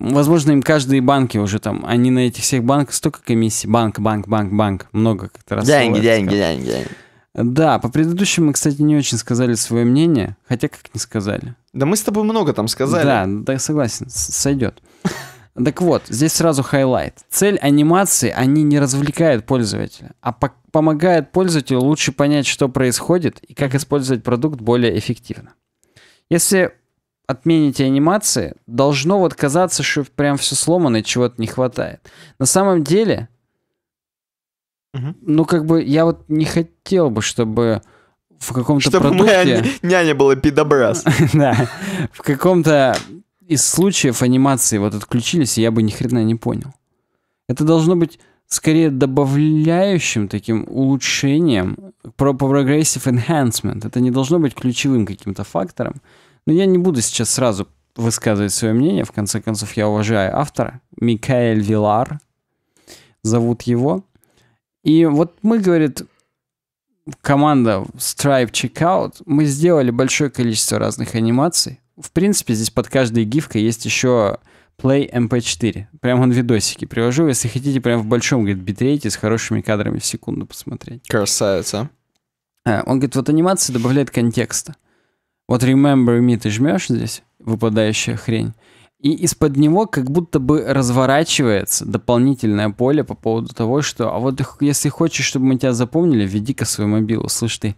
Возможно, им каждые банки уже там, они на этих всех банках столько комиссий, банк, банк, банк, банк, много как-то раз. Деньги, деньги, деньги, деньги. Да, по предыдущему мы, кстати, не очень сказали свое мнение, хотя как не сказали. Да мы с тобой много там сказали. Да, да, согласен, сойдет. Так вот, здесь сразу хайлайт. Цель анимации, они не развлекают пользователя, а по помогают пользователю лучше понять, что происходит и как использовать продукт более эффективно. Если отмените анимации, должно вот казаться, что прям все сломано и чего-то не хватает. На самом деле, ну, как бы, я вот не хотел бы, чтобы в каком-то чтобы продукте... моя няня была пидобраз. да. В каком-то из случаев анимации вот отключились, и я бы ни хрена не понял. Это должно быть скорее добавляющим таким улучшением, про progressive enhancement. Это не должно быть ключевым каким-то фактором. Но я не буду сейчас сразу высказывать свое мнение. В конце концов, я уважаю автора. Микаэль Вилар. Зовут его. И вот мы, говорит, команда Stripe Checkout, мы сделали большое количество разных анимаций. В принципе, здесь под каждой гифкой есть еще Play MP4. Прям он видосики привожу. Если хотите, прям в большом, говорит, битрейте с хорошими кадрами в секунду посмотреть. Красавица. А, он говорит, вот анимация добавляет контекста. Вот Remember Me ты жмешь здесь, выпадающая хрень, и из-под него как будто бы разворачивается дополнительное поле по поводу того, что а вот если хочешь, чтобы мы тебя запомнили, введи-ка свой мобилу, слышь ты.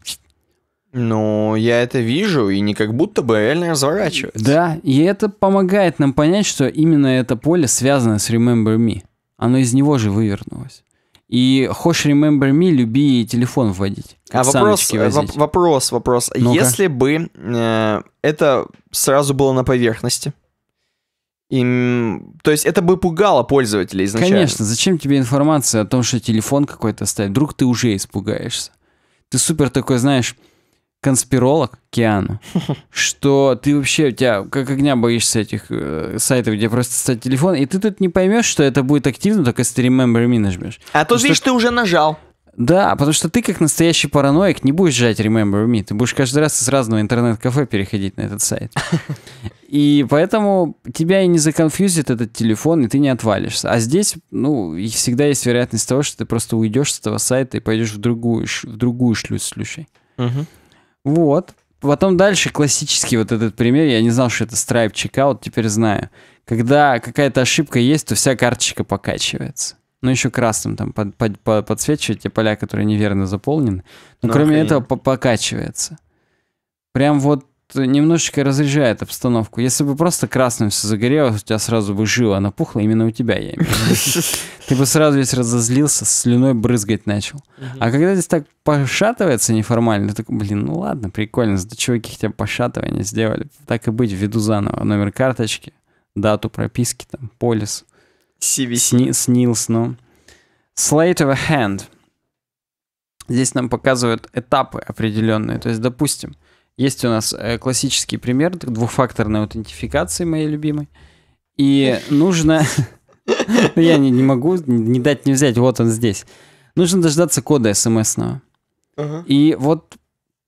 Ну, я это вижу, и не как будто бы а реально разворачивается. Да, и это помогает нам понять, что именно это поле связано с Remember Me. Оно из него же вывернулось. И хочешь Remember Me, люби телефон вводить. А э, вопрос, вопрос, вопрос. Ну Если бы э, это сразу было на поверхности, и, то есть это бы пугало пользователя изначально. Конечно, зачем тебе информация о том, что телефон какой-то ставит? Вдруг ты уже испугаешься. Ты супер такой, знаешь, конспиролог Киану, что ты вообще, у тебя как огня боишься этих э, сайтов, где просто стоит телефон, и ты тут не поймешь, что это будет активно, только если ты remember me нажмешь. А то видишь, ты уже нажал. Да, потому что ты, как настоящий параноик, не будешь жать Remember Me. Ты будешь каждый раз из разного интернет-кафе переходить на этот сайт. И поэтому тебя и не законфьюзит этот телефон, и ты не отвалишься. А здесь, ну, всегда есть вероятность того, что ты просто уйдешь с этого сайта и пойдешь в другую, в другую шлюз слушай. Угу. Вот. Потом дальше классический вот этот пример. Я не знал, что это Stripe Checkout, теперь знаю. Когда какая-то ошибка есть, то вся карточка покачивается но еще красным там под, под, под, подсвечивает те поля, которые неверно заполнены. Но ну, кроме этого по покачивается. Прям вот немножечко разряжает обстановку. Если бы просто красным все загорелось, у тебя сразу бы жила напухла, именно у тебя я Ты бы сразу весь разозлился, слюной брызгать начал. А когда здесь так пошатывается неформально, так, блин, ну ладно, прикольно, зато чуваки хотя пошатывания сделали. Так и быть, введу заново номер карточки, дату прописки, там, полис. Сиви снилс, ну. Slate of a hand. Здесь нам показывают этапы определенные. То есть, допустим, есть у нас э, классический пример двухфакторной аутентификации моей любимой. И нужно... Я не могу не дать, не взять. Вот он здесь. Нужно дождаться кода смс И вот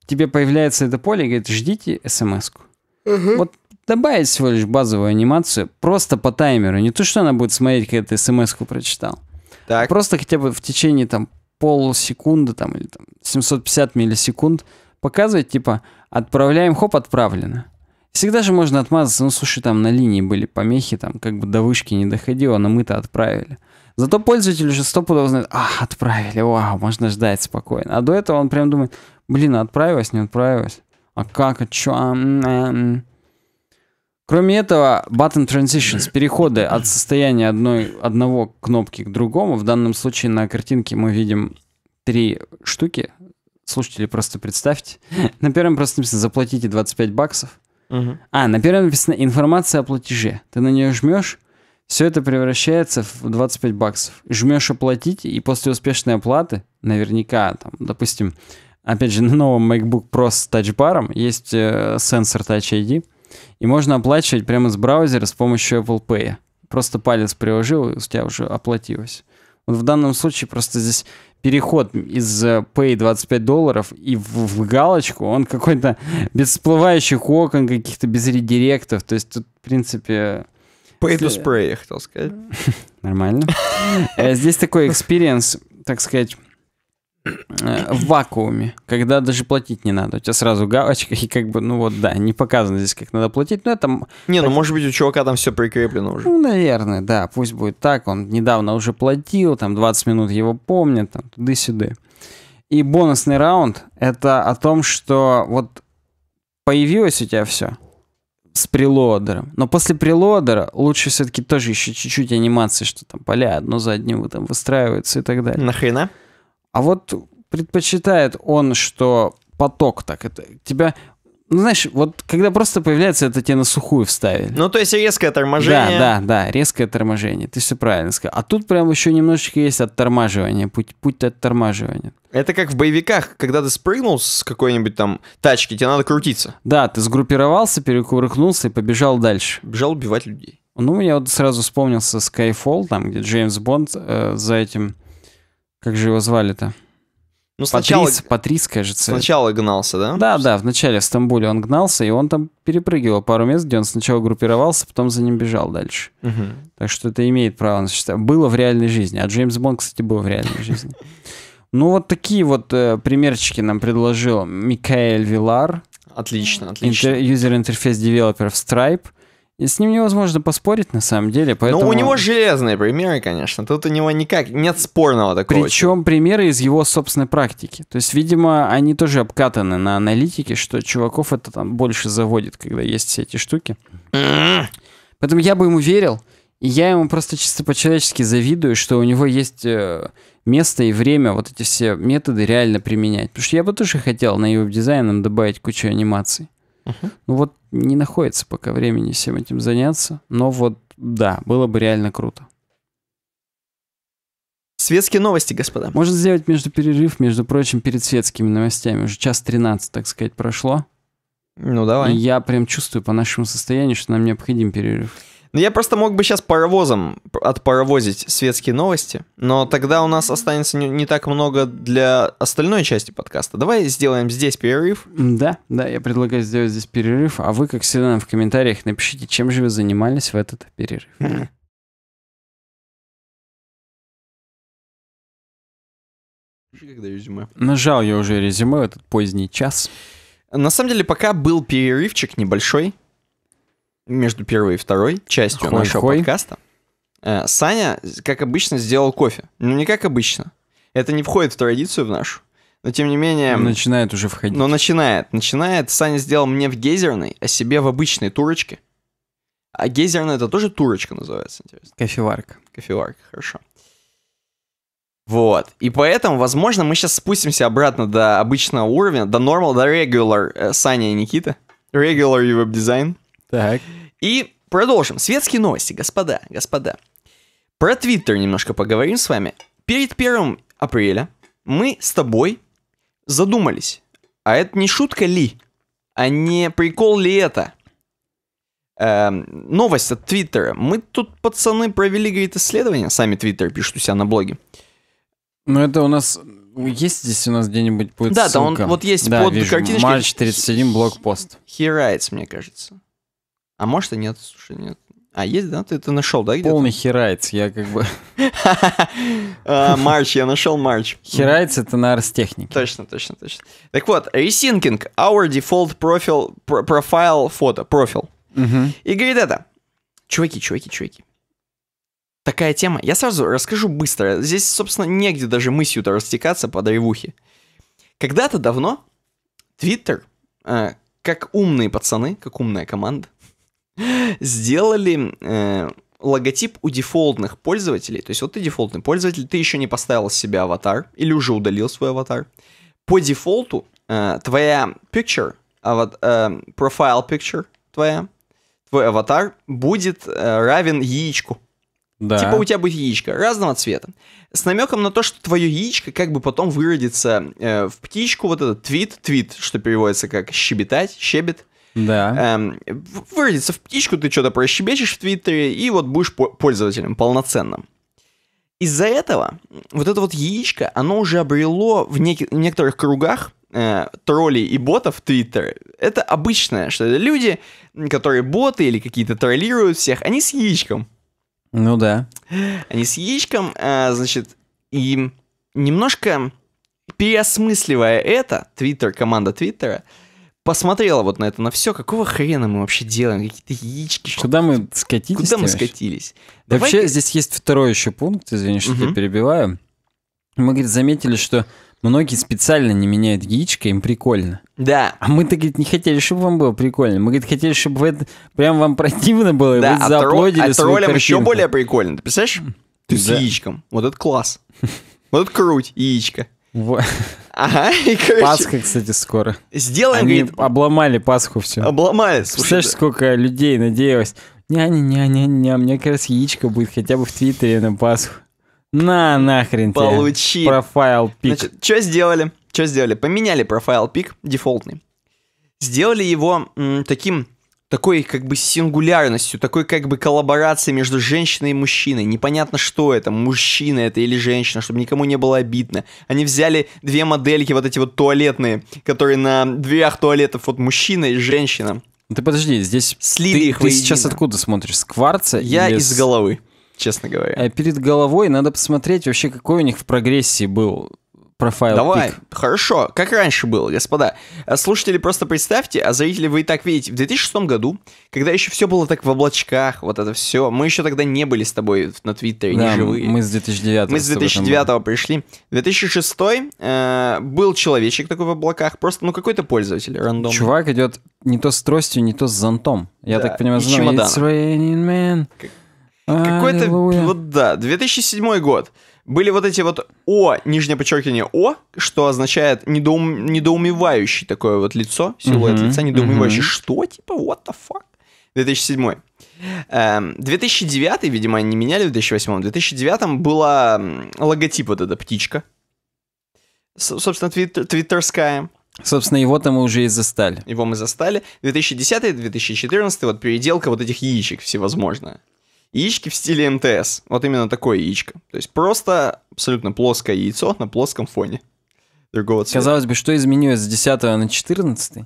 тебе появляется это поле и говорит, ждите смс-ку. Вот добавить всего лишь базовую анимацию просто по таймеру. Не то, что она будет смотреть, когда ты смс-ку прочитал. Так. Просто хотя бы в течение там полсекунды там, или там, 750 миллисекунд показывать, типа, отправляем, хоп, отправлено. Всегда же можно отмазаться, ну слушай, там на линии были помехи, там как бы до вышки не доходило, но мы-то отправили. Зато пользователь уже стопудово знает, а, отправили, вау, можно ждать спокойно. А до этого он прям думает, блин, отправилась, не отправилась. А как, а чё, а, м -м -м. Кроме этого, button transitions, переходы от состояния одной, одного кнопки к другому, в данном случае на картинке мы видим три штуки. Слушатели, просто представьте. На первом просто написано «заплатите 25 баксов». Угу. А, на первом написано «информация о платеже». Ты на нее жмешь, все это превращается в 25 баксов. Жмешь «оплатить», и после успешной оплаты, наверняка, там, допустим, опять же, на новом MacBook Pro с тачбаром есть э, сенсор Touch ID – и можно оплачивать прямо с браузера с помощью Apple Pay. Просто палец приложил, и у тебя уже оплатилось. Вот в данном случае просто здесь переход из э, Pay 25 долларов и в, в галочку, он какой-то без всплывающих окон, каких-то без редиректов. То есть тут, в принципе... Pay to spray, я хотел сказать. Нормально. Э, здесь такой experience, так сказать, в вакууме, когда даже платить не надо. У тебя сразу галочка, и как бы, ну вот, да, не показано здесь, как надо платить, но это... Не, ну может быть у чувака там все прикреплено уже. Ну, наверное, да, пусть будет так. Он недавно уже платил, там 20 минут его помнят, там туда-сюда. И бонусный раунд — это о том, что вот появилось у тебя все с прелодером. Но после прелодера лучше все-таки тоже еще чуть-чуть анимации, что там поля одно за одним там выстраиваются и так далее. Нахрена? А вот предпочитает он, что поток так, это тебя ну, знаешь, вот когда просто появляется, это тебе на сухую вставили. Ну, то есть резкое торможение. Да, да, да, резкое торможение. Ты все правильно сказал. А тут прям еще немножечко есть оттормаживание, путь, путь оттормаживания. Это как в боевиках, когда ты спрыгнул с какой-нибудь там тачки, тебе надо крутиться. Да, ты сгруппировался, перекувыркнулся и побежал дальше. Бежал убивать людей. Ну, я вот сразу вспомнился Skyfall, там, где Джеймс Бонд э, за этим как же его звали-то? Ну, сначала... Патрис, Патрис, кажется. Сначала гнался, да? Да, да, вначале в Стамбуле он гнался, и он там перепрыгивал пару мест, где он сначала группировался, потом за ним бежал дальше. Угу. Так что это имеет право на существование. Было в реальной жизни. А Джеймс Бонд, кстати, был в реальной жизни. Ну, вот такие вот э, примерчики нам предложил Микаэль Вилар. Отлично, отлично. юзер-интерфейс девелопер в Stripe. И с ним невозможно поспорить, на самом деле, поэтому... Ну, у него железные примеры, конечно. Тут у него никак нет спорного такого. Причем примеры из его собственной практики. То есть, видимо, они тоже обкатаны на аналитике, что чуваков это там больше заводит, когда есть все эти штуки. поэтому я бы ему верил, и я ему просто чисто по-человечески завидую, что у него есть э, место и время вот эти все методы реально применять. Потому что я бы тоже хотел на его дизайном добавить кучу анимаций. Uh-huh. Ну вот не находится пока времени всем этим заняться, но вот да, было бы реально круто. Светские новости, господа. Можно сделать между перерыв, между прочим, перед светскими новостями. Уже час 13, так сказать, прошло. Ну, давай. И я прям чувствую по нашему состоянию, что нам необходим перерыв. Ну, я просто мог бы сейчас паровозом отпаровозить светские новости, но тогда у нас останется не, не так много для остальной части подкаста. Давай сделаем здесь перерыв. Да, да, я предлагаю сделать здесь перерыв, а вы, как всегда, нам в комментариях напишите, чем же вы занимались в этот перерыв. Хм. Когда резюме? Нажал я уже резюме в этот поздний час. На самом деле, пока был перерывчик небольшой, между первой и второй частью хой, нашего хой. подкаста, э, Саня, как обычно, сделал кофе. Ну, не как обычно. Это не входит в традицию в нашу. Но тем не менее... Ну, начинает уже входить. Но ну, начинает. Начинает. Саня сделал мне в гейзерной, а себе в обычной турочке. А гейзерная это тоже турочка называется, интересно. Кофеварка. Кофеварка, хорошо. Вот. И поэтому, возможно, мы сейчас спустимся обратно до обычного уровня, до normal, до regular э, Саня и Никита. Regular и веб-дизайн. Так. И продолжим. Светские новости, господа, господа. Про Твиттер немножко поговорим с вами. Перед первым апреля мы с тобой задумались, а это не шутка ли? А не прикол ли это? Эм, новость от Твиттера. Мы тут, пацаны, провели, говорит, исследование. Сами Твиттер пишут у себя на блоге. Ну, это у нас... Есть здесь у нас где-нибудь будет Да, ссылка? да, он вот есть да, под вижу. картиночкой. Марч 37, блокпост. Херается, мне кажется. А может и нет, слушай, нет. А есть, да? Ты это нашел, да? Полный херайц, я как бы... А, Марч, я нашел Марч. Херайц это на Арстехнике. Точно, точно, точно. Так вот, Resyncing, our default profile, profile фото, профиль. И говорит это. Чуваки, чуваки, чуваки. Такая тема. Я сразу расскажу быстро. Здесь, собственно, негде даже мысью-то растекаться по древухе. Когда-то давно Твиттер, а, как умные пацаны, как умная команда, сделали э, логотип у дефолтных пользователей. То есть вот ты дефолтный пользователь, ты еще не поставил себе аватар или уже удалил свой аватар. По дефолту э, твоя picture, ават, э, profile picture твоя, твой аватар будет э, равен яичку. Да. Типа у тебя будет яичко разного цвета. С намеком на то, что твое яичко как бы потом выродится э, в птичку, вот этот твит, твит, что переводится как щебетать, щебет. Да. Эм, выродится в птичку, ты что-то прощебечешь в Твиттере, и вот будешь пользователем полноценным. Из-за этого вот это вот яичко, оно уже обрело в, нек- в некоторых кругах э, троллей и ботов Твиттера. Это обычное, что это люди, которые боты или какие-то троллируют всех, они с яичком. Ну да. Они с яичком, э, значит, и немножко переосмысливая это, Твиттер, команда Твиттера, э, посмотрела вот на это, на все, какого хрена мы вообще делаем, какие-то яички. Куда мы скатились? Куда мы скатились? Давай вообще здесь есть второй еще пункт, извини, что угу. Uh перебиваю. Мы, говорит, заметили, что многие специально не меняют яичко, им прикольно. Да. А мы-то, говорит, не хотели, чтобы вам было прикольно. Мы, говорит, хотели, чтобы это прям вам противно было, да, и вы а зааплодили тролль, а троллям еще более прикольно, ты представляешь? Ты да. с яичком. Вот это класс. Вот это круть, яичко. Ага, и короче... Пасха, кстати, скоро. Сделаем, Они говорит... обломали Пасху все. Обломали, слушай. сколько людей надеялось. Ня-ня-ня-ня-ня, мне как раз яичко будет хотя бы в Твиттере на Пасху. На, нахрен Получи. Тебе. Профайл пик. Значит, что сделали? Что сделали? Поменяли профайл пик дефолтный. Сделали его м, таким такой как бы сингулярностью, такой как бы коллаборацией между женщиной и мужчиной. Непонятно, что это, мужчина это или женщина, чтобы никому не было обидно. Они взяли две модельки вот эти вот туалетные, которые на дверях туалетов, вот мужчина и женщина. Ну, ты подожди, здесь... Слили ты, их воедино. Ты сейчас откуда смотришь, с кварца? Я из с... головы, честно говоря. А перед головой надо посмотреть вообще, какой у них в прогрессии был профайл. Давай, пик. хорошо, как раньше было, господа. Э, слушатели, просто представьте, а зрители вы и так видите. В 2006 году, когда еще все было так в облачках, вот это все, мы еще тогда не были с тобой на Твиттере, да, не живые. мы с 2009 Мы с 2009 пришли. 2006 э, был человечек такой в облаках, просто, ну, какой-то пользователь, рандом. Чувак идет не то с тростью, не то с зонтом. Я да, так понимаю, знаю, It's raining man. Как... Какой-то, вот да, 2007 год были вот эти вот О, нижнее подчеркивание О, что означает недоум, недоумевающий такое вот лицо, силуэт mm-hmm. лица, недоумевающий. Mm-hmm. Что? Типа, what the fuck? 2007. 2009, эм, видимо, они не меняли в 2008. В 2009 была логотип вот эта птичка. Собственно, твит- твиттерская. Собственно, его-то мы уже и застали. Его мы застали. 2010-2014, вот переделка вот этих яичек всевозможная. Яички в стиле МТС. Вот именно такое яичко. То есть просто абсолютно плоское яйцо на плоском фоне. Другого цвета. Казалось бы, что изменилось с 10 на 14?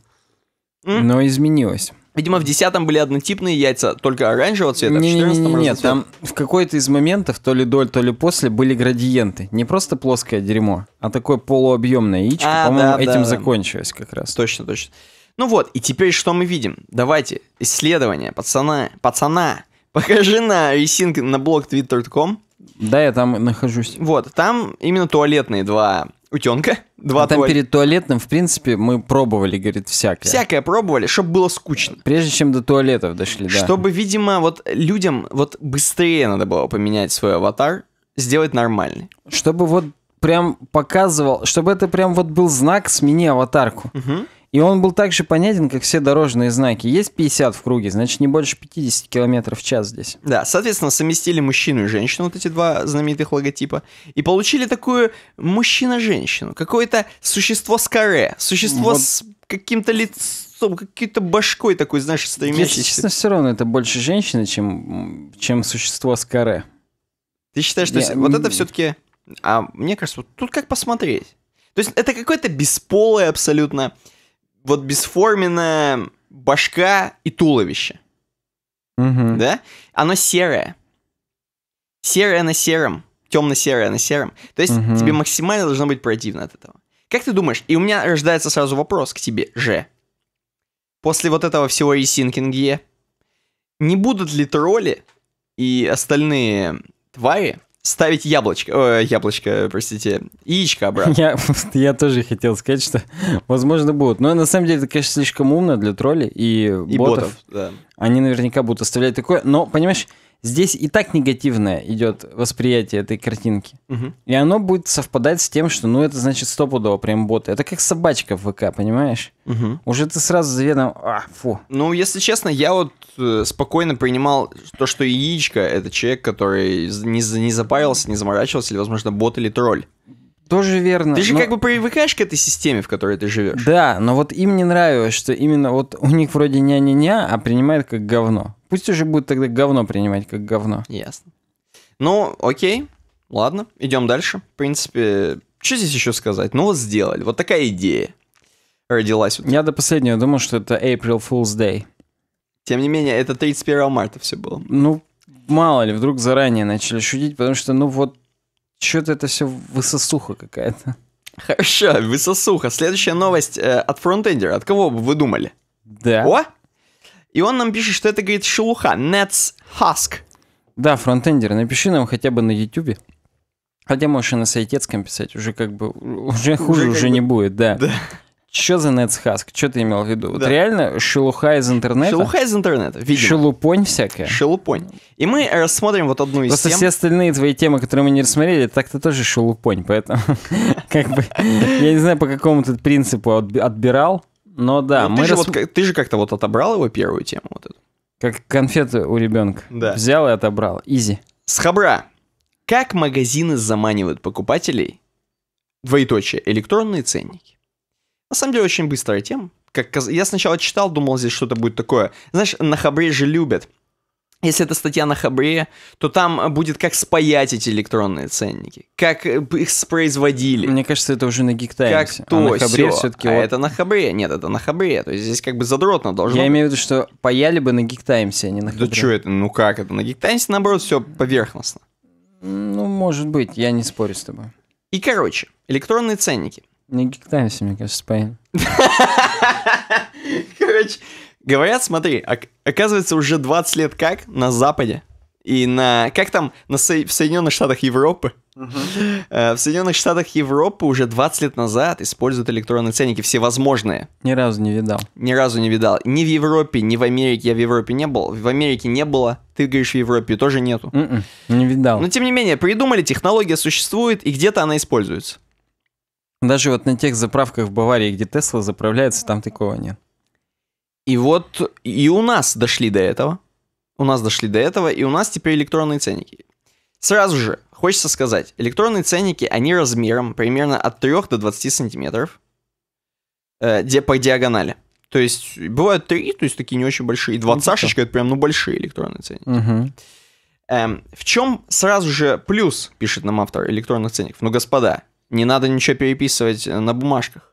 М? Но изменилось. Видимо, в 10 были однотипные яйца, только оранжевого цвета, не, а в не, не, Нет, там в какой-то из моментов, то ли доль, то ли после, были градиенты. Не просто плоское дерьмо, а такое полуобъемное яичко. А, По-моему, да, этим да, закончилось как раз. Точно, точно. Ну вот, и теперь что мы видим? Давайте, исследование пацана, пацана, Покажи на Resync, на блог twitter.com. Да, я там нахожусь. Вот, там именно туалетные два утенка. Два а там туал... перед туалетным, в принципе, мы пробовали, говорит, всякое. Всякое пробовали, чтобы было скучно. Прежде чем до туалетов дошли, да. Чтобы, видимо, вот людям вот быстрее надо было поменять свой аватар, сделать нормальный. Чтобы вот прям показывал, чтобы это прям вот был знак «смени аватарку». Угу. И он был также понятен, как все дорожные знаки. Есть 50 в круге, значит, не больше 50 км в час здесь. Да, соответственно, совместили мужчину и женщину, вот эти два знаменитых логотипа, и получили такую мужчина-женщину. Какое-то существо с каре, существо вот. с каким-то лицом, какой-то башкой такой, знаешь, стоимящийся. Если честно, все равно это больше женщина, чем, чем существо с каре. Ты считаешь, что Я... вот это все-таки... А мне кажется, вот тут как посмотреть. То есть это какое-то бесполое абсолютно вот бесформенная башка и туловище. Угу. Да? Оно серое. Серое на сером. Темно-серое на сером. То есть угу. тебе максимально должно быть противно от этого. Как ты думаешь? И у меня рождается сразу вопрос к тебе же. После вот этого всего и синкинге, не будут ли тролли и остальные твари ставить яблочко, э, яблочко, простите, яичко обратно. Я, я тоже хотел сказать, что возможно будут. Но на самом деле это, конечно, слишком умно для троллей и, и ботов. ботов да. Они наверняка будут оставлять такое. Но, понимаешь, здесь и так негативное идет восприятие этой картинки. Угу. И оно будет совпадать с тем, что ну это значит стопудово прям боты. Это как собачка в ВК, понимаешь? Угу. Уже ты сразу заведом, а, фу. Ну, если честно, я вот э, спокойно принимал то, что яичко — это человек, который не, не запарился, не заморачивался, или, возможно, бот или тролль. Тоже верно. Ты же но... как бы привыкаешь к этой системе, в которой ты живешь. Да, но вот им не нравилось, что именно вот у них вроде ня-ня-ня, а принимают как говно. Пусть уже будет тогда говно принимать как говно. Ясно. Ну, окей, ладно, идем дальше. В принципе, что здесь еще сказать? Ну вот сделали, вот такая идея родилась. Вот. Я до последнего думал, что это April Fool's Day. Тем не менее, это 31 марта все было. Ну, мало ли, вдруг заранее начали шутить, потому что, ну вот, что-то это все высосуха какая-то. Хорошо, высосуха. Следующая новость э, от фронтендера. От кого бы вы думали? Да. О? И он нам пишет, что это, говорит, шелуха, Nets Husk. Да, фронтендер. напиши нам хотя бы на YouTube. Хотя можешь и на сайтецком писать, уже как бы, уже хуже уже, уже бы... не будет, да. да. Что за Nets Husk? Что ты имел в виду? Да. Вот реально шелуха из интернета? Шелуха из интернета, видимо. Шелупонь всякая? Шелупонь. И мы рассмотрим вот одну из Просто тем. все остальные твои темы, которые мы не рассмотрели, так-то тоже шелупонь, поэтому как бы я не знаю, по какому ты принципу отбирал. Но да, ну, мы... Ты же, вот, ты же как-то вот отобрал его первую тему. Вот эту. Как конфеты у ребенка. Да. Взял и отобрал. Изи. С хабра. Как магазины заманивают покупателей? Двоеточие. Электронные ценники. На самом деле очень быстрая тема. Как, я сначала читал, думал, здесь что-то будет такое. Знаешь, на хабре же любят если это статья на Хабре, то там будет как спаять эти электронные ценники, как э, их производили. Мне кажется, это уже на Гиктаймсе. Как а то, на Хабре все-таки... А вот... это на Хабре, нет, это на Хабре, то есть здесь как бы задротно должно Я быть. имею в виду, что паяли бы на Гиктаймсе, а не на Хабре. Да что это, ну как это, на Гиктаймсе, наоборот, все поверхностно. Ну, может быть, я не спорю с тобой. И, короче, электронные ценники. На Гиктаймсе, мне кажется, спаяли. Короче, Говорят, смотри, оказывается, уже 20 лет как на Западе и на... Как там на Со... в Соединенных Штатах Европы? Э, в Соединенных Штатах Европы уже 20 лет назад используют электронные ценники всевозможные. Ни разу не видал. Ни разу не видал. Ни в Европе, ни в Америке. Я в Европе не был. В Америке не было. Ты говоришь, в Европе тоже нету. М-м, не видал. Но тем не менее, придумали, технология существует, и где-то она используется. Даже вот на тех заправках в Баварии, где Тесла заправляется, там такого нет. И вот и у нас дошли до этого. У нас дошли до этого, и у нас теперь электронные ценники. Сразу же хочется сказать, электронные ценники, они размером примерно от 3 до 20 сантиметров э, по диагонали. То есть бывают 3, то есть такие не очень большие. И 20 шашечка, это прям, ну, большие электронные ценники. Угу. Эм, в чем сразу же плюс, пишет нам автор электронных ценников? Ну, господа, не надо ничего переписывать э, на бумажках.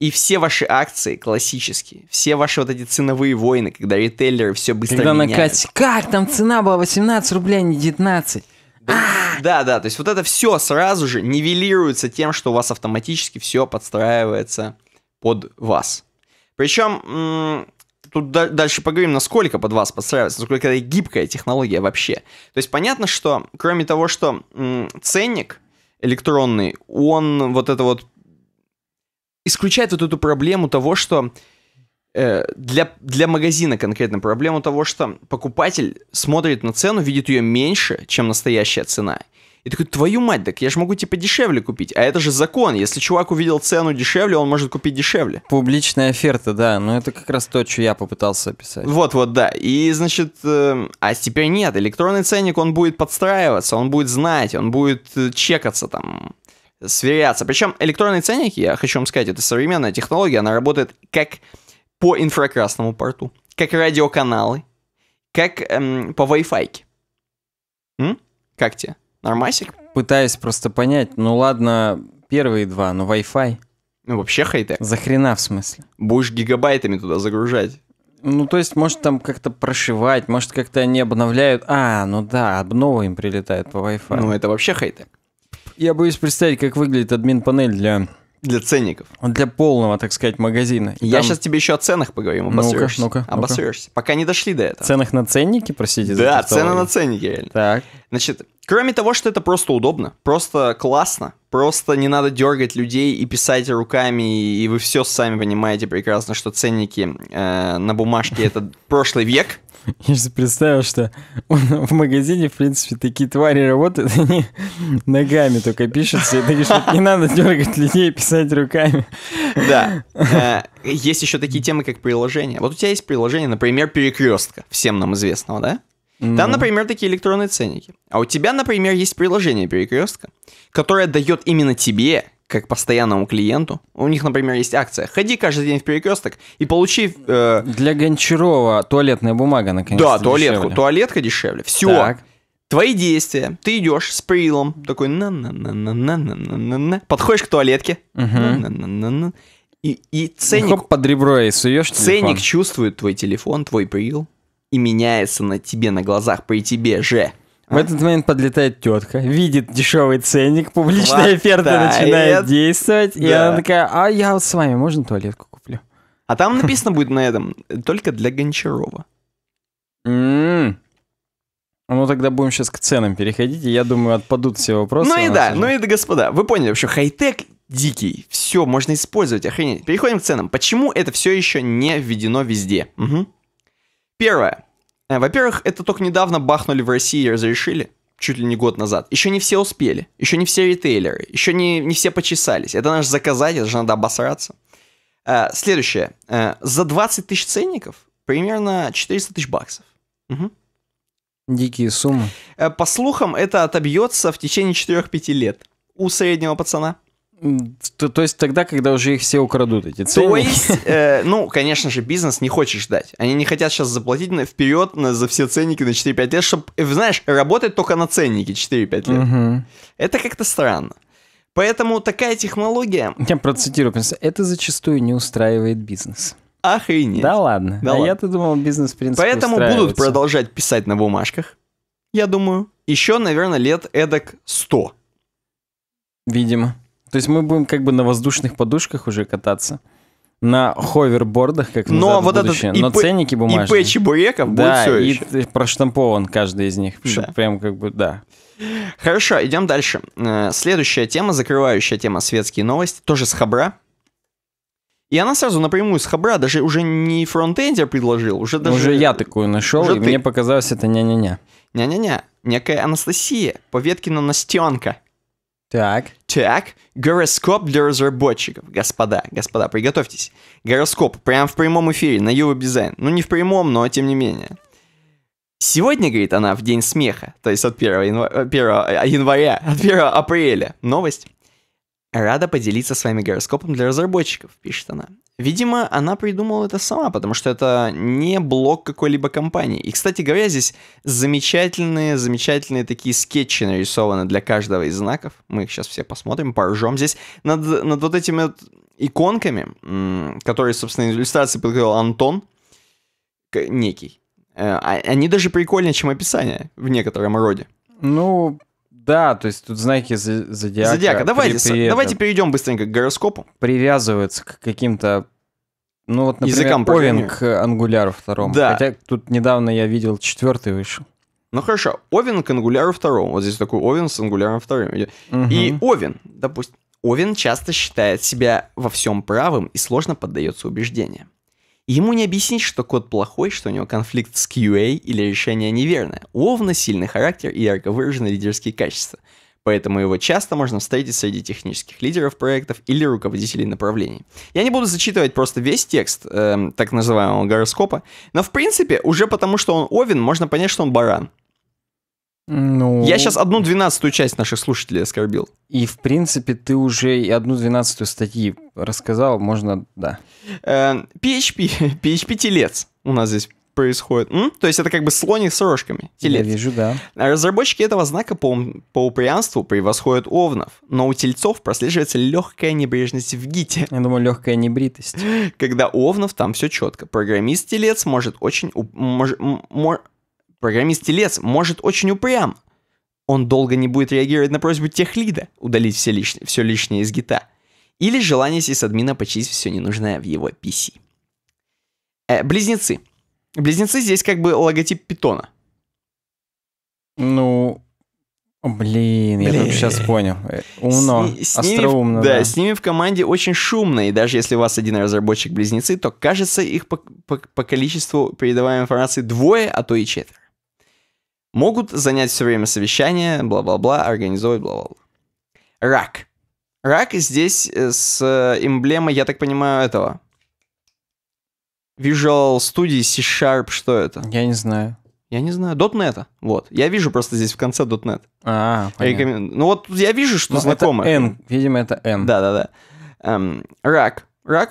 И все ваши акции классические, все ваши вот эти ценовые войны, когда ритейлеры все быстро когда меняют. Когда на накатит, как там цена была 18 рублей, а не 19? А! Да, да, то есть вот это все сразу же нивелируется тем, что у вас автоматически все подстраивается под вас. Причем тут дальше поговорим, насколько под вас подстраивается, насколько это гибкая технология вообще. То есть понятно, что кроме того, что ценник электронный, он вот это вот исключает вот эту проблему того, что э, для, для магазина конкретно проблему того, что покупатель смотрит на цену, видит ее меньше, чем настоящая цена. И такой, твою мать, так я же могу типа дешевле купить. А это же закон. Если чувак увидел цену дешевле, он может купить дешевле. Публичная оферта, да. Но ну, это как раз то, что я попытался описать. Вот, вот, да. И, значит, э, а теперь нет. Электронный ценник, он будет подстраиваться, он будет знать, он будет э, чекаться там сверяться. Причем электронные ценники. я хочу вам сказать, это современная технология, она работает как по инфракрасному порту, как радиоканалы, как эм, по Wi-Fi. М? Как тебе? Нормасик? Пытаюсь просто понять, ну ладно, первые два, но ну Wi-Fi. Ну вообще хай За хрена в смысле? Будешь гигабайтами туда загружать. Ну, то есть, может, там как-то прошивать, может, как-то они обновляют. А, ну да, обновы им прилетают по Wi-Fi. Ну, это вообще хай я боюсь представить, как выглядит админ-панель для для ценников. Для полного, так сказать, магазина. И Я сейчас тебе еще о ценах поговорим, обосрешься. Ну-ка, ну-ка, обосрешься. Ну Пока не дошли до этого. Ценах на ценники, простите? Да, цены на ценники, Так. Значит, кроме того, что это просто удобно, просто классно, просто не надо дергать людей и писать руками, и вы все сами понимаете прекрасно, что ценники э, на бумажке — это прошлый век. Я же представил, что в магазине, в принципе, такие твари работают, они ногами только пишутся. И такие, что не надо дергать людей, писать руками. Да. Э, есть еще такие темы, как приложения. Вот у тебя есть приложение, например, перекрестка, всем нам известного, да? Там, ну. например, такие электронные ценники. А у тебя, например, есть приложение перекрестка, которое дает именно тебе, как постоянному клиенту. У них, например, есть акция. Ходи каждый день в перекресток и получи... Э... Для Гончарова туалетная бумага, наконец Да, туалетку. Дешевле. Туалетка дешевле. Все. Так. Твои действия. Ты идешь с прилом, такой на на на на на на на на Подходишь к туалетке. Угу. и, и ценник... Ну, хоп, под ребро и суешь Ценник чувствует твой телефон, твой прил и меняется на тебе на глазах при тебе же. В этот момент подлетает тетка, видит дешевый ценник, публичная оферта начинает действовать, и она такая, а я вот с вами, можно туалетку куплю? А там написано будет на этом, только для Гончарова. М-м. Ну, тогда будем сейчас к ценам переходить, и я думаю, отпадут все вопросы. Ну и да, ну и да, господа, вы поняли, вообще хай-тек дикий, все можно использовать, охренеть. Переходим к ценам. Почему это все еще не введено везде? Первое. Э, во-первых, это только недавно бахнули в России и разрешили, чуть ли не год назад. Еще не все успели, еще не все ритейлеры, еще не, не все почесались. Это наш заказать, это же надо обосраться. Э, следующее. Э, за 20 тысяч ценников примерно 400 тысяч баксов. Угу. Дикие суммы. По слухам, это отобьется в течение 4-5 лет у среднего пацана. То, то есть тогда, когда уже их все украдут, эти ценники. То есть, э, ну, конечно же, бизнес не хочет ждать. Они не хотят сейчас заплатить на, вперед на, за все ценники на 4-5 лет, чтобы, э, знаешь, работать только на ценнике 4-5 лет. Угу. Это как-то странно. Поэтому такая технология... Я процитирую, это зачастую не устраивает бизнес. Охренеть. Да ладно. Да а я-то думал, бизнес в принципе Поэтому будут продолжать писать на бумажках, я думаю. Еще, наверное, лет эдак 100. Видимо. То есть мы будем как бы на воздушных подушках уже кататься. На ховербордах, как Но вот будущее. этот Но ИП, ценники бумажные. ИП Чебуреков да, будет все и проштампован каждый из них. Да. Прям как бы, да. Хорошо, идем дальше. Э, следующая тема, закрывающая тема светские новости, тоже с Хабра. И она сразу напрямую с Хабра, даже уже не фронтендер предложил, уже даже... Уже я такую нашел, уже и ты... мне показалось это ня-ня-ня. Ня-ня-ня. Некая Анастасия, Поветкина Настенка, так. Так, гороскоп для разработчиков. Господа, господа, приготовьтесь. Гороскоп прямо в прямом эфире на Юва Дизайн. Ну, не в прямом, но тем не менее. Сегодня, говорит она, в день смеха, то есть от 1, января, 1 января, от 1 апреля. Новость. Рада поделиться с вами гороскопом для разработчиков, пишет она. Видимо, она придумала это сама, потому что это не блог какой-либо компании. И, кстати говоря, здесь замечательные, замечательные такие скетчи нарисованы для каждого из знаков. Мы их сейчас все посмотрим, поржем. Здесь над, над вот этими вот иконками, которые, собственно, иллюстрации подготовил Антон, некий, э, а, они даже прикольнее, чем описание в некотором роде. Ну, да, то есть тут знаки зодиака. Зодиака. Давайте, при, при давайте перейдем быстренько к гороскопу. Привязываются к каким-то ну вот, например, языкам Овен к Ангуляру второму. Да. Хотя тут недавно я видел четвертый вышел. Ну хорошо, Овен к Ангуляру второму. Вот здесь такой Овен с Ангуляром вторым. Угу. И Овен, допустим, Овен часто считает себя во всем правым и сложно поддается убеждениям. Ему не объяснить, что код плохой, что у него конфликт с QA или решение неверное. У Овна сильный характер и ярко выраженные лидерские качества. Поэтому его часто можно встретить среди технических лидеров проектов или руководителей направлений. Я не буду зачитывать просто весь текст э, так называемого гороскопа, но в принципе уже потому, что он Овен, можно понять, что он баран. Ну... Я сейчас одну двенадцатую часть наших слушателей оскорбил. И, в принципе, ты уже и одну двенадцатую статьи рассказал, можно, да. PHP, э, PHP-телец у нас здесь происходит. М? То есть это как бы слоник с рожками. Телец. Я вижу, да. Разработчики этого знака по, по упрямству превосходят овнов, но у тельцов прослеживается легкая небрежность в гите. Я думаю, легкая небритость. Когда у овнов там все четко. Программист-телец может очень... Мож, мож, Программист-телец может очень упрям. Он долго не будет реагировать на просьбу техлида удалить все лишнее, все лишнее из гита. Или желание сисадмина почистить все ненужное в его PC. Э, близнецы. Близнецы здесь как бы логотип питона. Ну, Блин, Блин, я только сейчас понял. Э, умно, с, с остроумно. Ними, да, да, с ними в команде очень шумно, и даже если у вас один разработчик-близнецы, то кажется их по, по, по количеству передаваемой информации двое, а то и четверо. Могут занять все время совещание, бла-бла-бла, организовать, бла-бла-бла. Рак. Рак здесь э, с э, эмблемой, я так понимаю, этого. Visual Studio C-Sharp, что это? Я не знаю. Я не знаю, .NET, вот. Я вижу просто здесь в конце .NET. А, Рекомен... Ну вот я вижу, что ну, N, видимо, это N. Да-да-да. Эм, Рак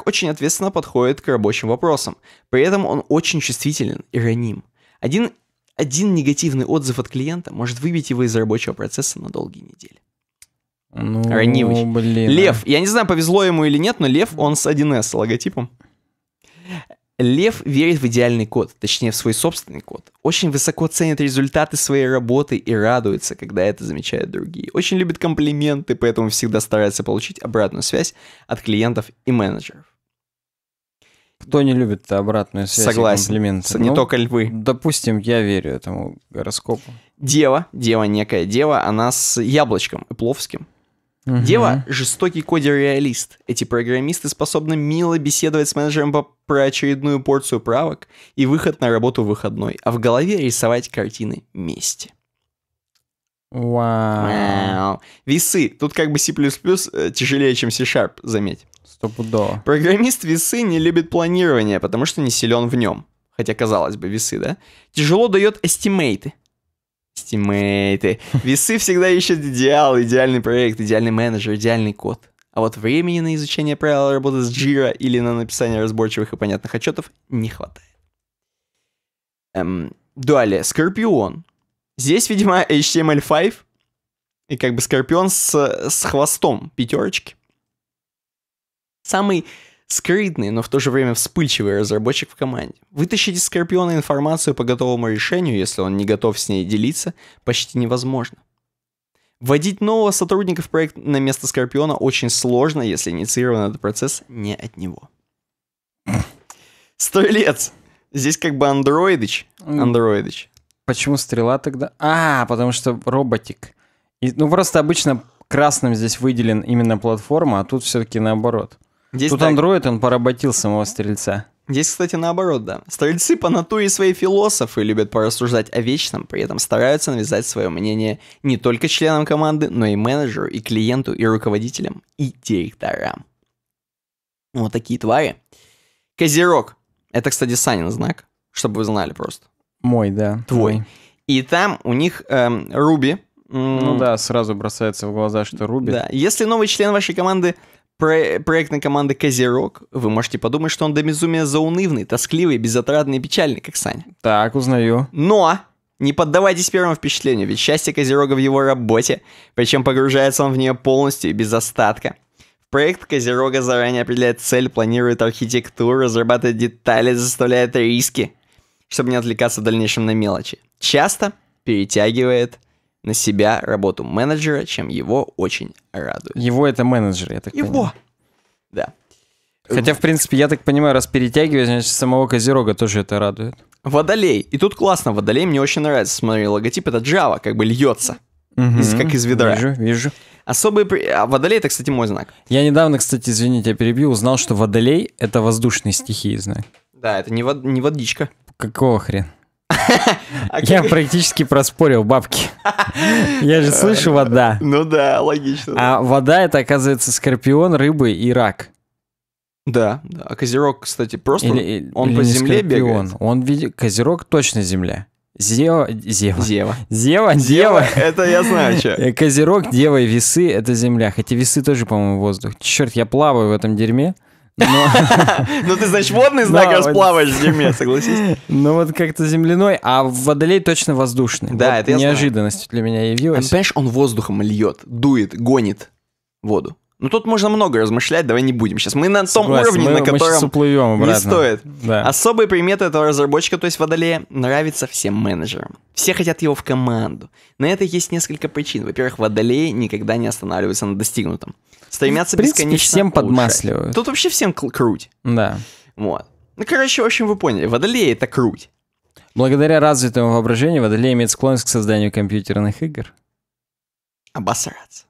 очень ответственно подходит к рабочим вопросам. При этом он очень чувствителен и раним. Один один негативный отзыв от клиента может выбить его из рабочего процесса на долгие недели. Ну, Ранивый. блин. Лев. А. Я не знаю, повезло ему или нет, но Лев, он с 1С логотипом. Лев верит в идеальный код, точнее в свой собственный код. Очень высоко ценит результаты своей работы и радуется, когда это замечают другие. Очень любит комплименты, поэтому всегда старается получить обратную связь от клиентов и менеджеров. Кто не любит обратную связь Согласен. комплименты? Не ну, только львы. Допустим, я верю этому гороскопу. Дева, дева некая, дева, она с яблочком и пловским. Угу. Дева — жестокий кодер-реалист. Эти программисты способны мило беседовать с менеджером по, про очередную порцию правок и выход на работу выходной, а в голове рисовать картины мести. Вау. Вау. Весы. Тут как бы C++ э, тяжелее, чем C-Sharp, заметь. Стопудово. Программист весы не любит планирование, потому что не силен в нем. Хотя, казалось бы, весы, да? Тяжело дает эстимейты. Эстимейты. Весы всегда ищут идеал, идеальный проект, идеальный менеджер, идеальный код. А вот времени на изучение правил работы с Jira или на написание разборчивых и понятных отчетов не хватает. Эм, далее, Скорпион. Здесь, видимо, HTML5 и как бы Скорпион с, с хвостом пятерочки самый скрытный, но в то же время вспыльчивый разработчик в команде. Вытащить из Скорпиона информацию по готовому решению, если он не готов с ней делиться, почти невозможно. Вводить нового сотрудника в проект на место Скорпиона очень сложно, если инициирован этот процесс не от него. Стрелец. Здесь как бы андроидыч. Андроидыч. Почему стрела тогда? А, потому что роботик. И, ну, просто обычно красным здесь выделен именно платформа, а тут все-таки наоборот. Здесь Тут так... андроид, он поработил самого стрельца. Здесь, кстати, наоборот, да. Стрельцы по натуре свои философы любят порассуждать о вечном, при этом стараются навязать свое мнение не только членам команды, но и менеджеру, и клиенту, и руководителям, и директорам. Вот такие твари. Козерог. Это, кстати, Санин знак, чтобы вы знали просто. Мой, да. Твой. И там у них эм, Руби. Ну да, сразу бросается в глаза, что Руби. Да. Если новый член вашей команды проектной команды Козерог, вы можете подумать, что он до безумия заунывный, тоскливый, безотрадный и печальный, как Саня. Так, узнаю. Но не поддавайтесь первому впечатлению, ведь счастье Козерога в его работе, причем погружается он в нее полностью и без остатка. Проект Козерога заранее определяет цель, планирует архитектуру, разрабатывает детали, заставляет риски, чтобы не отвлекаться в дальнейшем на мелочи. Часто перетягивает на себя работу менеджера, чем его очень радует. Его это менеджер, я так его. понимаю. Его! Да. Хотя, в принципе, я так понимаю, раз перетягивать, значит, самого Козерога тоже это радует. Водолей. И тут классно, Водолей мне очень нравится. Смотри, логотип это Java, как бы льется. Угу, из, как из ведра. Вижу, вижу. Особые... При... А водолей — это, кстати, мой знак. Я недавно, кстати, извините, я перебью, узнал, что водолей — это воздушный стихии знак. Да, это не, вод... не водичка. Какого хрена? А я практически проспорил бабки. Я же слышу вода. Ну да, логично. А вода это, оказывается, скорпион, рыбы и рак. Да, да. А козерог, кстати, просто или, он или по земле скорпион. бегает. Он видит козерог точно земля. Зева, Зева. Зева. Зева, Дева. Это я знаю, что. Э, козерог, Дева и Весы — это земля. Хотя Весы тоже, по-моему, воздух. Черт, я плаваю в этом дерьме. Ну ты, значит, водный знак расплаваешь в зиме, согласись? Ну вот как-то земляной, а водолей точно воздушный. Да, это неожиданность для меня явилась. А понимаешь, он воздухом льет, дует, гонит воду. Ну тут можно много размышлять, давай не будем. Сейчас мы на том Согласен, уровне, мы, на котором мы уплывем не стоит. Да. Особые приметы этого разработчика, то есть Водолея, нравится всем менеджерам. Все хотят его в команду. На это есть несколько причин. Во-первых, Водолеи никогда не останавливаются на достигнутом. Стремятся в принципе, бесконечно всем улучшать. подмасливают. Тут вообще всем круть. Да. Вот. Ну, короче, в общем, вы поняли. Водолеи — это круть. Благодаря развитому воображению Водолей имеет склонность к созданию компьютерных игр. Обосраться.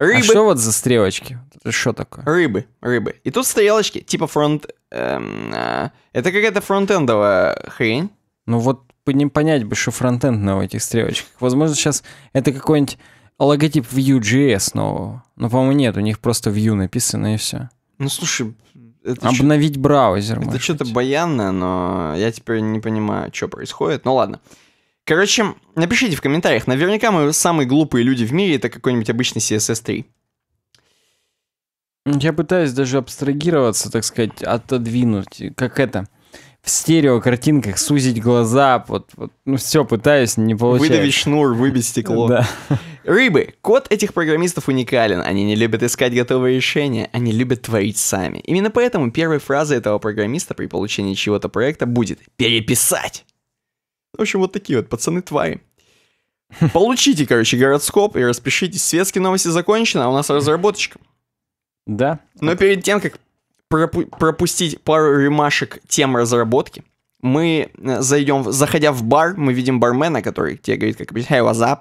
А рыбы. А что вот за стрелочки? Это что такое? Рыбы, рыбы. И тут стрелочки, типа фронт... Эм, э, это какая-то фронтендовая хрень. Ну вот не понять бы, что фронтенд на этих стрелочках. Возможно, сейчас это какой-нибудь логотип Vue.js нового. Но, по-моему, нет, у них просто Vue написано и все. Ну, слушай, это Обновить что... браузер, Это что-то баянное, но я теперь не понимаю, что происходит. Ну, ладно. Короче, напишите в комментариях. Наверняка мы самые глупые люди в мире, это какой-нибудь обычный CSS3. Я пытаюсь даже абстрагироваться, так сказать, отодвинуть, как это, в стерео картинках сузить глаза, вот, вот ну все, пытаюсь, не получается. Выдавить шнур, выбить стекло. Да. Рыбы. Код этих программистов уникален. Они не любят искать готовые решения, они любят творить сами. Именно поэтому первая фраза этого программиста при получении чего-то проекта будет «переписать». В общем, вот такие вот пацаны-твари. Получите, короче, гороскоп и распишитесь. Светские новости закончены, а у нас разработочка. Да. Но перед тем, как пропу- пропустить пару ремашек тем разработки, мы э, зайдем, заходя в бар, мы видим бармена, который тебе говорит, как бы, hey, what's up?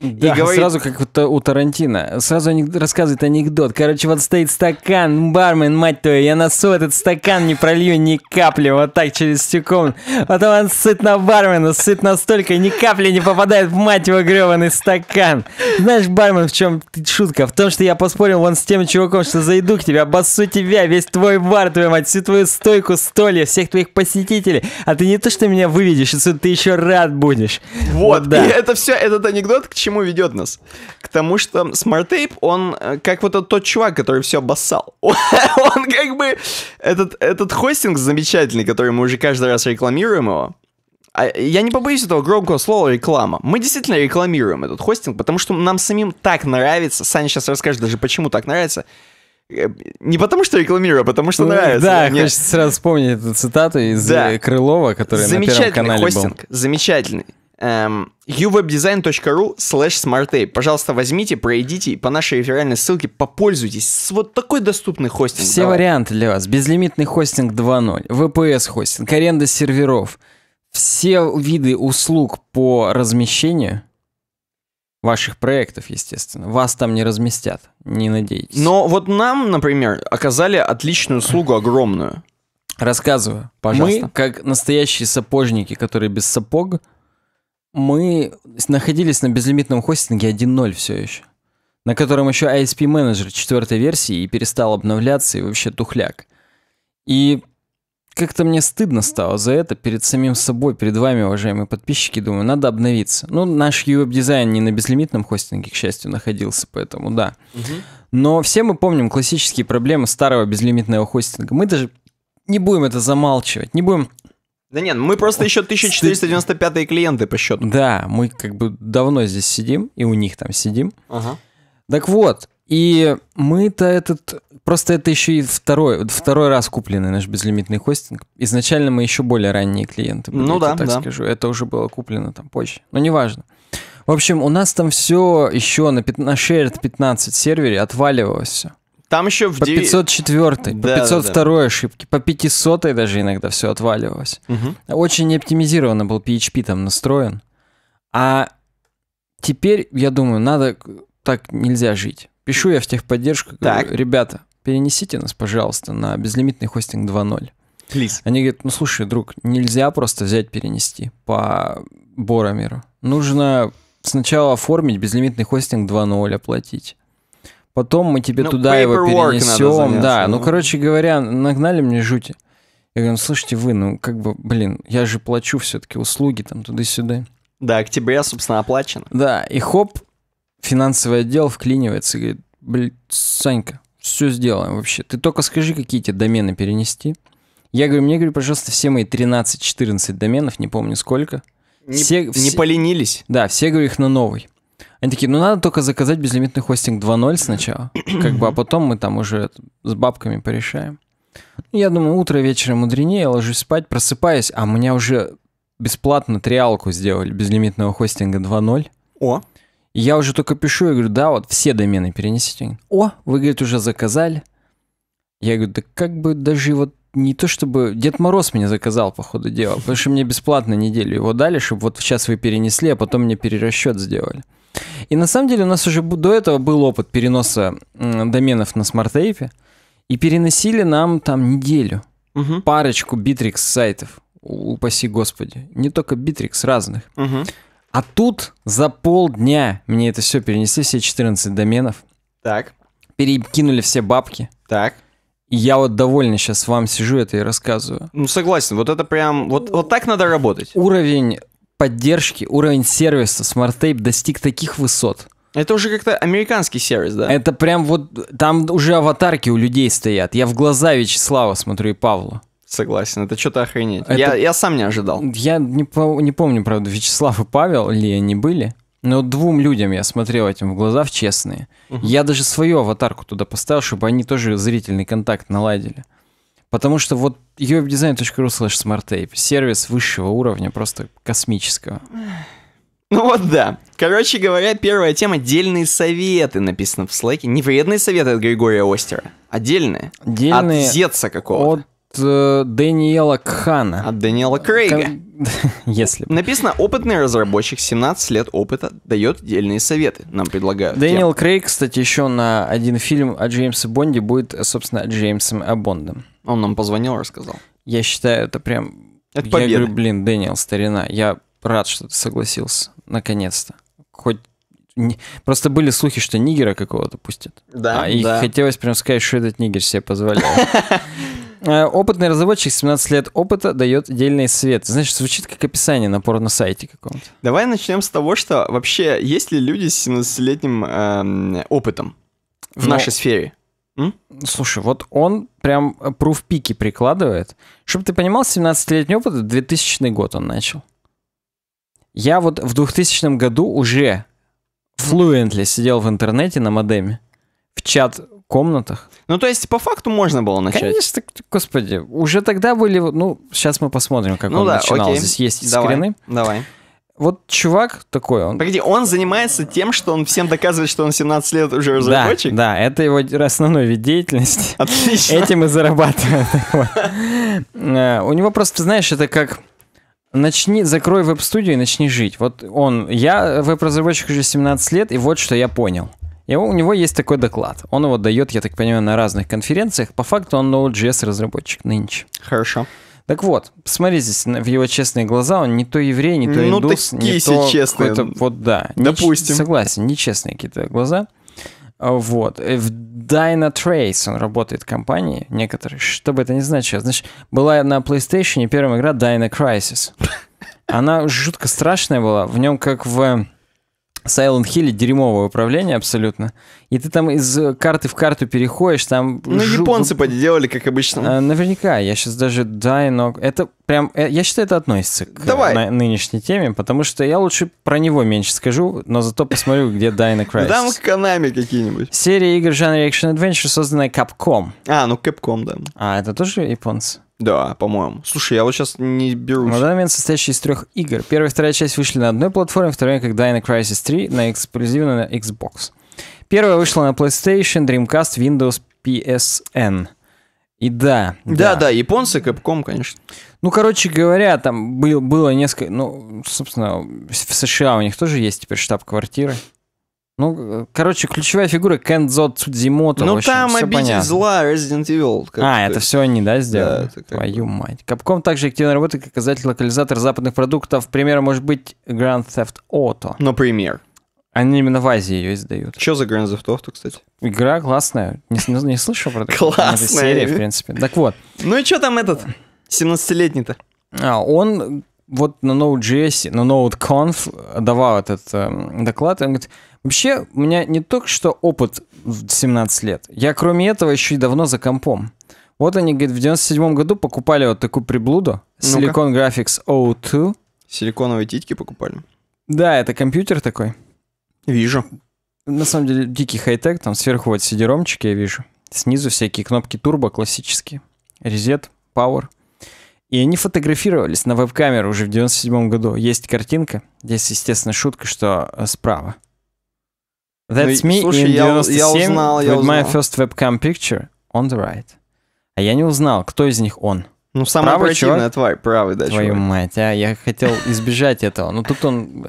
Да, и говорит... сразу как вот э, у Тарантино. Сразу они рассказывают анекдот. Короче, вот стоит стакан, бармен, мать твою, я носу этот стакан не пролью ни капли, вот так через стеклом. Потом он сыт на бармена, сыт настолько, ни капли не попадает в мать его гребаный стакан. Знаешь, бармен, в чем шутка? В том, что я поспорил вон с тем чуваком, что зайду к тебе, обоссу тебя, весь твой бар, твою мать, всю твою стойку, столье, всех твоих посетителей. А ты не то, что меня выведешь, отсюда ты еще рад будешь. Вот, вот да. и это все, этот анекдот, к чему чему ведет нас? К тому, что Smart Tape он э, как вот этот тот чувак, который все обоссал. он как бы... Этот, этот хостинг замечательный, который мы уже каждый раз рекламируем его, а я не побоюсь этого громкого слова реклама. Мы действительно рекламируем этот хостинг, потому что нам самим так нравится. Саня сейчас расскажет даже, почему так нравится. Э, не потому что рекламирую, а потому что ну, нравится. Да, Мне... хочется сразу вспомнить эту цитату из да. Э, Крылова, которая на Первом канале хостинг, был. Замечательный хостинг, замечательный эм, uwebdesign.ru slash smartape. Пожалуйста, возьмите, пройдите и по нашей реферальной ссылке попользуйтесь. С вот такой доступный хостинг. Все давай. варианты для вас. Безлимитный хостинг 2.0, VPS хостинг, аренда серверов. Все виды услуг по размещению ваших проектов, естественно. Вас там не разместят, не надейтесь. Но вот нам, например, оказали отличную услугу, огромную. Рассказываю, пожалуйста. Мы, как настоящие сапожники, которые без сапог, мы находились на безлимитном хостинге 1.0 все еще, на котором еще ISP менеджер четвертой версии и перестал обновляться и вообще тухляк. И как-то мне стыдно стало за это перед самим собой, перед вами, уважаемые подписчики. Думаю, надо обновиться. Ну, наш веб-дизайн не на безлимитном хостинге, к счастью, находился, поэтому да. Но все мы помним классические проблемы старого безлимитного хостинга. Мы даже не будем это замалчивать, не будем да нет, мы просто еще 1495 клиенты по счету. Да, мы как бы давно здесь сидим, и у них там сидим. Ага. Так вот, и мы-то этот... Просто это еще и второй, второй раз купленный наш безлимитный хостинг. Изначально мы еще более ранние клиенты были, ну да, так да. скажу. Это уже было куплено там позже. Но неважно. В общем, у нас там все еще на, 15, на Shared 15 сервере отваливалось все. Там еще в... По 504, да, по 502 да, да. ошибки, по 500 даже иногда все отваливалось. Угу. Очень неоптимизированно был PHP там настроен. А теперь, я думаю, надо... Так нельзя жить. Пишу я в техподдержку, так. ребята, перенесите нас, пожалуйста, на безлимитный хостинг 2.0. Please. Они говорят, ну слушай, друг, нельзя просто взять перенести по Боромеру. Нужно сначала оформить безлимитный хостинг 2.0, оплатить потом мы тебе ну, туда его перенесем. Да, ну, ну, короче говоря, нагнали мне жути. Я говорю, ну, слушайте вы, ну, как бы, блин, я же плачу все-таки услуги там туда-сюда. Да, я собственно, оплачено. Да, и хоп, финансовый отдел вклинивается и говорит, блин, Санька, все сделаем вообще. Ты только скажи, какие тебе домены перенести. Я говорю, мне, говорю, пожалуйста, все мои 13-14 доменов, не помню сколько. Не, все, не все, поленились? Да, все, говорю, их на новый. Они такие, ну надо только заказать безлимитный хостинг 2.0 сначала, как бы, а потом мы там уже с бабками порешаем. Ну, я думаю, утро вечером мудренее, я ложусь спать, просыпаюсь, а у меня уже бесплатно триалку сделали безлимитного хостинга 2.0. О! я уже только пишу, я говорю, да, вот все домены перенесите. О, вы, говорит, уже заказали. Я говорю, да как бы даже вот не то чтобы... Дед Мороз меня заказал, по ходу дела, потому что мне бесплатно неделю его дали, чтобы вот сейчас вы перенесли, а потом мне перерасчет сделали. И на самом деле у нас уже до этого был опыт переноса доменов на смарт И переносили нам там неделю. Угу. Парочку битрикс сайтов. Упаси господи. Не только битрикс, разных. Угу. А тут за полдня мне это все перенесли, все 14 доменов. Так. Перекинули все бабки. Так. И я вот довольно сейчас вам сижу это и рассказываю. Ну, согласен, вот это прям, вот, вот так надо работать. Уровень поддержки уровень сервиса SmartTape достиг таких высот. Это уже как-то американский сервис, да? Это прям вот... Там уже аватарки у людей стоят. Я в глаза Вячеслава смотрю и Павла. Согласен, это что-то охренеть. Это... Я, я сам не ожидал. Я не, по... не помню, правда, Вячеслав и Павел ли они были, но двум людям я смотрел этим в глаза, в честные. Угу. Я даже свою аватарку туда поставил, чтобы они тоже зрительный контакт наладили. Потому что вот uwebdesign.ru slash smarttape — сервис высшего уровня, просто космического. Ну вот да. Короче говоря, первая тема — дельные советы, написано в слайке, Не вредные советы от Григория Остера, а дельные. Дельные. От Зетца какого-то. От э, Дэниела Кхана. От Дэниела Крейга. Кон... Если бы. Написано, опытный разработчик, 17 лет опыта, дает дельные советы, нам предлагают. Дэниел тем. Крейг, кстати, еще на один фильм о Джеймсе Бонде будет, собственно, Джеймсом Бондом. Он нам позвонил, рассказал. Я считаю, это прям... Это победа. Я говорю, блин, Дэниел, старина, я рад, что ты согласился. Наконец-то. Хоть Просто были слухи, что нигера какого-то пустят. Да, а, и да. хотелось прям сказать, что этот нигер себе позволяет. Э, опытный разработчик, 17 лет опыта, дает дельный свет. Значит, звучит как описание на порно-сайте каком-то. Давай начнем с того, что вообще есть ли люди с 17-летним эм, опытом в Но... Ну, нашей сфере? Слушай, вот он прям пруф э, пики прикладывает. Чтобы ты понимал, 17-летний опыт, 2000 год он начал. Я вот в 2000 году уже fluently сидел в интернете на модеме, в чат-комнатах. Ну, то есть, по факту можно было начать. Конечно, господи, уже тогда были... Ну, сейчас мы посмотрим, как ну, он да, начинал. Окей. Здесь есть давай, скрины. Давай вот чувак такой, он... Погоди, он занимается тем, что он всем доказывает, что он 17 лет уже разработчик? Да, да, это его основной вид деятельности. Отлично. Этим и зарабатывает. Э, у него просто, знаешь, это как... Начни, закрой веб-студию и начни жить. Вот он, я веб-разработчик уже 17 лет, и вот что я понял. Его, у него есть такой доклад. Он его дает, я так понимаю, на разных конференциях. По факту он Node.js разработчик нынче. Хорошо. Так вот, смотрите в его честные глаза, он не то еврей, не то ну, индус, ну, такие не то честные. Вот да. Допустим. Не, согласен, нечестные какие-то глаза. А вот. Э, в Dynatrace он работает в компании некоторые. Что бы это ни значило. Значит, была на PlayStation первая игра Dyna Crisis. Она жутко страшная была. В нем как в Silent Hill дерьмовое управление абсолютно. И ты там из э, карты в карту переходишь, там... Ну, жу... японцы э, поделали, как обычно. Э, наверняка. Я сейчас даже Дайнок... Это прям... Я считаю, это относится к Давай. На нынешней теме, потому что я лучше про него меньше скажу, но зато посмотрю, где Дайна Crysis. Там Канами какие-нибудь. Серия игр жанра Action Adventure, созданная Capcom. А, ну Capcom, да. А, это тоже японцы? Да, по-моему. Слушай, я вот сейчас не беру. На данный момент состоящий из трех игр. Первая и вторая часть вышли на одной платформе, вторая как Dino Crisis 3 на эксклюзивно на Xbox. Первая вышла на PlayStation, Dreamcast, Windows, PSN. И да, да. Да, да, японцы, Capcom, конечно. Ну, короче говоря, там был, было несколько... Ну, собственно, в США у них тоже есть теперь штаб-квартиры. Ну, короче, ключевая фигура Кензо Цудзимото. Ну, общем, там обитель понятно. зла Resident Evil. А, это все они, да, сделали? Да, Твою бы... мать. Капком также активно работает как указатель локализатор западных продуктов. Примером может быть Grand Theft Auto. Например. Они именно в Азии ее издают. Что за Grand Theft Auto, кстати? Игра классная. Не, ну, не слышал про такое? Классная. серия, в принципе. Так вот. Ну и что там этот 17-летний-то? А, он вот на Node.js, на Node.conf давал этот э, доклад, и он говорит, вообще у меня не только что опыт в 17 лет, я кроме этого еще и давно за компом. Вот они, говорит, в 97 году покупали вот такую приблуду, ну Silicon Graphics O2. Силиконовые титьки покупали? Да, это компьютер такой. Вижу. На самом деле дикий хай-тек, там сверху вот сидеромчики я вижу, снизу всякие кнопки турбо классические, резет, power — и они фотографировались на веб-камеру уже в 97 году. Есть картинка. Здесь, естественно, шутка, что э, справа. Ну That's me слушай, in 97 я, я узнал, я with узнал. my first webcam picture on the right. А я не узнал, кто из них он. Ну, самая правый противная чувак? тварь, правый, да, Твою чувак. мать, а, я хотел избежать этого, но ну, тут он...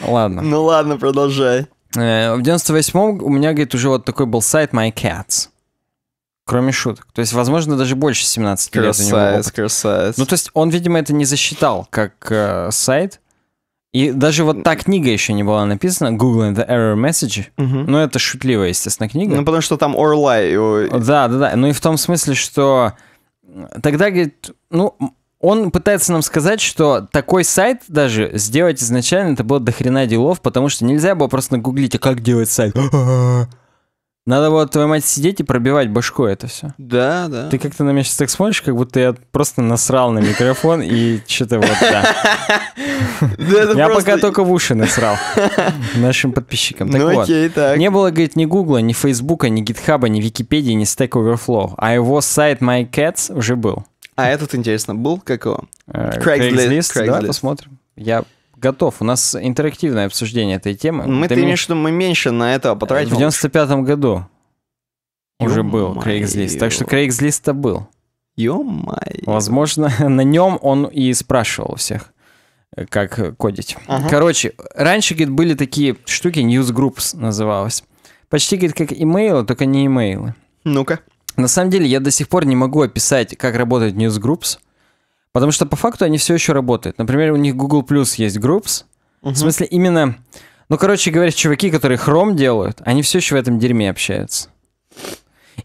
Ладно. Ну ладно, продолжай. Э, в 98-м у меня, говорит, уже вот такой был сайт My Cats. Кроме шуток. То есть, возможно, даже больше 17 красавец, лет у него опыт. Красавец, Ну, то есть, он, видимо, это не засчитал как э, сайт. И даже вот та книга еще не была написана, Googling the Error Message. Угу. Uh-huh. Ну, это шутливая, естественно, книга. Ну, потому что там or Да, да, да. Ну и в том смысле, что тогда, говорит, ну, он пытается нам сказать, что такой сайт даже сделать изначально это было дохрена делов, потому что нельзя было просто нагуглить, а как делать сайт. Надо вот, твоей мать, сидеть и пробивать башку это все. Да, да. Ты как-то на меня сейчас так смотришь, как будто я просто насрал на микрофон и что-то вот, да. Я пока только в уши насрал нашим подписчикам. Ну, так не было, говорит, ни Гугла, ни Фейсбука, ни Гитхаба, ни Википедии, ни Stack Overflow, а его сайт MyCats уже был. А этот, интересно, был? Как его? Э, Craigslist, да, посмотрим. Я готов. У нас интерактивное обсуждение этой темы. Мы, ты, ты имеешь в мы меньше на это потратили. В 95-м году Ё уже был Craigslist. Так что Craigslist-то был. Ё-моё. Возможно, на нем он и спрашивал всех, как кодить. Ага. Короче, раньше, говорит, были такие штуки, News Groups называлось. Почти, говорит, как имейлы, только не имейлы. Ну-ка. На самом деле, я до сих пор не могу описать, как работает News Groups. Потому что по факту они все еще работают. Например, у них Google Plus есть Groups. Угу. В смысле, именно... Ну, короче говоря, чуваки, которые Chrome делают, они все еще в этом дерьме общаются.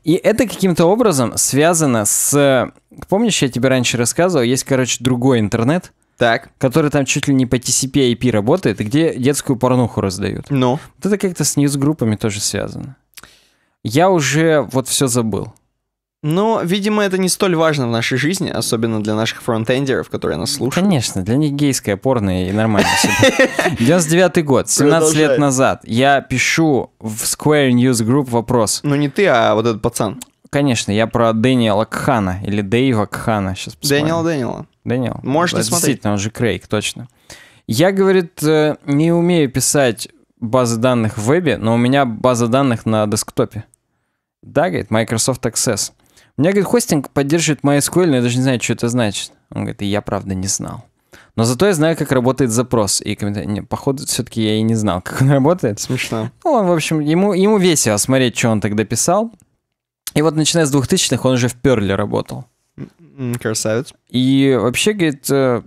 И это каким-то образом связано с... Помнишь, я тебе раньше рассказывал, есть, короче, другой интернет, так. который там чуть ли не по TCP IP работает, где детскую порнуху раздают. Ну. Вот это как-то с ньюс-группами тоже связано. Я уже вот все забыл. Но, видимо, это не столь важно в нашей жизни, особенно для наших фронтендеров, которые нас слушают. Конечно, для них гейское порно и нормально. 99-й год, 17 лет назад. Я пишу в Square News Group вопрос. Ну не ты, а вот этот пацан. Конечно, я про Дэниела Кхана или Дэйва Кхана сейчас посмотрим. Дэниел, Дэниела. Дэниел. Можешь не смотреть. Действительно, он же Крейг, точно. Я, говорит, э, не умею писать базы данных в вебе, но у меня база данных на десктопе. Да, говорит, Microsoft Access. Меня, говорит, хостинг поддерживает MySQL, но я даже не знаю, что это значит. Он говорит, и я правда не знал. Но зато я знаю, как работает запрос. И комментарий, не, походу, все-таки я и не знал, как он работает. Смешно. Ну, он, в общем, ему, ему весело смотреть, что он тогда писал. И вот начиная с 2000-х он уже в Перле работал. Красавец. И вообще, говорит, э,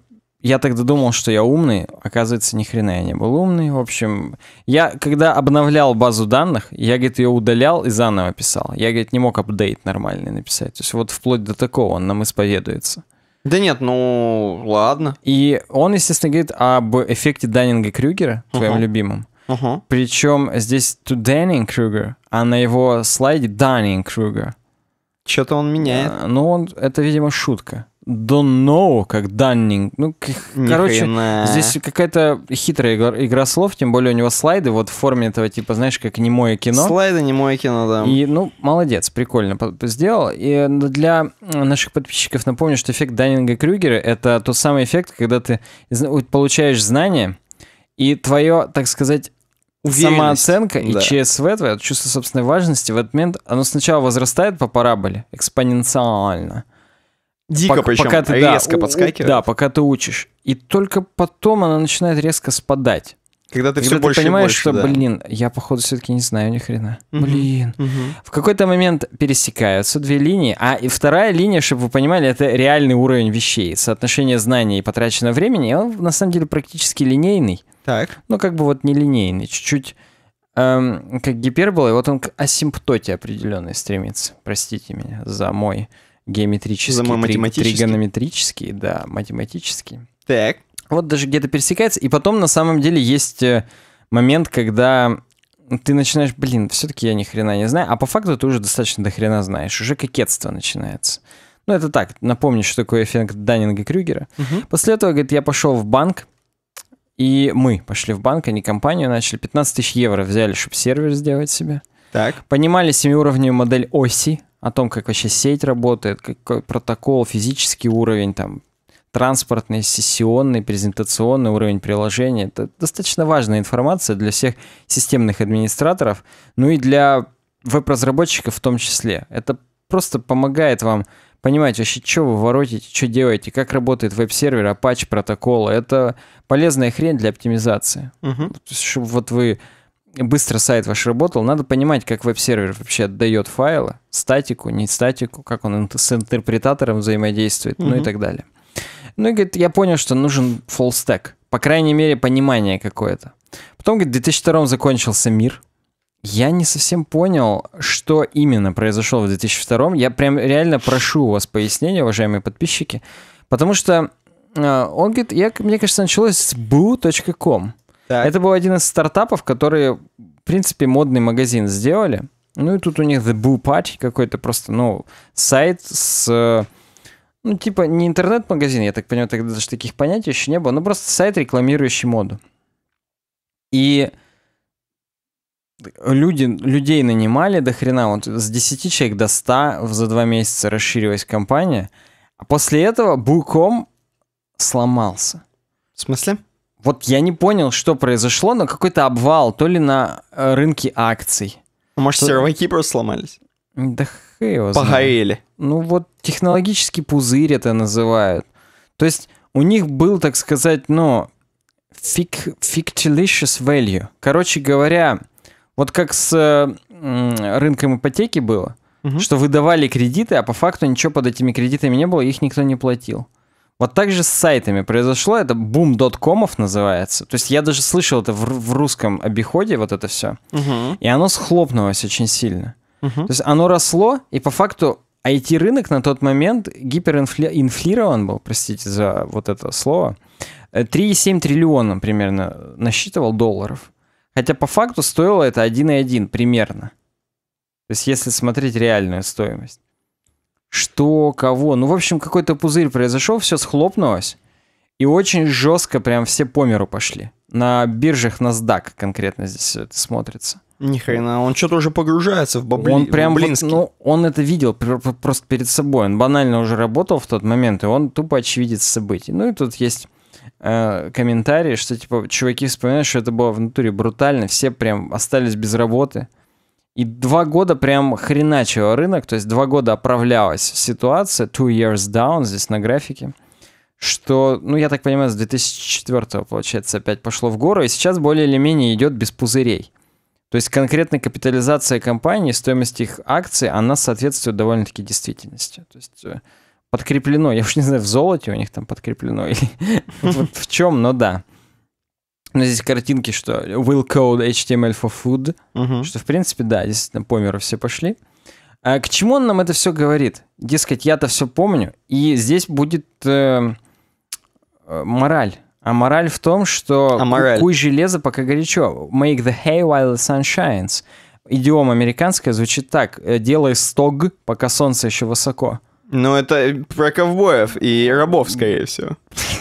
я тогда думал, что я умный, оказывается, ни хрена я не был умный. В общем, я когда обновлял базу данных, я, говорит, ее удалял и заново писал. Я, говорит, не мог апдейт нормальный написать. То есть вот вплоть до такого он нам исповедуется. Да нет, ну ладно. И он, естественно, говорит об эффекте Даннинга-Крюгера, твоем uh-huh. любимом. Uh-huh. Причем здесь to Даннинг-Крюгер, а на его слайде Даннинг-Крюгер. Что-то он меняет. А, ну, он, это, видимо, шутка. Don't Know, как Даннинг. Ну, Ни короче, хрена. здесь какая-то хитрая игра, игра слов, тем более у него слайды вот в форме этого типа, знаешь, как не мое кино. Слайды, не мое кино, да. И, ну, молодец, прикольно сделал. И э, ну, для наших подписчиков напомню, что эффект Даннинга Крюгера — это тот самый эффект, когда ты получаешь знания, и твое, так сказать, Самооценка да. и ЧСВ, твое чувство собственной важности в этот момент, оно сначала возрастает по параболе, экспоненциально, Дико, пока, причем пока ты, резко да, подскакивает. Да, пока ты учишь. И только потом она начинает резко спадать. Когда ты Когда все ты больше понимаешь, и больше, что, да. блин, я походу все-таки не знаю ни хрена. Угу, блин. Угу. В какой-то момент пересекаются две линии, а и вторая линия, чтобы вы понимали, это реальный уровень вещей, соотношение знаний и потраченного времени, он на самом деле практически линейный. Так. Ну как бы вот не линейный, чуть-чуть эм, как гипербола, и вот он к асимптоте определенной стремится. Простите меня за мой геометрические, математические. тригонометрические, да, математические. Так. Вот даже где-то пересекается. И потом на самом деле есть э, момент, когда ты начинаешь, блин, все-таки я ни хрена не знаю, а по факту ты уже достаточно до хрена знаешь, уже кокетство начинается. Ну, это так, напомню, что такое эффект Даннинга-Крюгера. Угу. После этого, говорит, я пошел в банк, и мы пошли в банк, они компанию начали, 15 тысяч евро взяли, чтобы сервер сделать себе. Так. Понимали семиуровневую модель оси, о том, как вообще сеть работает, какой протокол, физический уровень, там, транспортный, сессионный, презентационный уровень приложения. Это достаточно важная информация для всех системных администраторов, ну и для веб-разработчиков в том числе. Это просто помогает вам понимать вообще, что вы воротите, что делаете, как работает веб-сервер, Apache а протоколы. Это полезная хрень для оптимизации. Угу. Чтобы вот вы быстро сайт ваш работал, надо понимать, как веб-сервер вообще отдает файлы, статику, не статику, как он с интерпретатором взаимодействует, mm-hmm. ну и так далее. Ну и говорит, я понял, что нужен full stack, по крайней мере, понимание какое-то. Потом, говорит, в 2002 закончился мир. Я не совсем понял, что именно произошло в 2002. Я прям реально прошу у вас пояснения, уважаемые подписчики, потому что э, он говорит, я, мне кажется, началось с bu.com. Так. Это был один из стартапов, которые, в принципе, модный магазин сделали. Ну и тут у них The Blue Party какой-то просто, ну, сайт с... Ну, типа, не интернет-магазин, я так понимаю, тогда даже таких понятий еще не было, но просто сайт, рекламирующий моду. И люди, людей нанимали до хрена, вот с 10 человек до 100 за 2 месяца расширилась компания, а после этого Буком сломался. В смысле? Вот я не понял, что произошло, но какой-то обвал, то ли на э, рынке акций. Может, то... серваки просто сломались? Да хей его Погорели. Ну вот технологический пузырь это называют. То есть у них был, так сказать, ну, фик fictitious value. Короче говоря, вот как с э, рынком ипотеки было, угу. что выдавали кредиты, а по факту ничего под этими кредитами не было, их никто не платил. Вот так же с сайтами произошло, это бум доткомов называется. То есть я даже слышал это в, в русском обиходе, вот это все. Угу. И оно схлопнулось очень сильно. Угу. То есть оно росло, и по факту IT-рынок на тот момент гиперинфлирован был, простите за вот это слово. 3,7 э, триллиона примерно э, насчитывал долларов. Хотя по факту стоило это 1,1 примерно. То есть если смотреть реальную стоимость что, кого. Ну, в общем, какой-то пузырь произошел, все схлопнулось. И очень жестко прям все по миру пошли. На биржах NASDAQ конкретно здесь это смотрится. Ни хрена, он что-то уже погружается в бабли... Он прям, вот, ну, он это видел просто перед собой. Он банально уже работал в тот момент, и он тупо очевидец событий. Ну и тут есть э, комментарии, что типа чуваки вспоминают, что это было в натуре брутально, все прям остались без работы. И два года прям хреначил рынок, то есть два года оправлялась ситуация, two years down здесь на графике, что, ну, я так понимаю, с 2004 получается, опять пошло в гору, и сейчас более или менее идет без пузырей. То есть конкретная капитализация компании, стоимость их акций, она соответствует довольно-таки действительности. То есть э, подкреплено, я уж не знаю, в золоте у них там подкреплено, или в чем, но да. Ну, здесь картинки, что will code HTML for food, угу. что, в принципе, да, действительно, по миру все пошли. А к чему он нам это все говорит? Дескать, я-то все помню, и здесь будет э, э, мораль. А мораль в том, что а куй железо, пока горячо. Make the hay while the sun shines. Идиома американская звучит так. Э, делай стог, пока солнце еще высоко. Ну, это про ковбоев и рабов, скорее всего.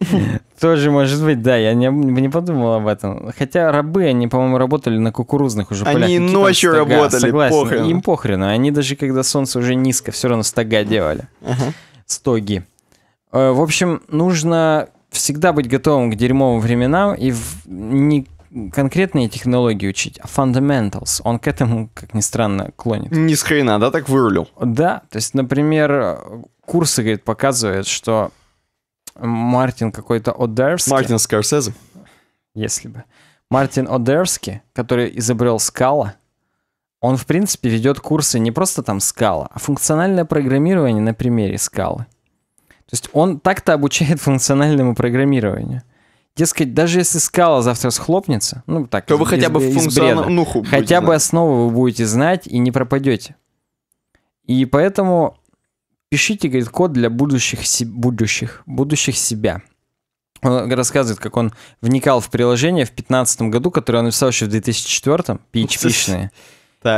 Тоже может быть, да, я не, не подумал об этом. Хотя рабы, они, по-моему, работали на кукурузных уже полях. Они ночью стога, работали, согласен. похрен. Им похрену, они даже когда солнце уже низко, все равно стога делали. Ага. Стоги. Э, в общем, нужно всегда быть готовым к дерьмовым временам и в... не конкретные технологии учить, а fundamentals. Он к этому, как ни странно, клонит. Ни с хрена, да, так вырулил? Да, то есть, например, э, курсы, говорит, показывают, что Мартин какой-то Одерский. Мартин Скорсезе. Если бы. Мартин Одерский, который изобрел скала, он, в принципе, ведет курсы не просто там скала, а функциональное программирование на примере скалы. То есть он так-то обучает функциональному программированию. Дескать, даже если скала завтра схлопнется, ну так, то из, вы хотя из, ну, бы функциональную хотя знать. основу вы будете знать и не пропадете. И поэтому Пишите говорит, код для будущих, будущих, будущих себя. Он рассказывает, как он вникал в приложение в 2015 году, которое он написал еще в 2004, PHP-шные.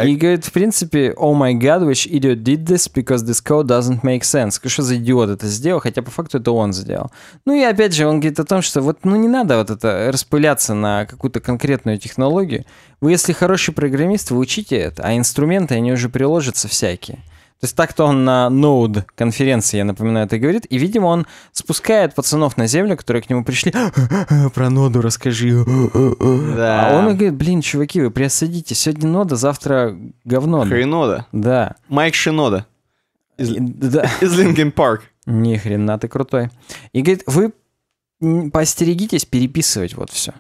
И говорит, в принципе, oh my god, which idiot did this, because this code doesn't make sense. Что за идиот это сделал, хотя по факту это он сделал. Ну и опять же, он говорит о том, что вот ну не надо вот это распыляться на какую-то конкретную технологию. Вы если хороший программист, вы учите это, а инструменты, они уже приложатся всякие. То есть так-то он на Node конференции, я напоминаю, это говорит. И, видимо, он спускает пацанов на землю, которые к нему пришли. «А, про ноду расскажи. Да. А он говорит, блин, чуваки, вы приосадите. Сегодня нода, завтра говно. Хренода. Да. Майк Шинода. Из, да. из Линкен Парк. Ни хрена ты крутой. И говорит, вы постерегитесь переписывать вот все.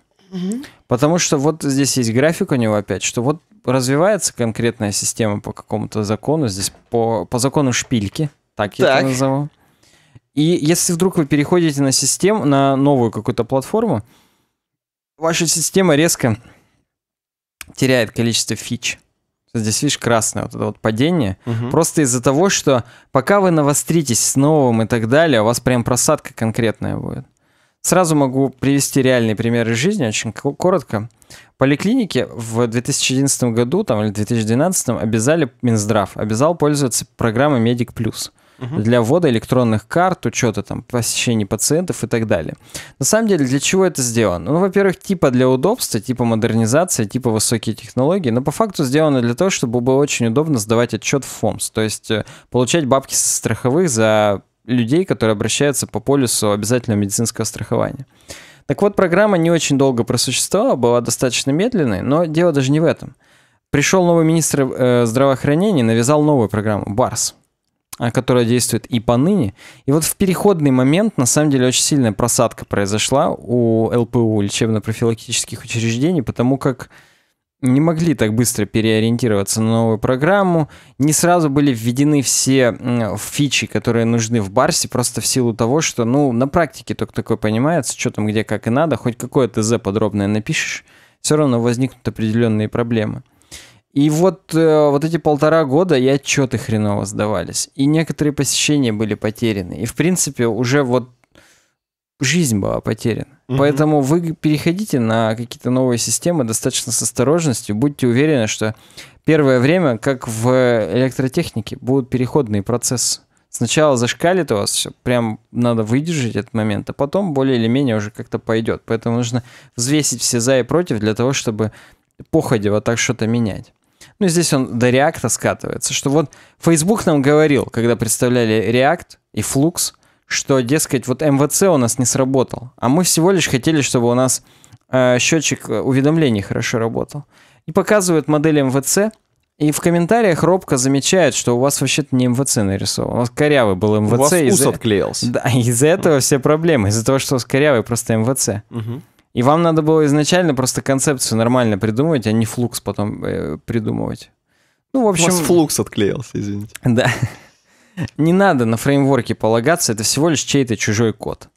Потому что вот здесь есть график у него опять, что вот развивается конкретная система по какому-то закону, здесь по, по закону шпильки, так, так. я это назову. И если вдруг вы переходите на систему, на новую какую-то платформу, ваша система резко теряет количество фич. Здесь, видишь, красное вот это вот падение. Угу. Просто из-за того, что пока вы навостритесь с новым и так далее, у вас прям просадка конкретная будет. Сразу могу привести реальный пример из жизни, очень коротко. Поликлиники в 2011 году там, или 2012 обязали Минздрав, обязал пользоваться программой Медик Плюс для ввода электронных карт, учета там посещений пациентов и так далее. На самом деле, для чего это сделано? Ну, во-первых, типа для удобства, типа модернизация, типа высокие технологии, но по факту сделано для того, чтобы было очень удобно сдавать отчет в ФОМС, то есть э, получать бабки со страховых за людей, которые обращаются по полису обязательного медицинского страхования. Так вот, программа не очень долго просуществовала, была достаточно медленной, но дело даже не в этом. Пришел новый министр э, здравоохранения, навязал новую программу БАРС, э, которая действует и поныне. И вот в переходный момент, на самом деле, очень сильная просадка произошла у ЛПУ, лечебно-профилактических учреждений, потому как не могли так быстро переориентироваться на новую программу, не сразу были введены все фичи, которые нужны в Барсе, просто в силу того, что, ну, на практике только такое понимается, что там где как и надо, хоть какое то ТЗ подробное напишешь, все равно возникнут определенные проблемы. И вот, э, вот эти полтора года и отчеты хреново сдавались, и некоторые посещения были потеряны, и, в принципе, уже вот жизнь была потеряна. Mm-hmm. Поэтому вы переходите на какие-то новые системы достаточно с осторожностью. Будьте уверены, что первое время, как в электротехнике, будут переходные процессы. Сначала зашкалит у вас все, прям надо выдержать этот момент, а потом более или менее уже как-то пойдет. Поэтому нужно взвесить все за и против для того, чтобы походя вот так что-то менять. Ну, и здесь он до реакта скатывается, что вот Facebook нам говорил, когда представляли React и Flux, что, дескать, вот МВЦ у нас не сработал, а мы всего лишь хотели, чтобы у нас э, счетчик э, уведомлений хорошо работал. И показывают модель МВЦ, и в комментариях робко замечают, что у вас вообще-то не МВЦ нарисован. У вас корявый был МВЦ. У вас ус отклеился. Да, из-за этого все проблемы. Из-за того, что у вас корявый просто МВЦ. Угу. И вам надо было изначально просто концепцию нормально придумывать, а не флукс потом э, придумывать. Ну, в общем... У вас флукс отклеился, извините. Да. Не надо на фреймворке полагаться, это всего лишь чей-то чужой код.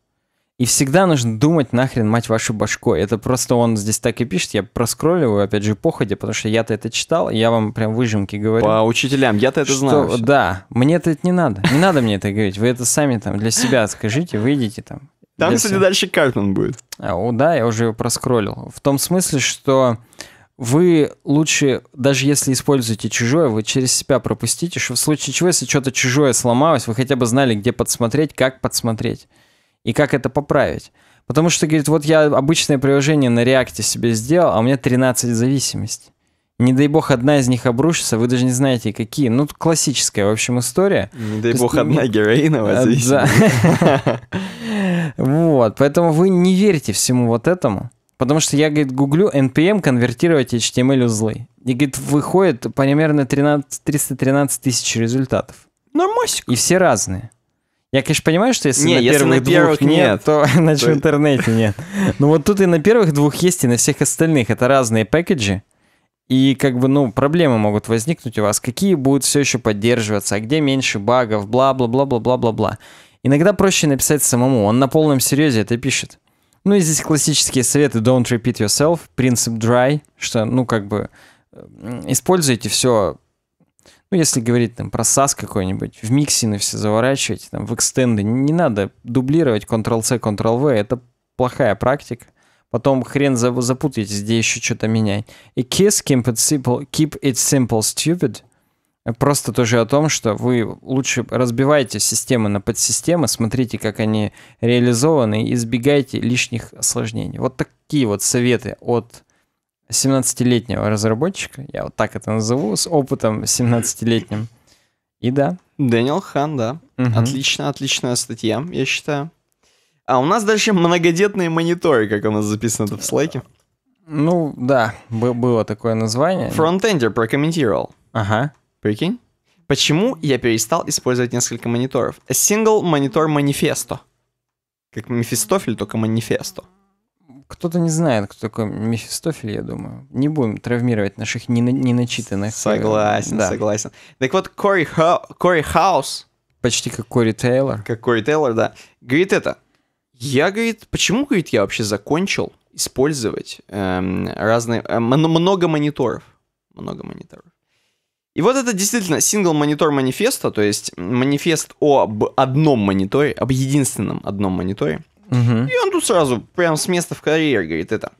И всегда нужно думать нахрен, мать вашу башку. Это просто он здесь так и пишет, я проскролливаю, опять же, походя, потому что я-то это читал, я вам прям выжимки говорю. По учителям, я-то это что, знаю. Да, мне это не надо, не надо мне это говорить, вы это сами там для себя скажите, выйдите там. Там, кстати, всех. дальше Кальтман будет. А, да, я уже его проскроллил. В том смысле, что вы лучше, даже если используете чужое, вы через себя пропустите, что в случае чего, если что-то чужое сломалось, вы хотя бы знали, где подсмотреть, как подсмотреть и как это поправить. Потому что, говорит, вот я обычное приложение на реакте себе сделал, а у меня 13 зависимостей. Не дай бог одна из них обрушится, вы даже не знаете какие. Ну, классическая, в общем, история. Не дай То бог есть, одна героиновая э, зависимость. Вот, поэтому вы не верите всему вот этому. Потому что я, говорит, гуглю NPM конвертировать HTML узлы. И, говорит, выходит примерно 13, 313 тысяч результатов. Нормально. И все разные. Я, конечно, понимаю, что если не, на если первых на первых двух нет, нет то значит в интернете нет. Но вот тут и на первых двух есть, и на всех остальных. Это разные пэкэджи. И как бы, ну, проблемы могут возникнуть у вас. Какие будут все еще поддерживаться, а где меньше багов, бла-бла-бла-бла-бла-бла-бла. Иногда проще написать самому. Он на полном серьезе это пишет. Ну и здесь классические советы don't repeat yourself, принцип dry, что, ну, как бы, используйте все, ну, если говорить там про SAS какой-нибудь, в миксины все заворачивайте, там, в экстенды, не надо дублировать Ctrl-C, Ctrl-V, это плохая практика. Потом хрен запутаетесь, где еще что-то менять. И kiss, keep it simple, keep it simple, stupid – просто тоже о том, что вы лучше разбивайте системы на подсистемы, смотрите, как они реализованы, и избегайте лишних осложнений. Вот такие вот советы от 17-летнего разработчика, я вот так это назову, с опытом 17-летним. И да. Дэниел Хан, да. Угу. Отлично, отличная статья, я считаю. А у нас дальше многодетные мониторы, как у нас записано в слайке. Ну, да, было такое название. Фронтендер прокомментировал. Ага. Прикинь? Почему я перестал использовать несколько мониторов? A single monitor manifesto. Как Мефистофель, только манифесто. Кто-то не знает, кто такой Мефистофель, я думаю. Не будем травмировать наших неначитанных. Согласен, да. согласен. Так вот, Кори, Ха... Кори Хаус... Почти как Кори Тейлор. Как Кори Тейлор, да. Говорит это. Я, говорит, почему, говорит, я вообще закончил использовать эм, разные... Э, много мониторов. Много мониторов. И вот это действительно сингл-монитор манифеста, то есть манифест об одном мониторе, об единственном одном мониторе. Угу. И он тут сразу, прям с места в карьер, говорит это.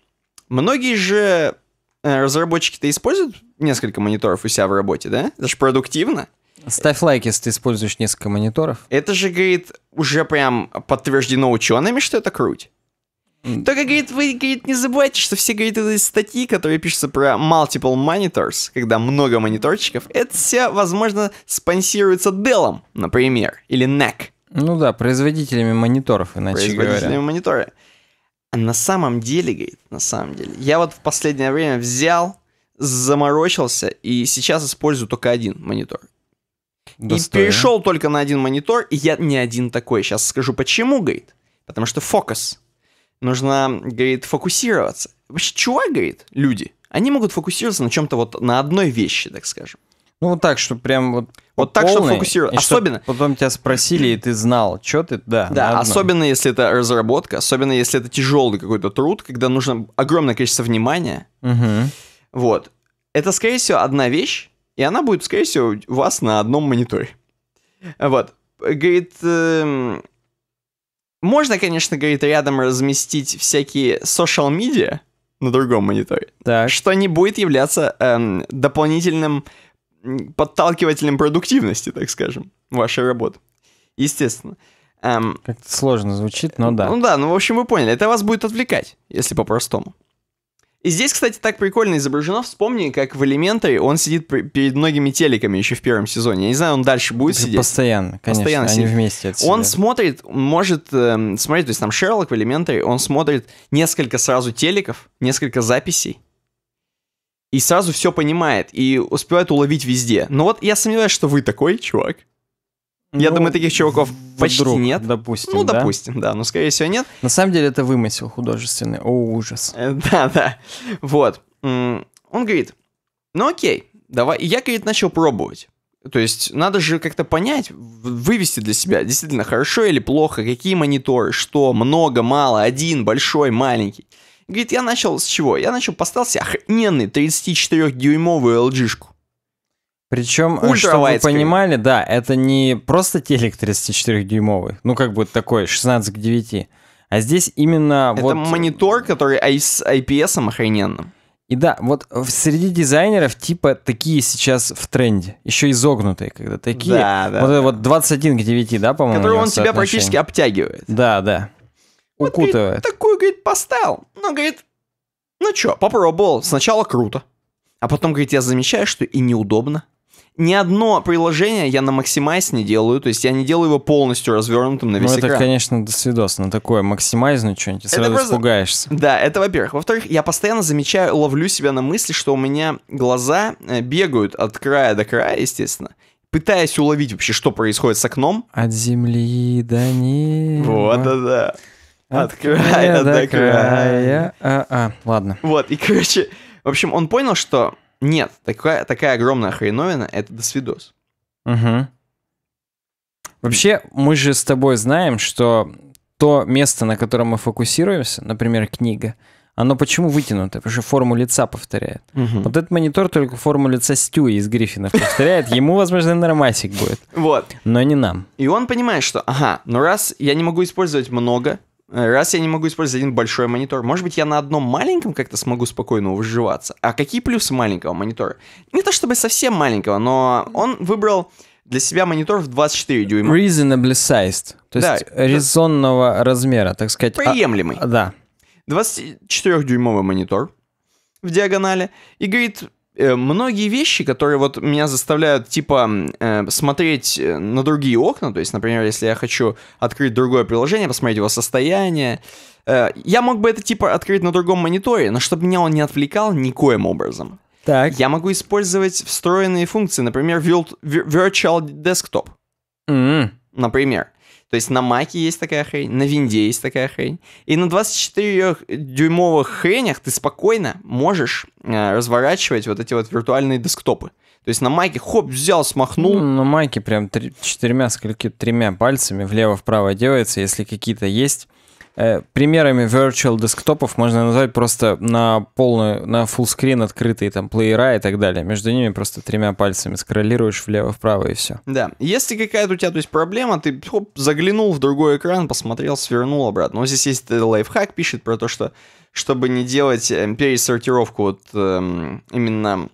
Многие же э, разработчики-то используют несколько мониторов у себя в работе, да? Это же продуктивно. Ставь лайк, если ты используешь несколько мониторов. Это же, говорит, уже прям подтверждено учеными, что это круть. Только, говорит, вы, говорит, не забывайте, что все, говорит, эти статьи, которые пишутся про multiple monitors, когда много мониторчиков, это все, возможно, спонсируется Dell, например, или NEC. Ну да, производителями мониторов, иначе производителями говоря. Производителями мониторов. А на самом деле, говорит, на самом деле, я вот в последнее время взял, заморочился и сейчас использую только один монитор. Достойно. И перешел только на один монитор, и я не один такой. Сейчас скажу, почему, говорит. Потому что фокус — нужно, говорит, фокусироваться. Вообще, чувак, говорит, люди, они могут фокусироваться на чем-то вот, на одной вещи, так скажем. Ну, вот так, что прям вот Вот так, что фокусироваться. и чтоб Особенно, потом тебя спросили, и ты знал, что ты, да. Да, особенно если это разработка, особенно если это тяжелый какой-то труд, когда нужно огромное количество внимания. Мгм. Вот. Это, скорее всего, одна вещь, и она будет, скорее всего, у вас на одном мониторе. Вот. Говорит, эм, можно, конечно, говорит, рядом разместить всякие social медиа на другом мониторе, так. что не будет являться эм, дополнительным подталкивателем продуктивности, так скажем, вашей работы. Естественно. Эм, Как-то сложно звучит, но да. Ну да, ну в общем вы поняли, это вас будет отвлекать, если по-простому. И здесь, кстати, так прикольно изображено. Вспомни, как в элементаре он сидит перед многими телеками еще в первом сезоне. Я не знаю, он дальше будет Это сидеть. Постоянно, конечно. Постоянно они сидит. вместе. Это он смотрит, может эм, смотреть, то есть там Шерлок в элементаре, он смотрит несколько сразу телеков, несколько записей. И сразу все понимает, и успевает уловить везде. Но вот я сомневаюсь, что вы такой, чувак. Я ну, думаю, таких чуваков вдруг, почти нет. Допустим. Ну, да? допустим, да. Но, ну, скорее всего, нет. На самом деле, это вымысел художественный. О, ужас. Э, да, да. Вот. Он говорит: ну окей, давай. я, говорит, начал пробовать. То есть надо же как-то понять, вывести для себя, действительно хорошо или плохо, какие мониторы, что, много, мало, один, большой, маленький. Говорит, я начал с чего? Я начал поставил себе охрененный 34-дюймовую LG-шку. Причем, э, чтобы вы понимали, да, это не просто телек 34-дюймовый, ну как бы такой, 16 к 9, а здесь именно это вот... монитор, который с IPS охрененным. И да, вот среди дизайнеров типа такие сейчас в тренде, еще изогнутые, когда такие. Да, да. Вот, да. вот 21 к 9, да, по-моему. Который он тебя практически обтягивает. Да, да. Вот, Укутывает. Говорит, такую, говорит, поставил. Ну, говорит, ну чё, попробовал. Сначала круто. А потом, говорит, я замечаю, что и неудобно ни одно приложение я на максимайз не делаю, то есть я не делаю его полностью развернутым на ну, весь ну, это, экран. конечно, досвидос, но такое максимайз, что-нибудь, сразу просто... испугаешься. Да, это во-первых. Во-вторых, я постоянно замечаю, ловлю себя на мысли, что у меня глаза э, бегают от края до края, естественно, пытаясь уловить вообще, что происходит с окном. От земли до неба. Вот, да-да. От, края до края. края. А, а, ладно. Вот, и короче, в общем, он понял, что нет, такая, такая огромная хреновина — это досвидос. Угу. Вообще, мы же с тобой знаем, что то место, на котором мы фокусируемся, например, книга, оно почему вытянуто? Потому что форму лица повторяет. Угу. Вот этот монитор только форму лица Стюи из Гриффинов повторяет. Ему, возможно, нормасик будет. Вот. Но не нам. И он понимает, что, ага, ну раз я не могу использовать много, Э, раз я не могу использовать один большой монитор, может быть, я на одном маленьком как-то смогу спокойно выживаться. А какие плюсы маленького монитора? Не то чтобы совсем маленького, но он выбрал для себя монитор в 24 дюйма. Reasonably sized. То да, есть резонного да. размера, так сказать. А, Приемлемый. А, да. 24-дюймовый монитор в диагонали. И говорит, Э, многие вещи, которые вот меня заставляют, типа, э, смотреть э, на другие окна, то есть, например, если я хочу открыть другое приложение, посмотреть его состояние, я мог бы это, типа, открыть на другом мониторе, но чтобы меня он не отвлекал никоим образом. Так. Я могу использовать встроенные функции, например, Virtual Desktop. Mm-hmm. Например. То есть на Маке есть такая хрень, на Винде есть такая хрень. И на 24-дюймовых хренях ты спокойно можешь э, разворачивать вот эти вот виртуальные десктопы. То есть на Маке хоп, взял, смахнул. Ну, на Маке прям три, четырьмя, скольки, тремя пальцами влево-вправо делается, если какие-то есть Э, примерами virtual десктопов можно назвать просто на полную, на full screen открытые там плеера и так далее. Между ними просто тремя пальцами скроллируешь влево-вправо и все. Да. Если какая-то у тебя то есть, проблема, ты хоп, заглянул в другой экран, посмотрел, свернул обратно. Но здесь есть э, лайфхак, пишет про то, что чтобы не делать э, пересортировку вот эм, именно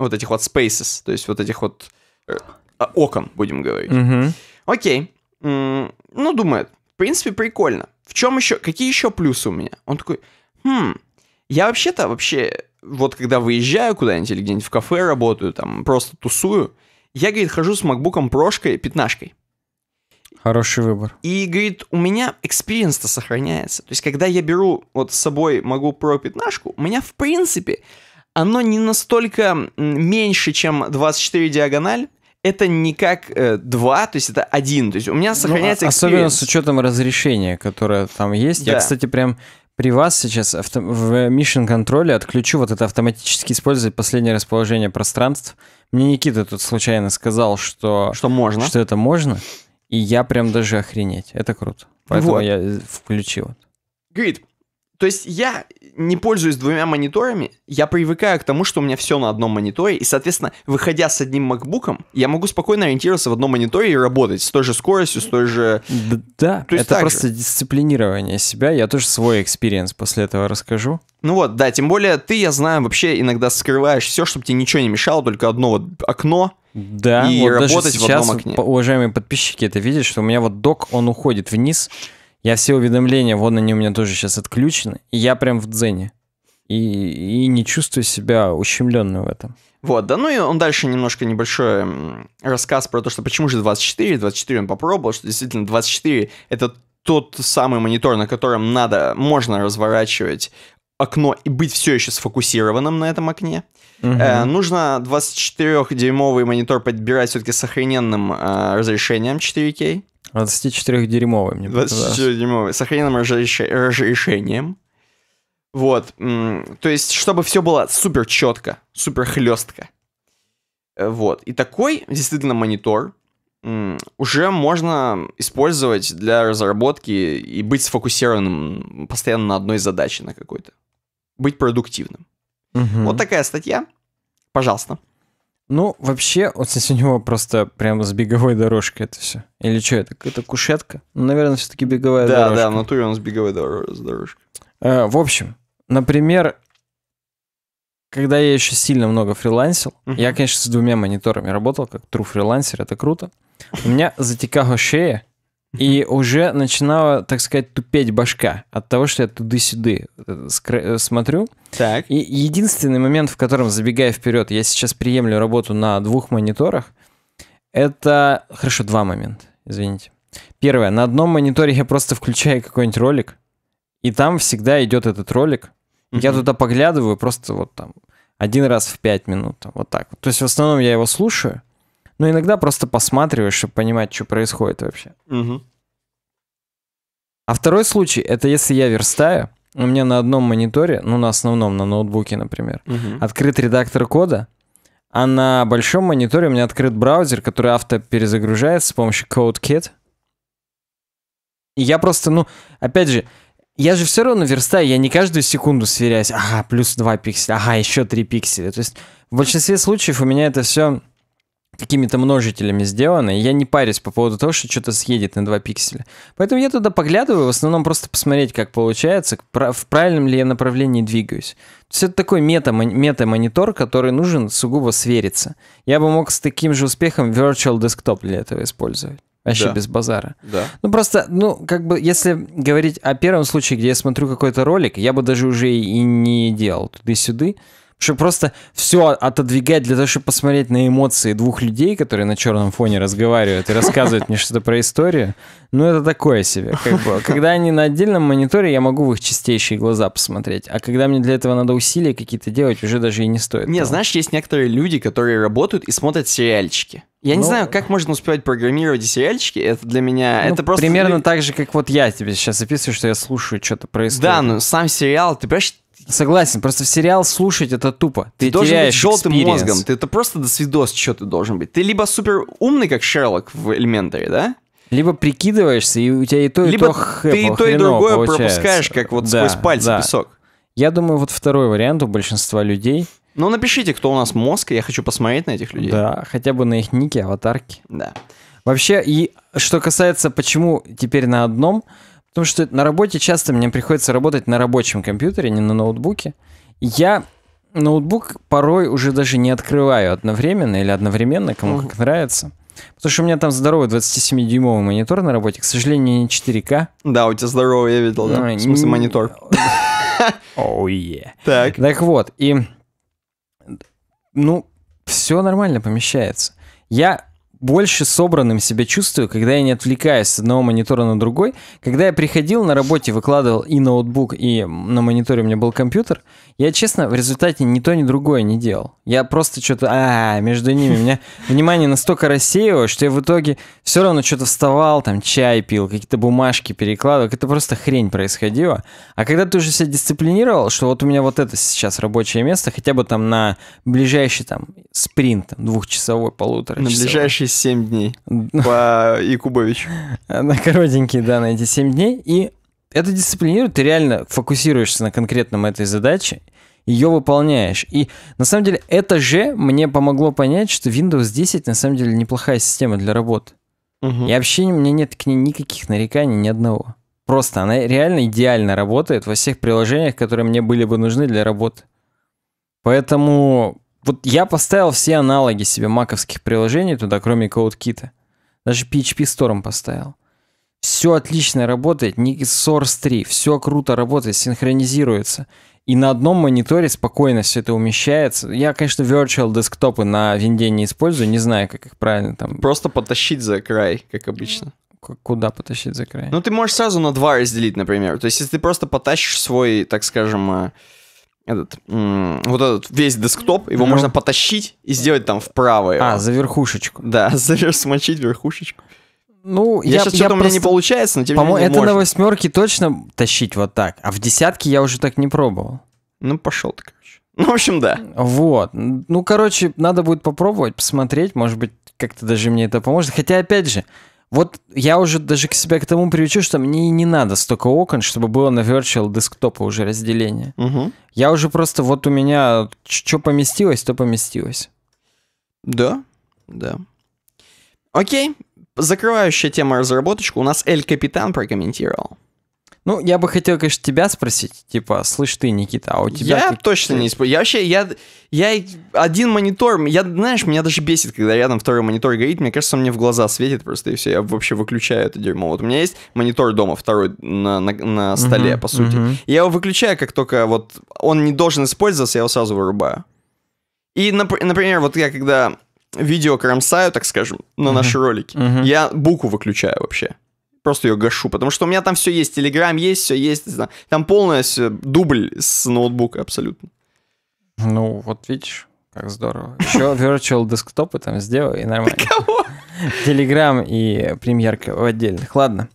вот этих вот spaces, то есть вот этих вот э, а, окон, будем говорить. Угу. Окей. М -м, ну, думаю, в принципе, прикольно. В чем еще, какие еще плюсы у меня? Он такой, хм, я вообще-то вообще, вот когда выезжаю куда-нибудь или где-нибудь в кафе работаю, там просто тусую, я, говорит, хожу с макбуком прошкой, пятнашкой. Хороший выбор. И, говорит, у меня экспириенс-то сохраняется. То есть, когда я беру вот с собой могу про пятнашку, у меня, в принципе, оно не настолько меньше, чем 24 диагональ, это не как э, два, то есть это один. То есть у меня ну, сохраняется ну, Особенно с учетом разрешения, которое там есть. Да. Я, кстати, прям при вас сейчас авто... в Mission Control отключу вот это автоматически использовать последнее расположение пространств. Мне Никита тут случайно сказал, что... Что можно. Что это можно. И я прям даже охренеть. Это круто. Поэтому вот. я э, включил. Говорит, то есть я не пользуюсь двумя мониторами, я привыкаю к тому, что у меня все на одном мониторе, и, соответственно, выходя с одним макбуком, я могу спокойно ориентироваться в одном мониторе и работать с той же скоростью, с той же... Да, То это просто же. дисциплинирование себя. Я тоже свой экспириенс после этого расскажу. Ну вот, да, тем более ты, я знаю, вообще иногда скрываешь все, чтобы тебе ничего не мешало, только одно вот окно, да, и вот работать даже сейчас, в одном окне. Уважаемые подписчики это видят, что у меня вот док, он уходит вниз, я все уведомления, вон они у меня тоже сейчас отключены. И я прям в дзене. И, и не чувствую себя ущемленным в этом. Вот, да, ну и он дальше немножко небольшой рассказ про то, что почему же 24, 24 он попробовал, что действительно 24 это тот самый монитор, на котором надо, можно разворачивать окно и быть все еще сфокусированным на этом окне. Угу. Э, нужно 24-дюймовый монитор подбирать все-таки с охрененным э, разрешением 4 k 24-дерьмовый, мне 24-дерьмовый, с охрененным разрешением. Вот, то есть, чтобы все было супер четко, супер хлестко. Э, вот, и такой действительно монитор уже можно использовать для разработки и быть сфокусированным постоянно на одной задаче, на какой-то. Быть продуктивным. Угу. Вот такая статья. Пожалуйста. Ну, вообще, вот здесь у него просто прям с беговой дорожки это все. Или что, это какая кушетка? Ну, наверное, все-таки беговая да, дорожка. Да, да, в натуре он с беговой дорожкой. Э, в общем, например, когда я еще сильно много фрилансил, uh-huh. я, конечно, с двумя мониторами работал, как true фрилансер, это круто. У меня затекала шея, и уже начинала, так сказать, тупеть башка от того, что я туды-сюды э, э, смотрю. Так. И единственный момент, в котором, забегая вперед, я сейчас приемлю работу на двух мониторах, это... Хорошо, два момента, извините. Первое. На одном мониторе я просто включаю какой-нибудь ролик, и там всегда идет этот ролик. Mm-hmm. Я туда поглядываю просто вот там один раз в пять минут, там, вот так. То есть в основном я его слушаю, но иногда просто посматриваешь, чтобы понимать, что происходит вообще. Угу. А второй случай, это если я верстаю, у меня на одном мониторе, ну на основном, на ноутбуке, например, угу. открыт редактор кода, а на большом мониторе у меня открыт браузер, который автоперезагружается с помощью CodeKit. И я просто, ну, опять же, я же все равно верстаю, я не каждую секунду сверяюсь, ага, плюс 2 пикселя, ага, еще 3 пикселя. То есть в большинстве случаев у меня это все какими-то множителями сделаны, я не парюсь по поводу того, что что-то съедет на 2 пикселя. Поэтому я туда поглядываю, в основном просто посмотреть, как получается, в правильном ли я направлении двигаюсь. То есть это такой мета, монитор который нужен сугубо свериться. Я бы мог с таким же успехом Virtual Desktop для этого использовать. Вообще да. без базара. Да. Ну просто, ну, как бы, если говорить о первом случае, где я смотрю какой-то ролик, я бы даже уже и не делал туда -сюды чтобы просто все отодвигать для того, чтобы посмотреть на эмоции двух людей, которые на черном фоне разговаривают и рассказывают мне что-то про историю. Ну, это такое себе. Как бы. Когда они на отдельном мониторе, я могу в их чистейшие глаза посмотреть. А когда мне для этого надо усилия какие-то делать, уже даже и не стоит. Не, знаешь, есть некоторые люди, которые работают и смотрят сериальчики. Я ну, не знаю, как можно успевать программировать сериальчики. Это для меня... Ну, это просто... Примерно так же, как вот я тебе сейчас описываю, что я слушаю что-то про историю. Да, ну, но сам сериал, ты понимаешь, Согласен, просто в сериал слушать это тупо. Ты, ты должен быть желтым experience. мозгом. Ты это просто до свидос, что ты должен быть. Ты либо супер умный, как Шерлок в элементаре, да? Либо прикидываешься, и у тебя и то, и либо то хэппо, ты и то, и другое получается. пропускаешь, как вот да, сквозь пальцы да. песок. Я думаю, вот второй вариант у большинства людей. Ну, напишите, кто у нас мозг, я хочу посмотреть на этих людей. Да, хотя бы на их ники, аватарки. Да. Вообще, и что касается, почему теперь на одном, Потому что на работе часто мне приходится работать на рабочем компьютере, не на ноутбуке. Я ноутбук порой уже даже не открываю одновременно или одновременно, кому как нравится. Потому что у меня там здоровый 27-дюймовый монитор на работе, к сожалению, не 4К. Да, у тебя здоровый, я видел, да? в смысле, монитор. Оу, е. yeah. Так. Так вот, и... Ну, все нормально помещается. Я больше собранным себя чувствую, когда я не отвлекаюсь с одного монитора на другой. Когда я приходил на работе, выкладывал и ноутбук, и на мониторе у меня был компьютер, я, честно, в результате ни то, ни другое не делал. Я просто что-то... А, между ними. у Меня внимание настолько рассеивалось, что я в итоге все равно что-то вставал, там, чай пил, какие-то бумажки перекладывал. Это просто хрень происходила. А когда ты уже себя дисциплинировал, что вот у меня вот это сейчас рабочее место, хотя бы там на ближайший там спринт, там, двухчасовой, полутора На ближайшие эти 7 дней по Якубовичу? на коротенькие, да, на эти 7 дней. И это дисциплинирует, ты реально фокусируешься на конкретном этой задаче, ее выполняешь. И на самом деле это же мне помогло понять, что Windows 10 на самом деле неплохая система для работы. Угу. И вообще у меня нет к ней никаких нареканий, ни одного. Просто она реально идеально работает во всех приложениях, которые мне были бы нужны для работы. Поэтому вот я поставил все аналоги себе маковских приложений туда, кроме CodeKit. Даже PHP Storm поставил. Все отлично работает, не Source 3, все круто работает, синхронизируется. И на одном мониторе спокойно все это умещается. Я, конечно, virtual десктопы на винде не использую, не знаю, как их правильно там. Просто потащить за край, как обычно. Куда потащить за край? Ну, ты можешь сразу на два разделить, например. То есть, если ты просто потащишь свой, так скажем, э, этот, вот этот весь десктоп, его ну. можно потащить и сделать там вправо. Его. А, за верхушечку. Да, за смочить верхушечку. Ну, я, я сейчас что-то просто... у меня не получается, но тем По-моему, это можно. на восьмерке точно тащить вот так, а в десятке я уже так не пробовал. Ну, пошел ты, короче. Ну, в общем, да. Вот. Ну, короче, надо будет попробовать, посмотреть, может быть, как-то даже мне это поможет. Хотя, опять же, вот я уже даже к себе к тому привечу, что мне не надо столько окон, чтобы было на virtual десктопа уже разделение. Угу. Я уже просто вот у меня что поместилось, то поместилось. Да, да. Окей, закрывающая тема разработочку у нас Эль Капитан прокомментировал. Ну, я бы хотел, конечно, тебя спросить, типа, слышь ты, Никита, а у тебя... Я ты... точно не использую. Я вообще, я, я один монитор, я, знаешь, меня даже бесит, когда рядом второй монитор горит, мне кажется, он мне в глаза светит просто, и все, я вообще выключаю это дерьмо. Вот у меня есть монитор дома, второй на, на, на столе, uh-huh, по сути. Uh-huh. Я его выключаю, как только вот он не должен использоваться, я его сразу вырубаю. И, нап- например, вот я когда видео кромсаю, так скажем, на uh-huh. наши ролики, uh-huh. я буку выключаю вообще просто ее гашу, потому что у меня там все есть, Телеграм есть, все есть, там полная все, дубль с ноутбука абсолютно. Ну, вот видишь, как здорово. Еще virtual десктопы там сделай, и нормально. Телеграм и премьерка в отдельных. Ладно.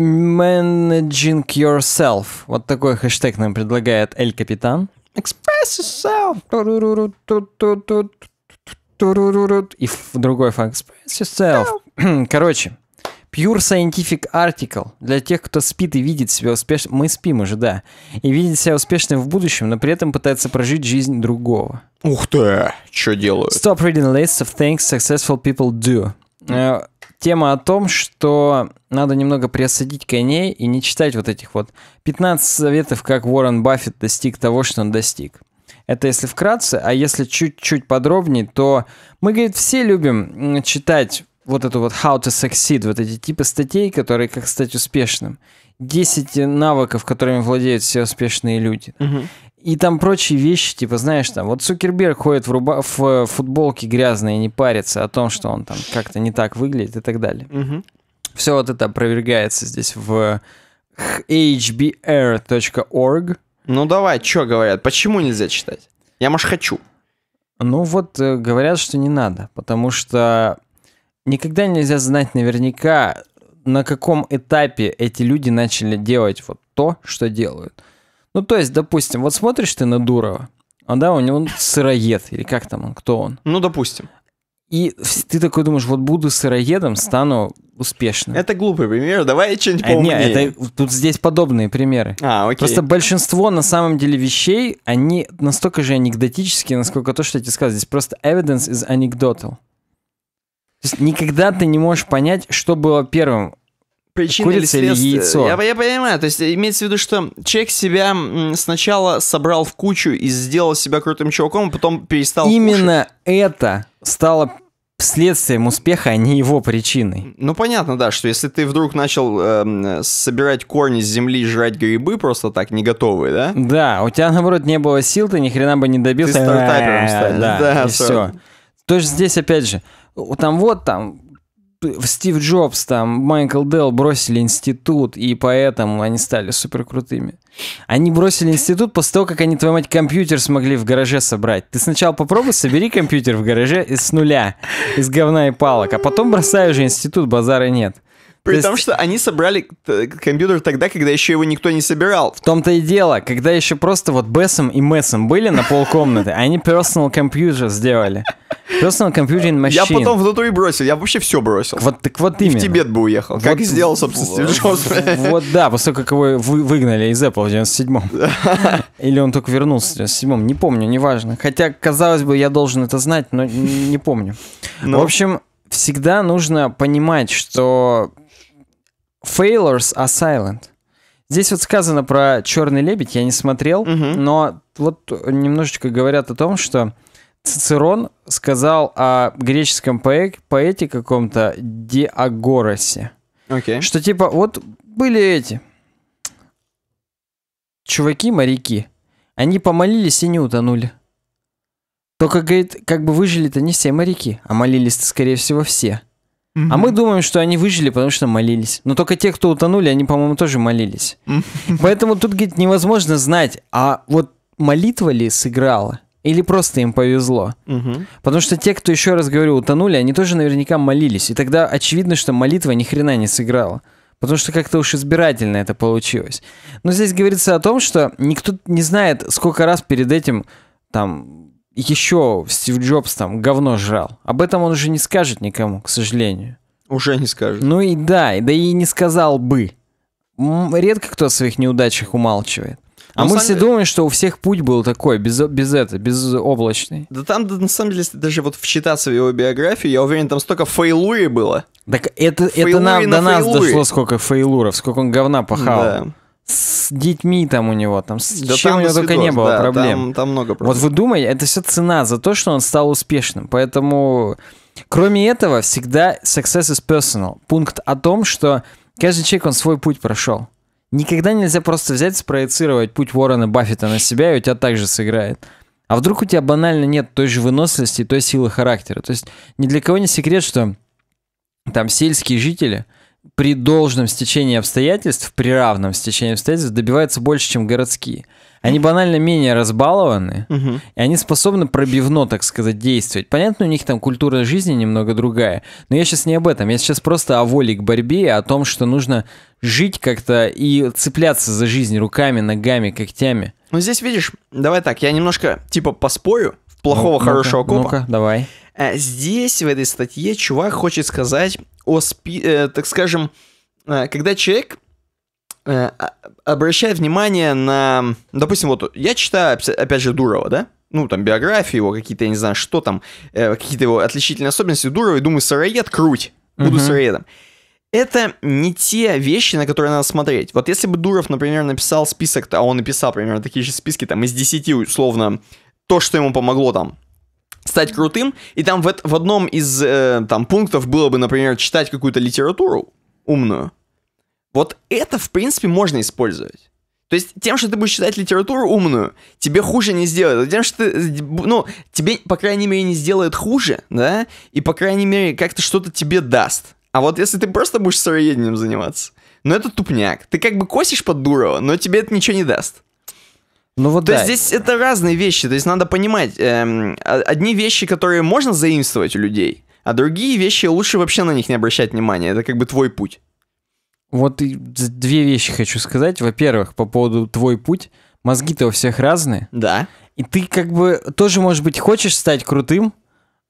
Managing yourself. Вот такой хэштег нам предлагает Эль Капитан. Express yourself. И другой факт. Express yourself. Короче, Pure Scientific Article. Для тех, кто спит и видит себя успешным... Мы спим уже, да. И видит себя успешным в будущем, но при этом пытается прожить жизнь другого. Ух ты, что делают? Stop reading lists of things successful people do. Э, тема о том, что надо немного приосадить коней и не читать вот этих вот 15 советов, как Уоррен Баффет достиг того, что он достиг. Это если вкратце, а если чуть-чуть подробнее, то мы, говорит, все любим читать вот эту вот how to succeed, вот эти типы статей, которые как стать успешным. 10 навыков, которыми владеют все успешные люди. Угу. И там прочие вещи, типа, знаешь, там, вот Цукерберг ходит в, руба... в э, футболке грязной и не парится о том, что он там как-то не так выглядит и так далее. Угу. Все вот это опровергается здесь в hbr.org. Ну давай, что говорят? Почему нельзя читать? Я, может, хочу. Ну вот э, говорят, что не надо, потому что никогда нельзя знать наверняка, на каком этапе эти люди начали делать вот то, что делают. Ну, то есть, допустим, вот смотришь ты на Дурова, а да, у него сыроед, или как там он, кто он? Ну, допустим. И ты такой думаешь, вот буду сыроедом, стану успешным. Это глупый пример, давай что-нибудь э, поумнее. А, нет, это, тут здесь подобные примеры. А, окей. Просто большинство на самом деле вещей, они настолько же анекдотические, насколько то, что я тебе сказал. Здесь просто evidence is anecdotal никогда ты не можешь понять, что было первым. Причина Курица или, или яйцо? Я, я понимаю, то есть имеется в виду, что человек себя сначала собрал в кучу и сделал себя крутым чуваком, а потом перестал Именно кушать. это стало следствием успеха, а не его причиной. Ну, понятно, да, что если ты вдруг начал э, собирать корни с земли, жрать грибы просто так, не готовые, да? Да, у тебя, наоборот, не было сил, ты ни хрена бы не добился. Ты стартапером стал. Да, да и все. То же здесь, опять же, там вот там Стив Джобс, там, Майкл Делл бросили институт, и поэтому они стали супер крутыми. Они бросили институт после того, как они, твою мать, компьютер смогли в гараже собрать. Ты сначала попробуй собери компьютер в гараже с нуля, из говна и палок, а потом бросаешь уже институт, базара нет. При То том, есть... что они собрали э, компьютер тогда, когда еще его никто не собирал. В том-то и дело, когда еще просто вот Бессом и Мессом были на полкомнаты, они personal computer сделали. Personal computing machine. Я потом в доту и бросил, я вообще все бросил. Вот так вот именно. И в Тибет бы уехал, вот, как сделал, собственно, Стив Джобс. Вот да, после как его выгнали из Apple в 97-м. Или он только вернулся в 97-м, не помню, неважно. Хотя, казалось бы, я должен это знать, но не помню. Ну. В общем, всегда нужно понимать, что Failures are silent. Здесь вот сказано про черный лебедь, я не смотрел, угу. но вот немножечко говорят о том, что Цицерон сказал о греческом поэ- поэте каком-то Диагоросе. Okay. Что типа, вот были эти чуваки-моряки, они помолились и не утонули. Только, говорит, как бы выжили-то не все моряки, а молились-то, скорее всего, все. А мы думаем, что они выжили, потому что молились. Но только те, кто утонули, они, по-моему, тоже молились. Поэтому тут, говорит, невозможно знать, а вот молитва ли сыграла? Или просто им повезло. Потому что те, кто, еще раз говорю, утонули, они тоже наверняка молились. И тогда очевидно, что молитва ни хрена не сыграла. Потому что как-то уж избирательно это получилось. Но здесь говорится о том, что никто не знает, сколько раз перед этим там еще Стив Джобс там говно жрал. Об этом он уже не скажет никому, к сожалению. Уже не скажет. Ну и да, да и не сказал бы. Редко кто о своих неудачах умалчивает. А на ну, мы все деле... думаем, что у всех путь был такой, без, без это, облачный. Да там, да, на самом деле, если даже вот вчитаться в его биографию, я уверен, там столько фейлуи было. Так это, это нам, на до фейлури. нас дошло сколько фейлуров, сколько он говна пахал. Да с детьми там у него, там с да чем там у него только видос, не было да, проблем. Там, там много проблем. Вот вы думаете, это все цена за то, что он стал успешным. Поэтому, кроме этого, всегда success is personal. Пункт о том, что каждый человек, он свой путь прошел. Никогда нельзя просто взять, спроецировать путь Уоррена Баффета на себя, и у тебя также сыграет. А вдруг у тебя банально нет той же выносливости той силы характера. То есть ни для кого не секрет, что там сельские жители – при должном стечении обстоятельств, при равном стечении обстоятельств добиваются больше, чем городские. Они банально менее разбалованы, угу. и они способны пробивно, так сказать, действовать. Понятно, у них там культура жизни немного другая, но я сейчас не об этом. Я сейчас просто о воле к борьбе, о том, что нужно жить как-то и цепляться за жизнь руками, ногами, когтями. Ну здесь видишь, давай так, я немножко типа поспою в плохого ну, хорошего ну копа. Ну-ка, давай. Э, здесь, в этой статье, чувак хочет сказать о, спи э, так скажем, э, когда человек э, а, обращает внимание на... Допустим, вот я читаю, опять же, Дурова, да? Ну, там, биографию его, какие-то, я не знаю, что там, э, какие-то его отличительные особенности Дурова, и думаю, сыроед, круть, буду uh-huh. сыроедом это не те вещи, на которые надо смотреть. Вот если бы Дуров, например, написал список, а он написал примерно такие же списки, там, из 10, условно, то, что ему помогло там стать крутым, и там в, в одном из э, там пунктов было бы, например, читать какую-то литературу умную. Вот это, в принципе, можно использовать. То есть тем, что ты будешь читать литературу умную, тебе хуже не сделают. А тем, что ты, э, ну, тебе, по крайней мере, не сделают хуже, да, и, по крайней мере, как-то что-то тебе даст. А вот если ты просто будешь сыроедением заниматься, ну это тупняк. Ты как бы косишь под Дурова, но тебе это ничего не даст. Ну вот То да. есть здесь это разные вещи, то есть надо понимать, эм, а, одни вещи, которые можно заимствовать у людей, а другие вещи лучше вообще на них не обращать внимания, это как бы твой путь. Вот две вещи хочу сказать. Во-первых, по поводу твой путь. Мозги-то у всех разные. Да. И ты как бы тоже, может быть, хочешь стать крутым,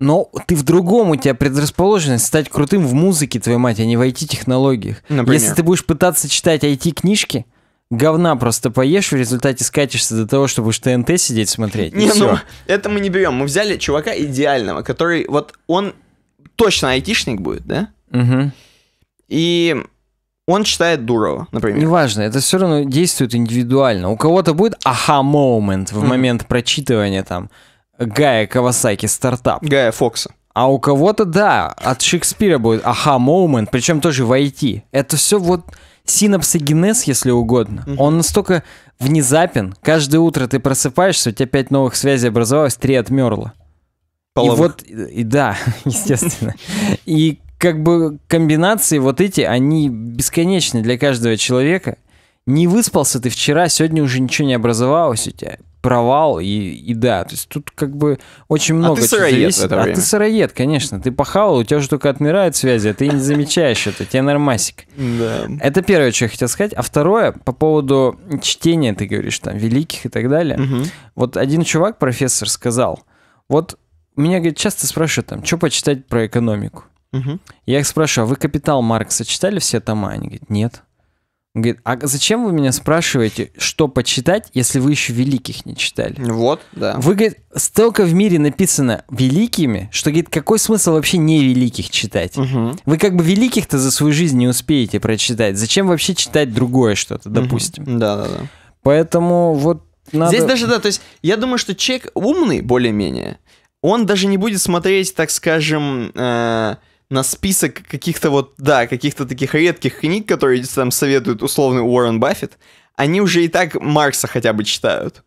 но ты в другом, у тебя предрасположенность стать крутым в музыке, твою мать, а не в IT-технологиях. Если ты будешь пытаться читать IT-книжки, говна просто поешь, в результате скатишься до того, чтобы уж ТНТ сидеть смотреть. Не, ну, это мы не берем. Мы взяли чувака идеального, который, вот он точно айтишник будет, да? Угу. И он читает Дурова, например. Неважно, это все равно действует индивидуально. У кого-то будет аха-момент в mm. момент прочитывания там Гая Кавасаки стартап. Гая Фокса. А у кого-то, да, от Шекспира будет аха-момент, причем тоже в IT. Это все вот синапсогенез, если угодно, угу. он настолько внезапен. Каждое утро ты просыпаешься, у тебя пять новых связей образовалось, три отмерло. Половых. И вот, и, да, естественно. И как бы комбинации вот эти, они бесконечны для каждого человека. Не выспался ты вчера, сегодня уже ничего не образовалось у тебя провал и, и да, то есть тут как бы очень много... А ты сыроед зависит. в это время. А ты сыроед, конечно. Ты похавал, у тебя же только отмирают связи, а ты не замечаешь это, тебе нормасик. Да. Это первое, что я хотел сказать. А второе, по поводу чтения, ты говоришь, там, великих и так далее. Вот один чувак, профессор, сказал, вот меня, говорит, часто спрашивают, там, что почитать про экономику. Я их спрашиваю, а вы «Капитал» Маркса читали все тома? Они говорят, нет говорит, а зачем вы меня спрашиваете, что почитать, если вы еще великих не читали? Вот, да. Вы, говорит, столько в мире написано великими, что, говорит, какой смысл вообще не великих читать? Угу. Вы как бы великих-то за свою жизнь не успеете прочитать. Зачем вообще читать другое что-то, допустим? Угу. Да, да, да. Поэтому вот надо... Здесь даже, да, то есть я думаю, что человек умный более-менее, он даже не будет смотреть, так скажем, э, на список каких-то вот, да, каких-то таких редких книг, которые там советуют условный Уоррен Баффет, они уже и так Маркса хотя бы читают.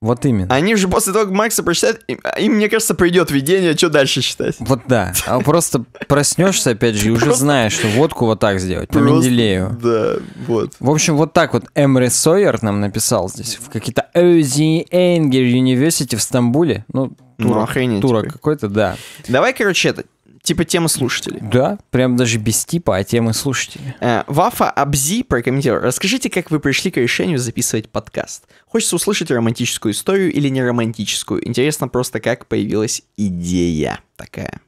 Вот именно. Они уже после того, как Маркса прочитают, им, им мне кажется, придет видение, что дальше читать. Вот да. А просто проснешься, опять же, и уже знаешь, что водку вот так сделать, по Менделею. Да, вот. В общем, вот так вот Эмри Сойер нам написал здесь, в какие-то Ози Энгер University в Стамбуле. Ну, турок, ну, турок какой-то, да. Давай, короче, это, типа темы слушателей. Да, прям даже без типа, а темы слушателей. Э, Вафа Абзи прокомментировал. Расскажите, как вы пришли к решению записывать подкаст. Хочется услышать романтическую историю или не романтическую. Интересно просто, как появилась идея такая.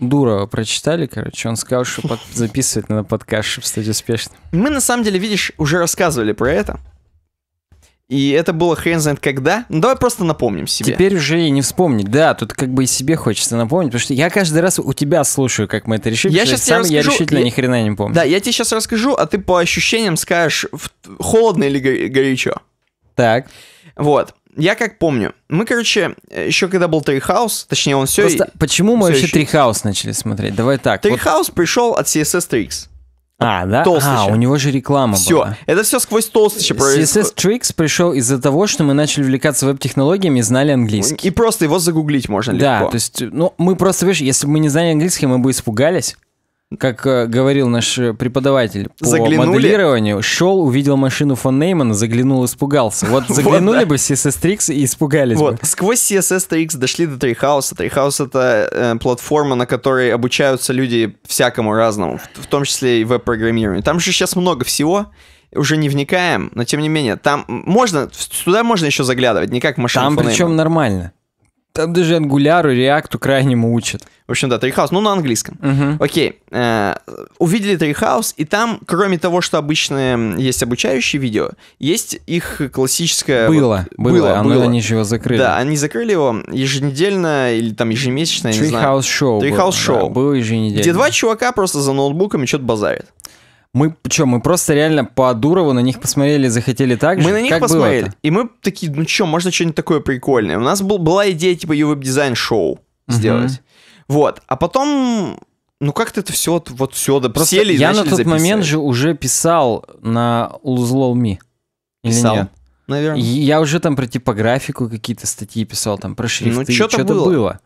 Дура прочитали, короче, он сказал, что под... записывать надо подкаст, чтобы стать успешным. Мы, на самом деле, видишь, уже рассказывали про это. И это было хрен знает когда. Ну, давай просто напомним себе. Теперь уже и не вспомнить. Да, тут как бы и себе хочется напомнить, потому что я каждый раз у тебя слушаю, как мы это решили. Я сейчас сам расскажу, я решительно я... ни хрена не помню. Да, я тебе сейчас расскажу, а ты по ощущениям скажешь, холодно или горячо. Так. Вот. Я как помню, мы, короче, э, еще когда был Трихаус, точнее он все... Просто и... почему мы все вообще Трихаус начали смотреть? Давай так. Трихаус вот... пришел от CSS Tricks. А, да? Толстыч. А, у него же реклама все. была. Это все сквозь толстыч. CSS Tricks пришел из-за того, что мы начали увлекаться веб-технологиями и знали английский. И просто его загуглить можно легко. Да, то есть, ну, мы просто, видишь, если бы мы не знали английский, мы бы испугались как э, говорил наш э, преподаватель по заглянули? моделированию, шел, увидел машину фон Неймана, заглянул, испугался. Вот заглянули бы да. CSS-Trix и испугались бы. вот. Сквозь CSS-Trix дошли до Трейхауса. Трейхаус — это э, платформа, на которой обучаются люди всякому разному, в, том числе и веб-программированию. Там же сейчас много всего, уже не вникаем, но тем не менее, там можно, туда можно еще заглядывать, не как машина Там причем нормально. Там даже ангуляру, реакту крайнему учат. В общем, да, Трихаус, ну на английском. Угу. Окей, э, увидели Трихаус, и там, кроме того, что обычно есть обучающие видео, есть их классическое... Было, вот, было, было, оно а, было. они же его закрыли. Да, они закрыли его еженедельно или там ежемесячно, я не знаю. Трихаус шоу. Трихаус шоу. было еженедельно. Где два чувака просто за ноутбуками что-то базарят. Мы что, мы просто реально по Дурову на них посмотрели, захотели так же? Мы на них как посмотрели, и мы такие, ну что, можно что-нибудь такое прикольное. У нас был, была идея типа ее веб-дизайн шоу сделать. Угу. Вот, а потом ну как-то это все вот все да просто сели и я на тот записывать. момент же уже писал на лузлолми, Или писал. нет? Наверное. Я уже там про типографику какие-то статьи писал, там про шрифты, ну, что-то было. было.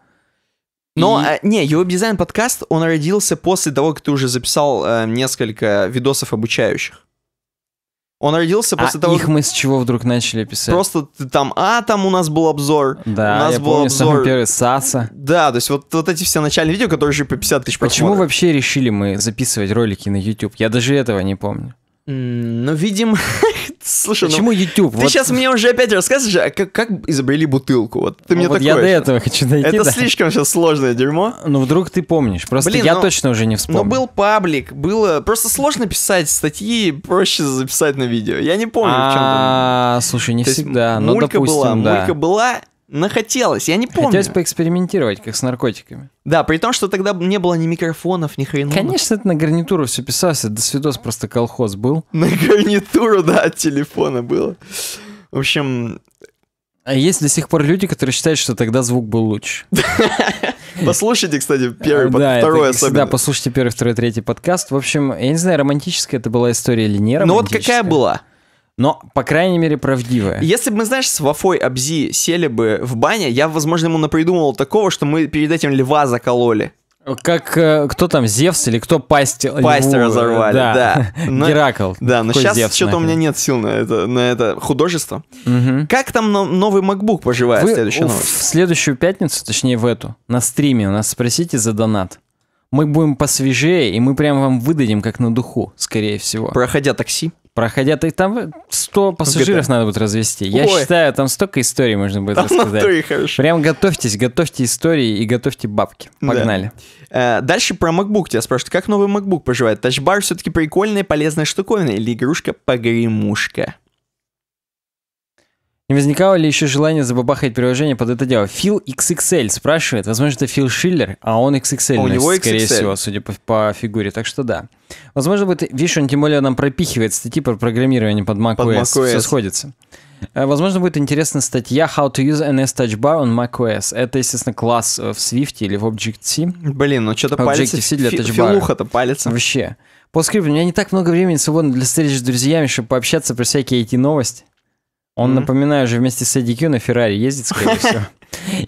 Но, и... э, не, UX дизайн подкаст, он родился после того, как ты уже записал э, несколько видосов обучающих. Он родился а после а того... их мы с чего вдруг начали писать? Просто там, а, там у нас был обзор. Да, у нас я был помню, обзор. самый первый Саса. Да, то есть вот, вот эти все начальные видео, которые уже по 50 тысяч Почему просмотров. вообще решили мы записывать ролики на YouTube? Я даже этого не помню. Ну, видимо, Слушай, Почему ну, YouTube? Ты вот... сейчас мне уже опять рассказываешь, а как, как изобрели бутылку? Вот ты ну, мне вот такое. Я до этого хочу дойти. Это да. слишком сейчас сложное дерьмо. Ну вдруг ты помнишь. Просто Блин, я ну, точно уже не вспомню. Ну был паблик, было просто сложно писать статьи, проще записать на видео. Я не помню, в чем. А, слушай, не всегда. Ну допустим, Мулька была, Нахотелось, я не помню. Хотелось поэкспериментировать, как с наркотиками. Да, при том, что тогда не было ни микрофонов, ни хрена. Конечно, это на гарнитуру все писалось, это свидос просто колхоз был. На гарнитуру, да, от телефона было. В общем... А есть до сих пор люди, которые считают, что тогда звук был лучше. Послушайте, кстати, первый, да, второй это, особенно. Да, послушайте первый, второй, третий подкаст. В общем, я не знаю, романтическая это была история или не романтическая. Ну вот какая была? но, по крайней мере, правдивая. Если бы мы, знаешь, с Вафой Абзи сели бы в бане, я, возможно, ему напридумывал такого, что мы перед этим льва закололи. Как э, кто там, Зевс или кто пасть Пасть льву, э, разорвали, да. да. Но, Геракл. Да, но сейчас Зевс, что-то нахрен. у меня нет сил на это, на это художество. Угу. Как там новый MacBook поживает Вы следующая новость? В следующую пятницу, точнее в эту, на стриме у нас спросите за донат. Мы будем посвежее, и мы прям вам выдадим как на духу, скорее всего. Проходя такси? Проходя, ты там 100 ну, пассажиров надо будет развести. Я считаю, там столько историй можно будет там рассказать. Прям готовьтесь, готовьте истории и готовьте бабки. Погнали. Да. Э, дальше про MacBook тебя спрашивают. Как новый MacBook поживает? Тачбар все-таки прикольная, полезная штуковина или игрушка-погремушка? Не возникало ли еще желание забабахать приложение под это дело? Фил XXL спрашивает. Возможно, это Фил Шиллер, а он XXL, а у ну, него XXL. скорее всего, судя по, по фигуре. Так что да. Возможно, будет, видишь, он тем более нам пропихивает статьи про программирование под macOS. Под macOS. Все сходится. Э, возможно, будет интересна статья «How to use NS Touch Bar on macOS». Это, естественно, класс э, в Swift или в Object-C. Блин, ну что-то палец. Object-C для тачбара. Филуха-то палец Вообще. По скрипту, у меня не так много времени свободно для встреч с друзьями, чтобы пообщаться про всякие эти новости он, mm-hmm. напоминаю, же вместе с Эдди Кью на Феррари ездит, скорее всего.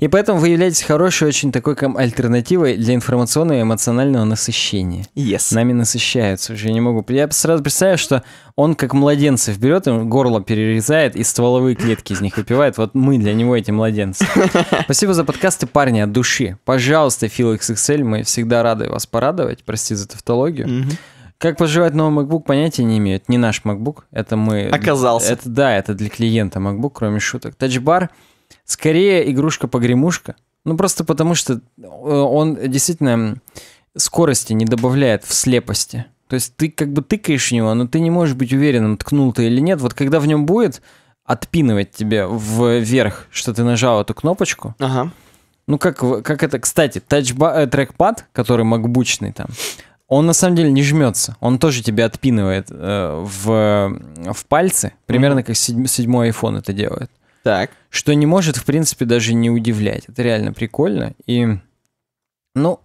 И поэтому вы являетесь хорошей очень такой альтернативой для информационного и эмоционального насыщения. Yes. Нами насыщаются уже, я не могу. Я сразу представляю, что он как младенцев берет, им горло перерезает и стволовые клетки из них выпивает. Вот мы для него эти младенцы. Спасибо за подкасты, парни, от души. Пожалуйста, Фил XXL, мы всегда рады вас порадовать. Прости за тавтологию. Mm-hmm. Как поживает новый MacBook, понятия не имею. не наш MacBook, это мы... Оказался. Это, да, это для клиента MacBook, кроме шуток. Тачбар скорее игрушка-погремушка. Ну, просто потому что э, он действительно скорости не добавляет в слепости. То есть ты как бы тыкаешь в него, но ты не можешь быть уверенным, ткнул ты или нет. Вот когда в нем будет отпинывать тебе вверх, что ты нажал эту кнопочку, ага. Ну, как, как это, кстати, тачба, э, трекпад, который макбучный там, он на самом деле не жмется. Он тоже тебя отпинывает э, в, в пальцы, примерно mm-hmm. как седь, седьмой iPhone это делает. Так. Что не может, в принципе, даже не удивлять. Это реально прикольно. И, ну,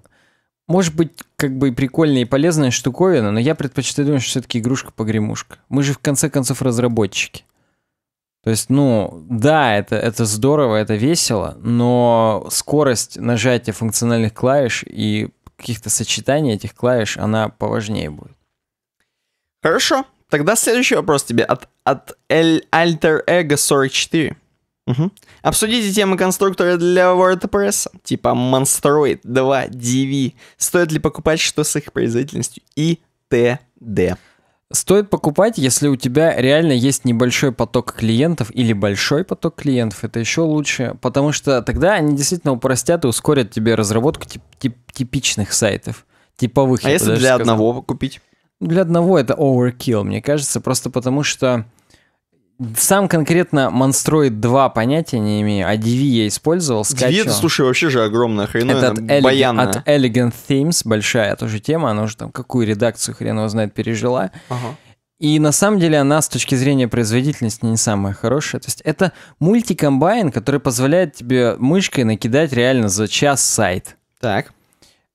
может быть, как бы и прикольная и полезная штуковина, но я предпочитаю, что все-таки игрушка-погремушка. Мы же, в конце концов, разработчики. То есть, ну, да, это, это здорово, это весело, но скорость нажатия функциональных клавиш и каких-то сочетаний этих клавиш она поважнее будет. Хорошо. Тогда следующий вопрос тебе от, от El Alter Ego 44. Угу. Обсудите темы конструктора для WordPress, типа Monstroid 2, DV. Стоит ли покупать, что с их производительностью и т.д. Стоит покупать, если у тебя реально есть небольшой поток клиентов или большой поток клиентов, это еще лучше, потому что тогда они действительно упростят и ускорят тебе разработку тип тип типичных сайтов, типовых. А если для сказал. одного купить? Для одного это overkill, мне кажется, просто потому что сам конкретно Монстроид 2 понятия не имею, а DV я использовал, скачивал. DV, это, слушай, вообще же огромная хреновина, это от Eleg- от Elegant Themes, большая тоже тема, она уже там какую редакцию, хрен его знает, пережила. Ага. И на самом деле она с точки зрения производительности не самая хорошая. То есть это мультикомбайн, который позволяет тебе мышкой накидать реально за час сайт. Так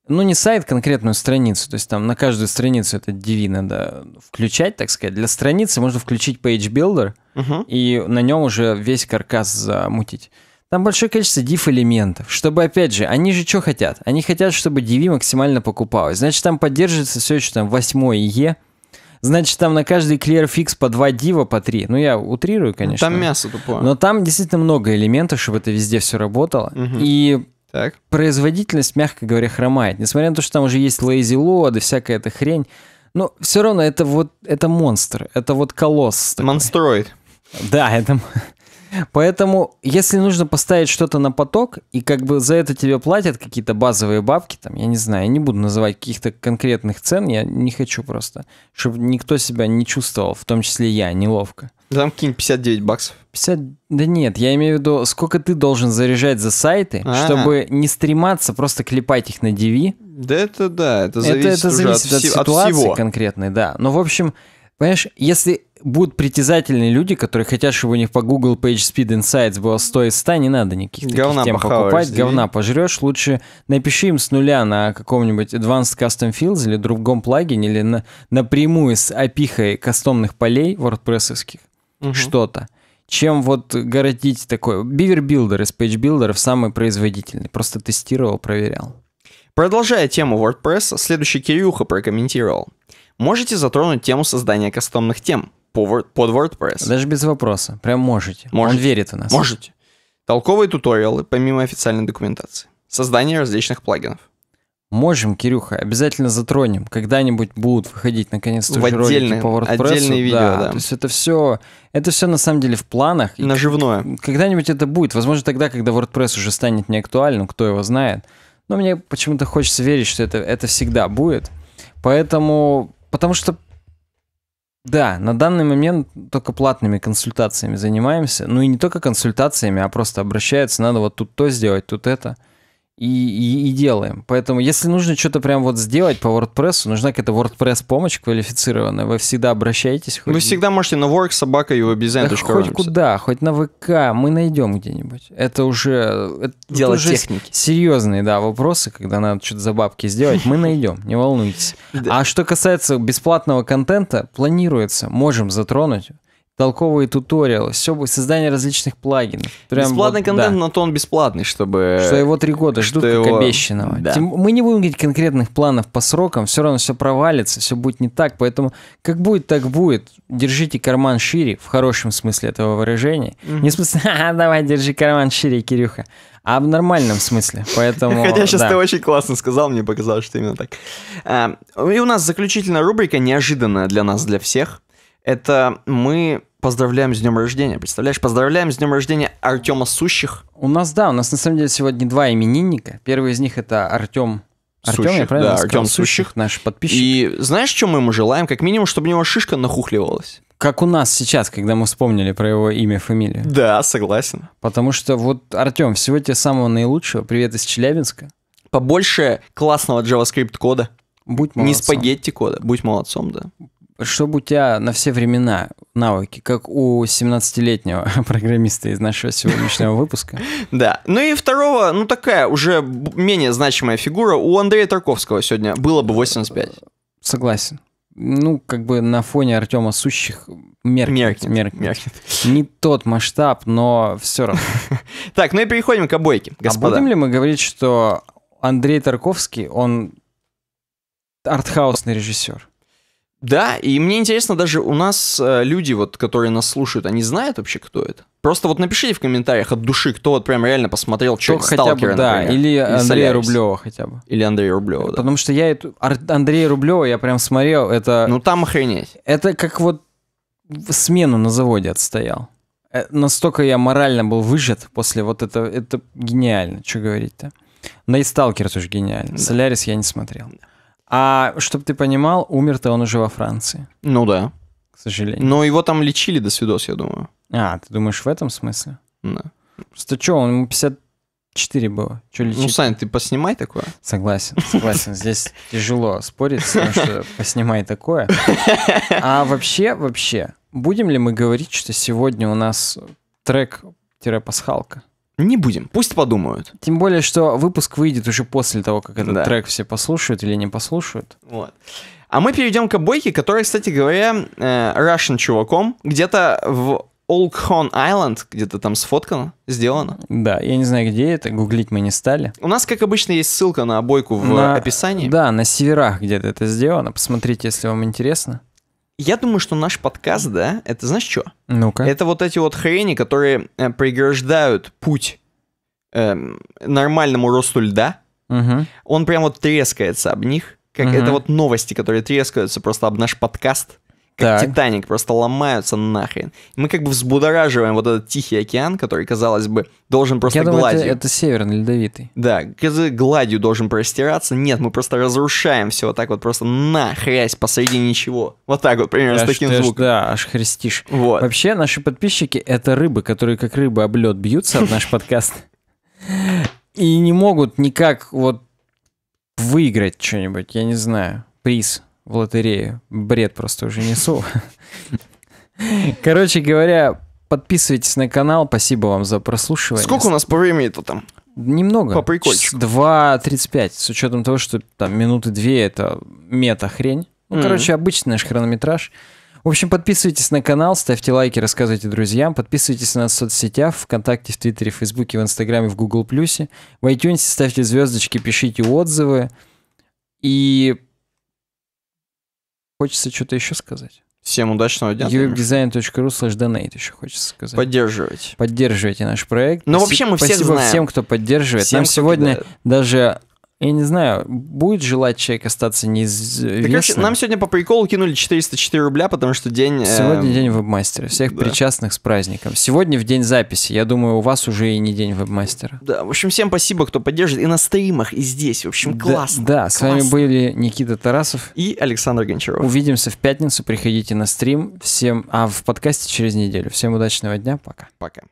ну не сайт, конкретную страницу, то есть там на каждую страницу это DV надо включать, так сказать. Для страницы можно включить Page Builder угу. и на нем уже весь каркас замутить. Там большое количество div-элементов, чтобы, опять же, они же что хотят? Они хотят, чтобы DV максимально покупалось. Значит, там поддерживается все еще там 8 E, Значит, там на каждый clear fix по два дива, по три. Ну, я утрирую, ну, конечно. Там мясо тупое. Но там действительно много элементов, чтобы это везде все работало. Угу. И так. Производительность, мягко говоря, хромает. Несмотря на то, что там уже есть lazy load и всякая эта хрень, но все равно это вот это монстр, это вот колосс. Монстроид. Да, это Поэтому, если нужно поставить что-то на поток, и как бы за это тебе платят какие-то базовые бабки, там, я не знаю, я не буду называть каких-то конкретных цен, я не хочу просто, чтобы никто себя не чувствовал, в том числе я, неловко. Да там какие-нибудь 59 баксов. 50... Да нет, я имею в виду, сколько ты должен заряжать за сайты, А-а-а. чтобы не стрематься, просто клепать их на DV. Да это да, это зависит, это, это зависит от, от, вси... от ситуации конкретной, да. Но, в общем, понимаешь, если будут притязательные люди, которые хотят, чтобы у них по Google Page Speed Insights было 100 из 100, не надо никаких говна таких тем покупать, говна пожрешь, лучше напиши им с нуля на каком-нибудь Advanced Custom Fields или другом плагине, или на, напрямую с опихой кастомных полей wordpress угу. что-то чем вот городить такой. Beaver Builder из Page Builder самый производительный. Просто тестировал, проверял. Продолжая тему WordPress, следующий Кирюха прокомментировал можете затронуть тему создания кастомных тем под WordPress. Даже без вопроса. Прям можете. можете. Он верит в нас. Можете. Толковые туториалы, помимо официальной документации. Создание различных плагинов. Можем, Кирюха, обязательно затронем. Когда-нибудь будут выходить наконец то ролики по WordPress. Отдельные видео, да, да. То есть это все, это все на самом деле в планах. Наживное. Когда-нибудь это будет. Возможно, тогда, когда WordPress уже станет неактуальным, кто его знает. Но мне почему-то хочется верить, что это, это всегда будет. Поэтому, потому что да, на данный момент только платными консультациями занимаемся. Ну и не только консультациями, а просто обращаются, надо вот тут то сделать, тут это и, и, и делаем. Поэтому, если нужно что-то прям вот сделать по WordPress, нужна какая-то WordPress помощь квалифицированная, вы всегда обращаетесь. Хоть... Вы всегда можете на worksobaka.uwebdesign.com. Да хоть куда, хоть на ВК, мы найдем где-нибудь. Это уже... Э, это Дело уже техники. Серьезные, да, вопросы, когда надо что-то за бабки сделать, мы найдем, не волнуйтесь. А что касается бесплатного контента, планируется, можем затронуть толковые туториалы, все будет создание различных плагинов. Прям бесплатный вот, контент, да. но то он бесплатный, чтобы... Что его три года ждут, как его... обещанного. Да. Тем, мы не будем говорить конкретных планов по срокам, все равно все провалится, все будет не так, поэтому как будет, так будет. Держите карман шире, в хорошем смысле этого выражения. mm Не в смысле, а, давай, держи карман шире, Кирюха, а в нормальном смысле, поэтому... Хотя сейчас да. ты очень классно сказал, мне показалось, что именно так. А, и у нас заключительная рубрика, неожиданная для нас, для всех. Это мы Поздравляем с днем рождения, представляешь? Поздравляем с днем рождения Артема Сущих. У нас, да, у нас на самом деле сегодня два именинника. Первый из них это Артем Артем, Сущих, я правильно да, Артем Сущих, Сущих, наш подписчик. И знаешь, что мы ему желаем? Как минимум, чтобы у него шишка нахухливалась. Как у нас сейчас, когда мы вспомнили про его имя и фамилию. Да, согласен. Потому что вот, Артем, всего тебе самого наилучшего. Привет из Челябинска. Побольше классного JavaScript-кода. Будь молодцом. Не спагетти-кода, будь молодцом, да чтобы у тебя на все времена навыки, как у 17-летнего программиста из нашего сегодняшнего выпуска. Да. Ну и второго, ну такая уже менее значимая фигура у Андрея Тарковского сегодня было бы 85. Согласен. Ну, как бы на фоне Артема Сущих меркнет. Меркнет. меркнет. меркнет. Не тот масштаб, но все равно. Так, ну и переходим к обойке, а господа. А будем ли мы говорить, что Андрей Тарковский, он артхаусный режиссер? Да, и мне интересно, даже у нас э, люди, вот, которые нас слушают, они знают вообще, кто это? Просто вот напишите в комментариях от души, кто вот прям реально посмотрел что хотя бы, да, например, или, или Андрея Солярис. Рублева хотя бы. Или Андрея Рублева, да. Потому что я эту Андрея Рублева я прям смотрел, это... Ну там охренеть. Это как вот смену на заводе отстоял. Э, настолько я морально был выжат после вот этого, это гениально, что говорить-то. Да и тоже гениально. Да. Солярис я не смотрел. Да. А чтобы ты понимал, умер-то он уже во Франции, Ну да. к сожалению. Но его там лечили до свидос, я думаю. А, ты думаешь в этом смысле? Да. Просто что, он ему 54 было. Что лечить? Ну, Сань, ты поснимай такое. Согласен, согласен. Здесь тяжело спорить, потому что поснимай такое. А вообще, вообще, будем ли мы говорить, что сегодня у нас трек-пасхалка? Не будем. Пусть подумают. Тем более, что выпуск выйдет уже после того, как этот да. трек все послушают или не послушают. Вот. А мы перейдем к обойке, которая, кстати говоря, э, Russian чуваком, где-то в Олкхон Айленд, где-то там сфоткано, сделано. Да, я не знаю, где это, гуглить мы не стали. У нас, как обычно, есть ссылка на обойку в на... описании. Да, на северах где-то это сделано. Посмотрите, если вам интересно. Я думаю, что наш подкаст, да, это знаешь что? Ну-ка. Это вот эти вот хрени, которые э, преграждают путь э, нормальному росту льда. Угу. Он прям вот трескается об них. Как угу. это вот новости, которые трескаются просто об наш подкаст как так. Титаник, просто ломаются нахрен. Мы как бы взбудораживаем вот этот Тихий океан, который, казалось бы, должен просто Я думаю, гладью... Это, это Северный Ледовитый. Да, гладью должен простираться. Нет, мы просто разрушаем все вот так вот просто нахрясь посреди ничего. Вот так вот, примерно, аж, с таким аж, звуком. Да, аж хрестишь. Вот. Вообще, наши подписчики — это рыбы, которые как рыбы облет бьются в наш подкаст. И не могут никак вот выиграть что-нибудь, я не знаю, приз в лотерею. Бред просто уже несу. Короче говоря, подписывайтесь на канал. Спасибо вам за прослушивание. Сколько у нас по времени-то там? Немного. По прикольчику. 2.35, с учетом того, что там минуты две это мета-хрень. Ну, mm-hmm. короче, обычный наш хронометраж. В общем, подписывайтесь на канал, ставьте лайки, рассказывайте друзьям, подписывайтесь на нас в соцсетях, ВКонтакте, в Твиттере, в Фейсбуке, в Инстаграме, в Гугл Плюсе, в iTunes ставьте звездочки, пишите отзывы. И Хочется что-то еще сказать. Всем удачного дня. uwebdesign.ru slash donate еще хочется сказать. Поддерживать. Поддерживайте наш проект. Ну, вообще мы все Спасибо знаем. всем, кто поддерживает. Всем, Нам кто сегодня кидает. даже я не знаю, будет желать человек остаться неизвестным? короче, нам сегодня по приколу кинули 404 рубля, потому что день... Эм, сегодня э... день вебмастера. Всех да. причастных с праздником. Сегодня в день записи. Я думаю, у вас уже и не день вебмастера. Да, в общем, всем спасибо, кто поддержит и на стримах, и здесь. В общем, классно. Да, да классно. с вами были Никита Тарасов и Александр Гончаров. Увидимся в пятницу, приходите на стрим. Всем... А, в подкасте через неделю. Всем удачного дня, пока. Пока.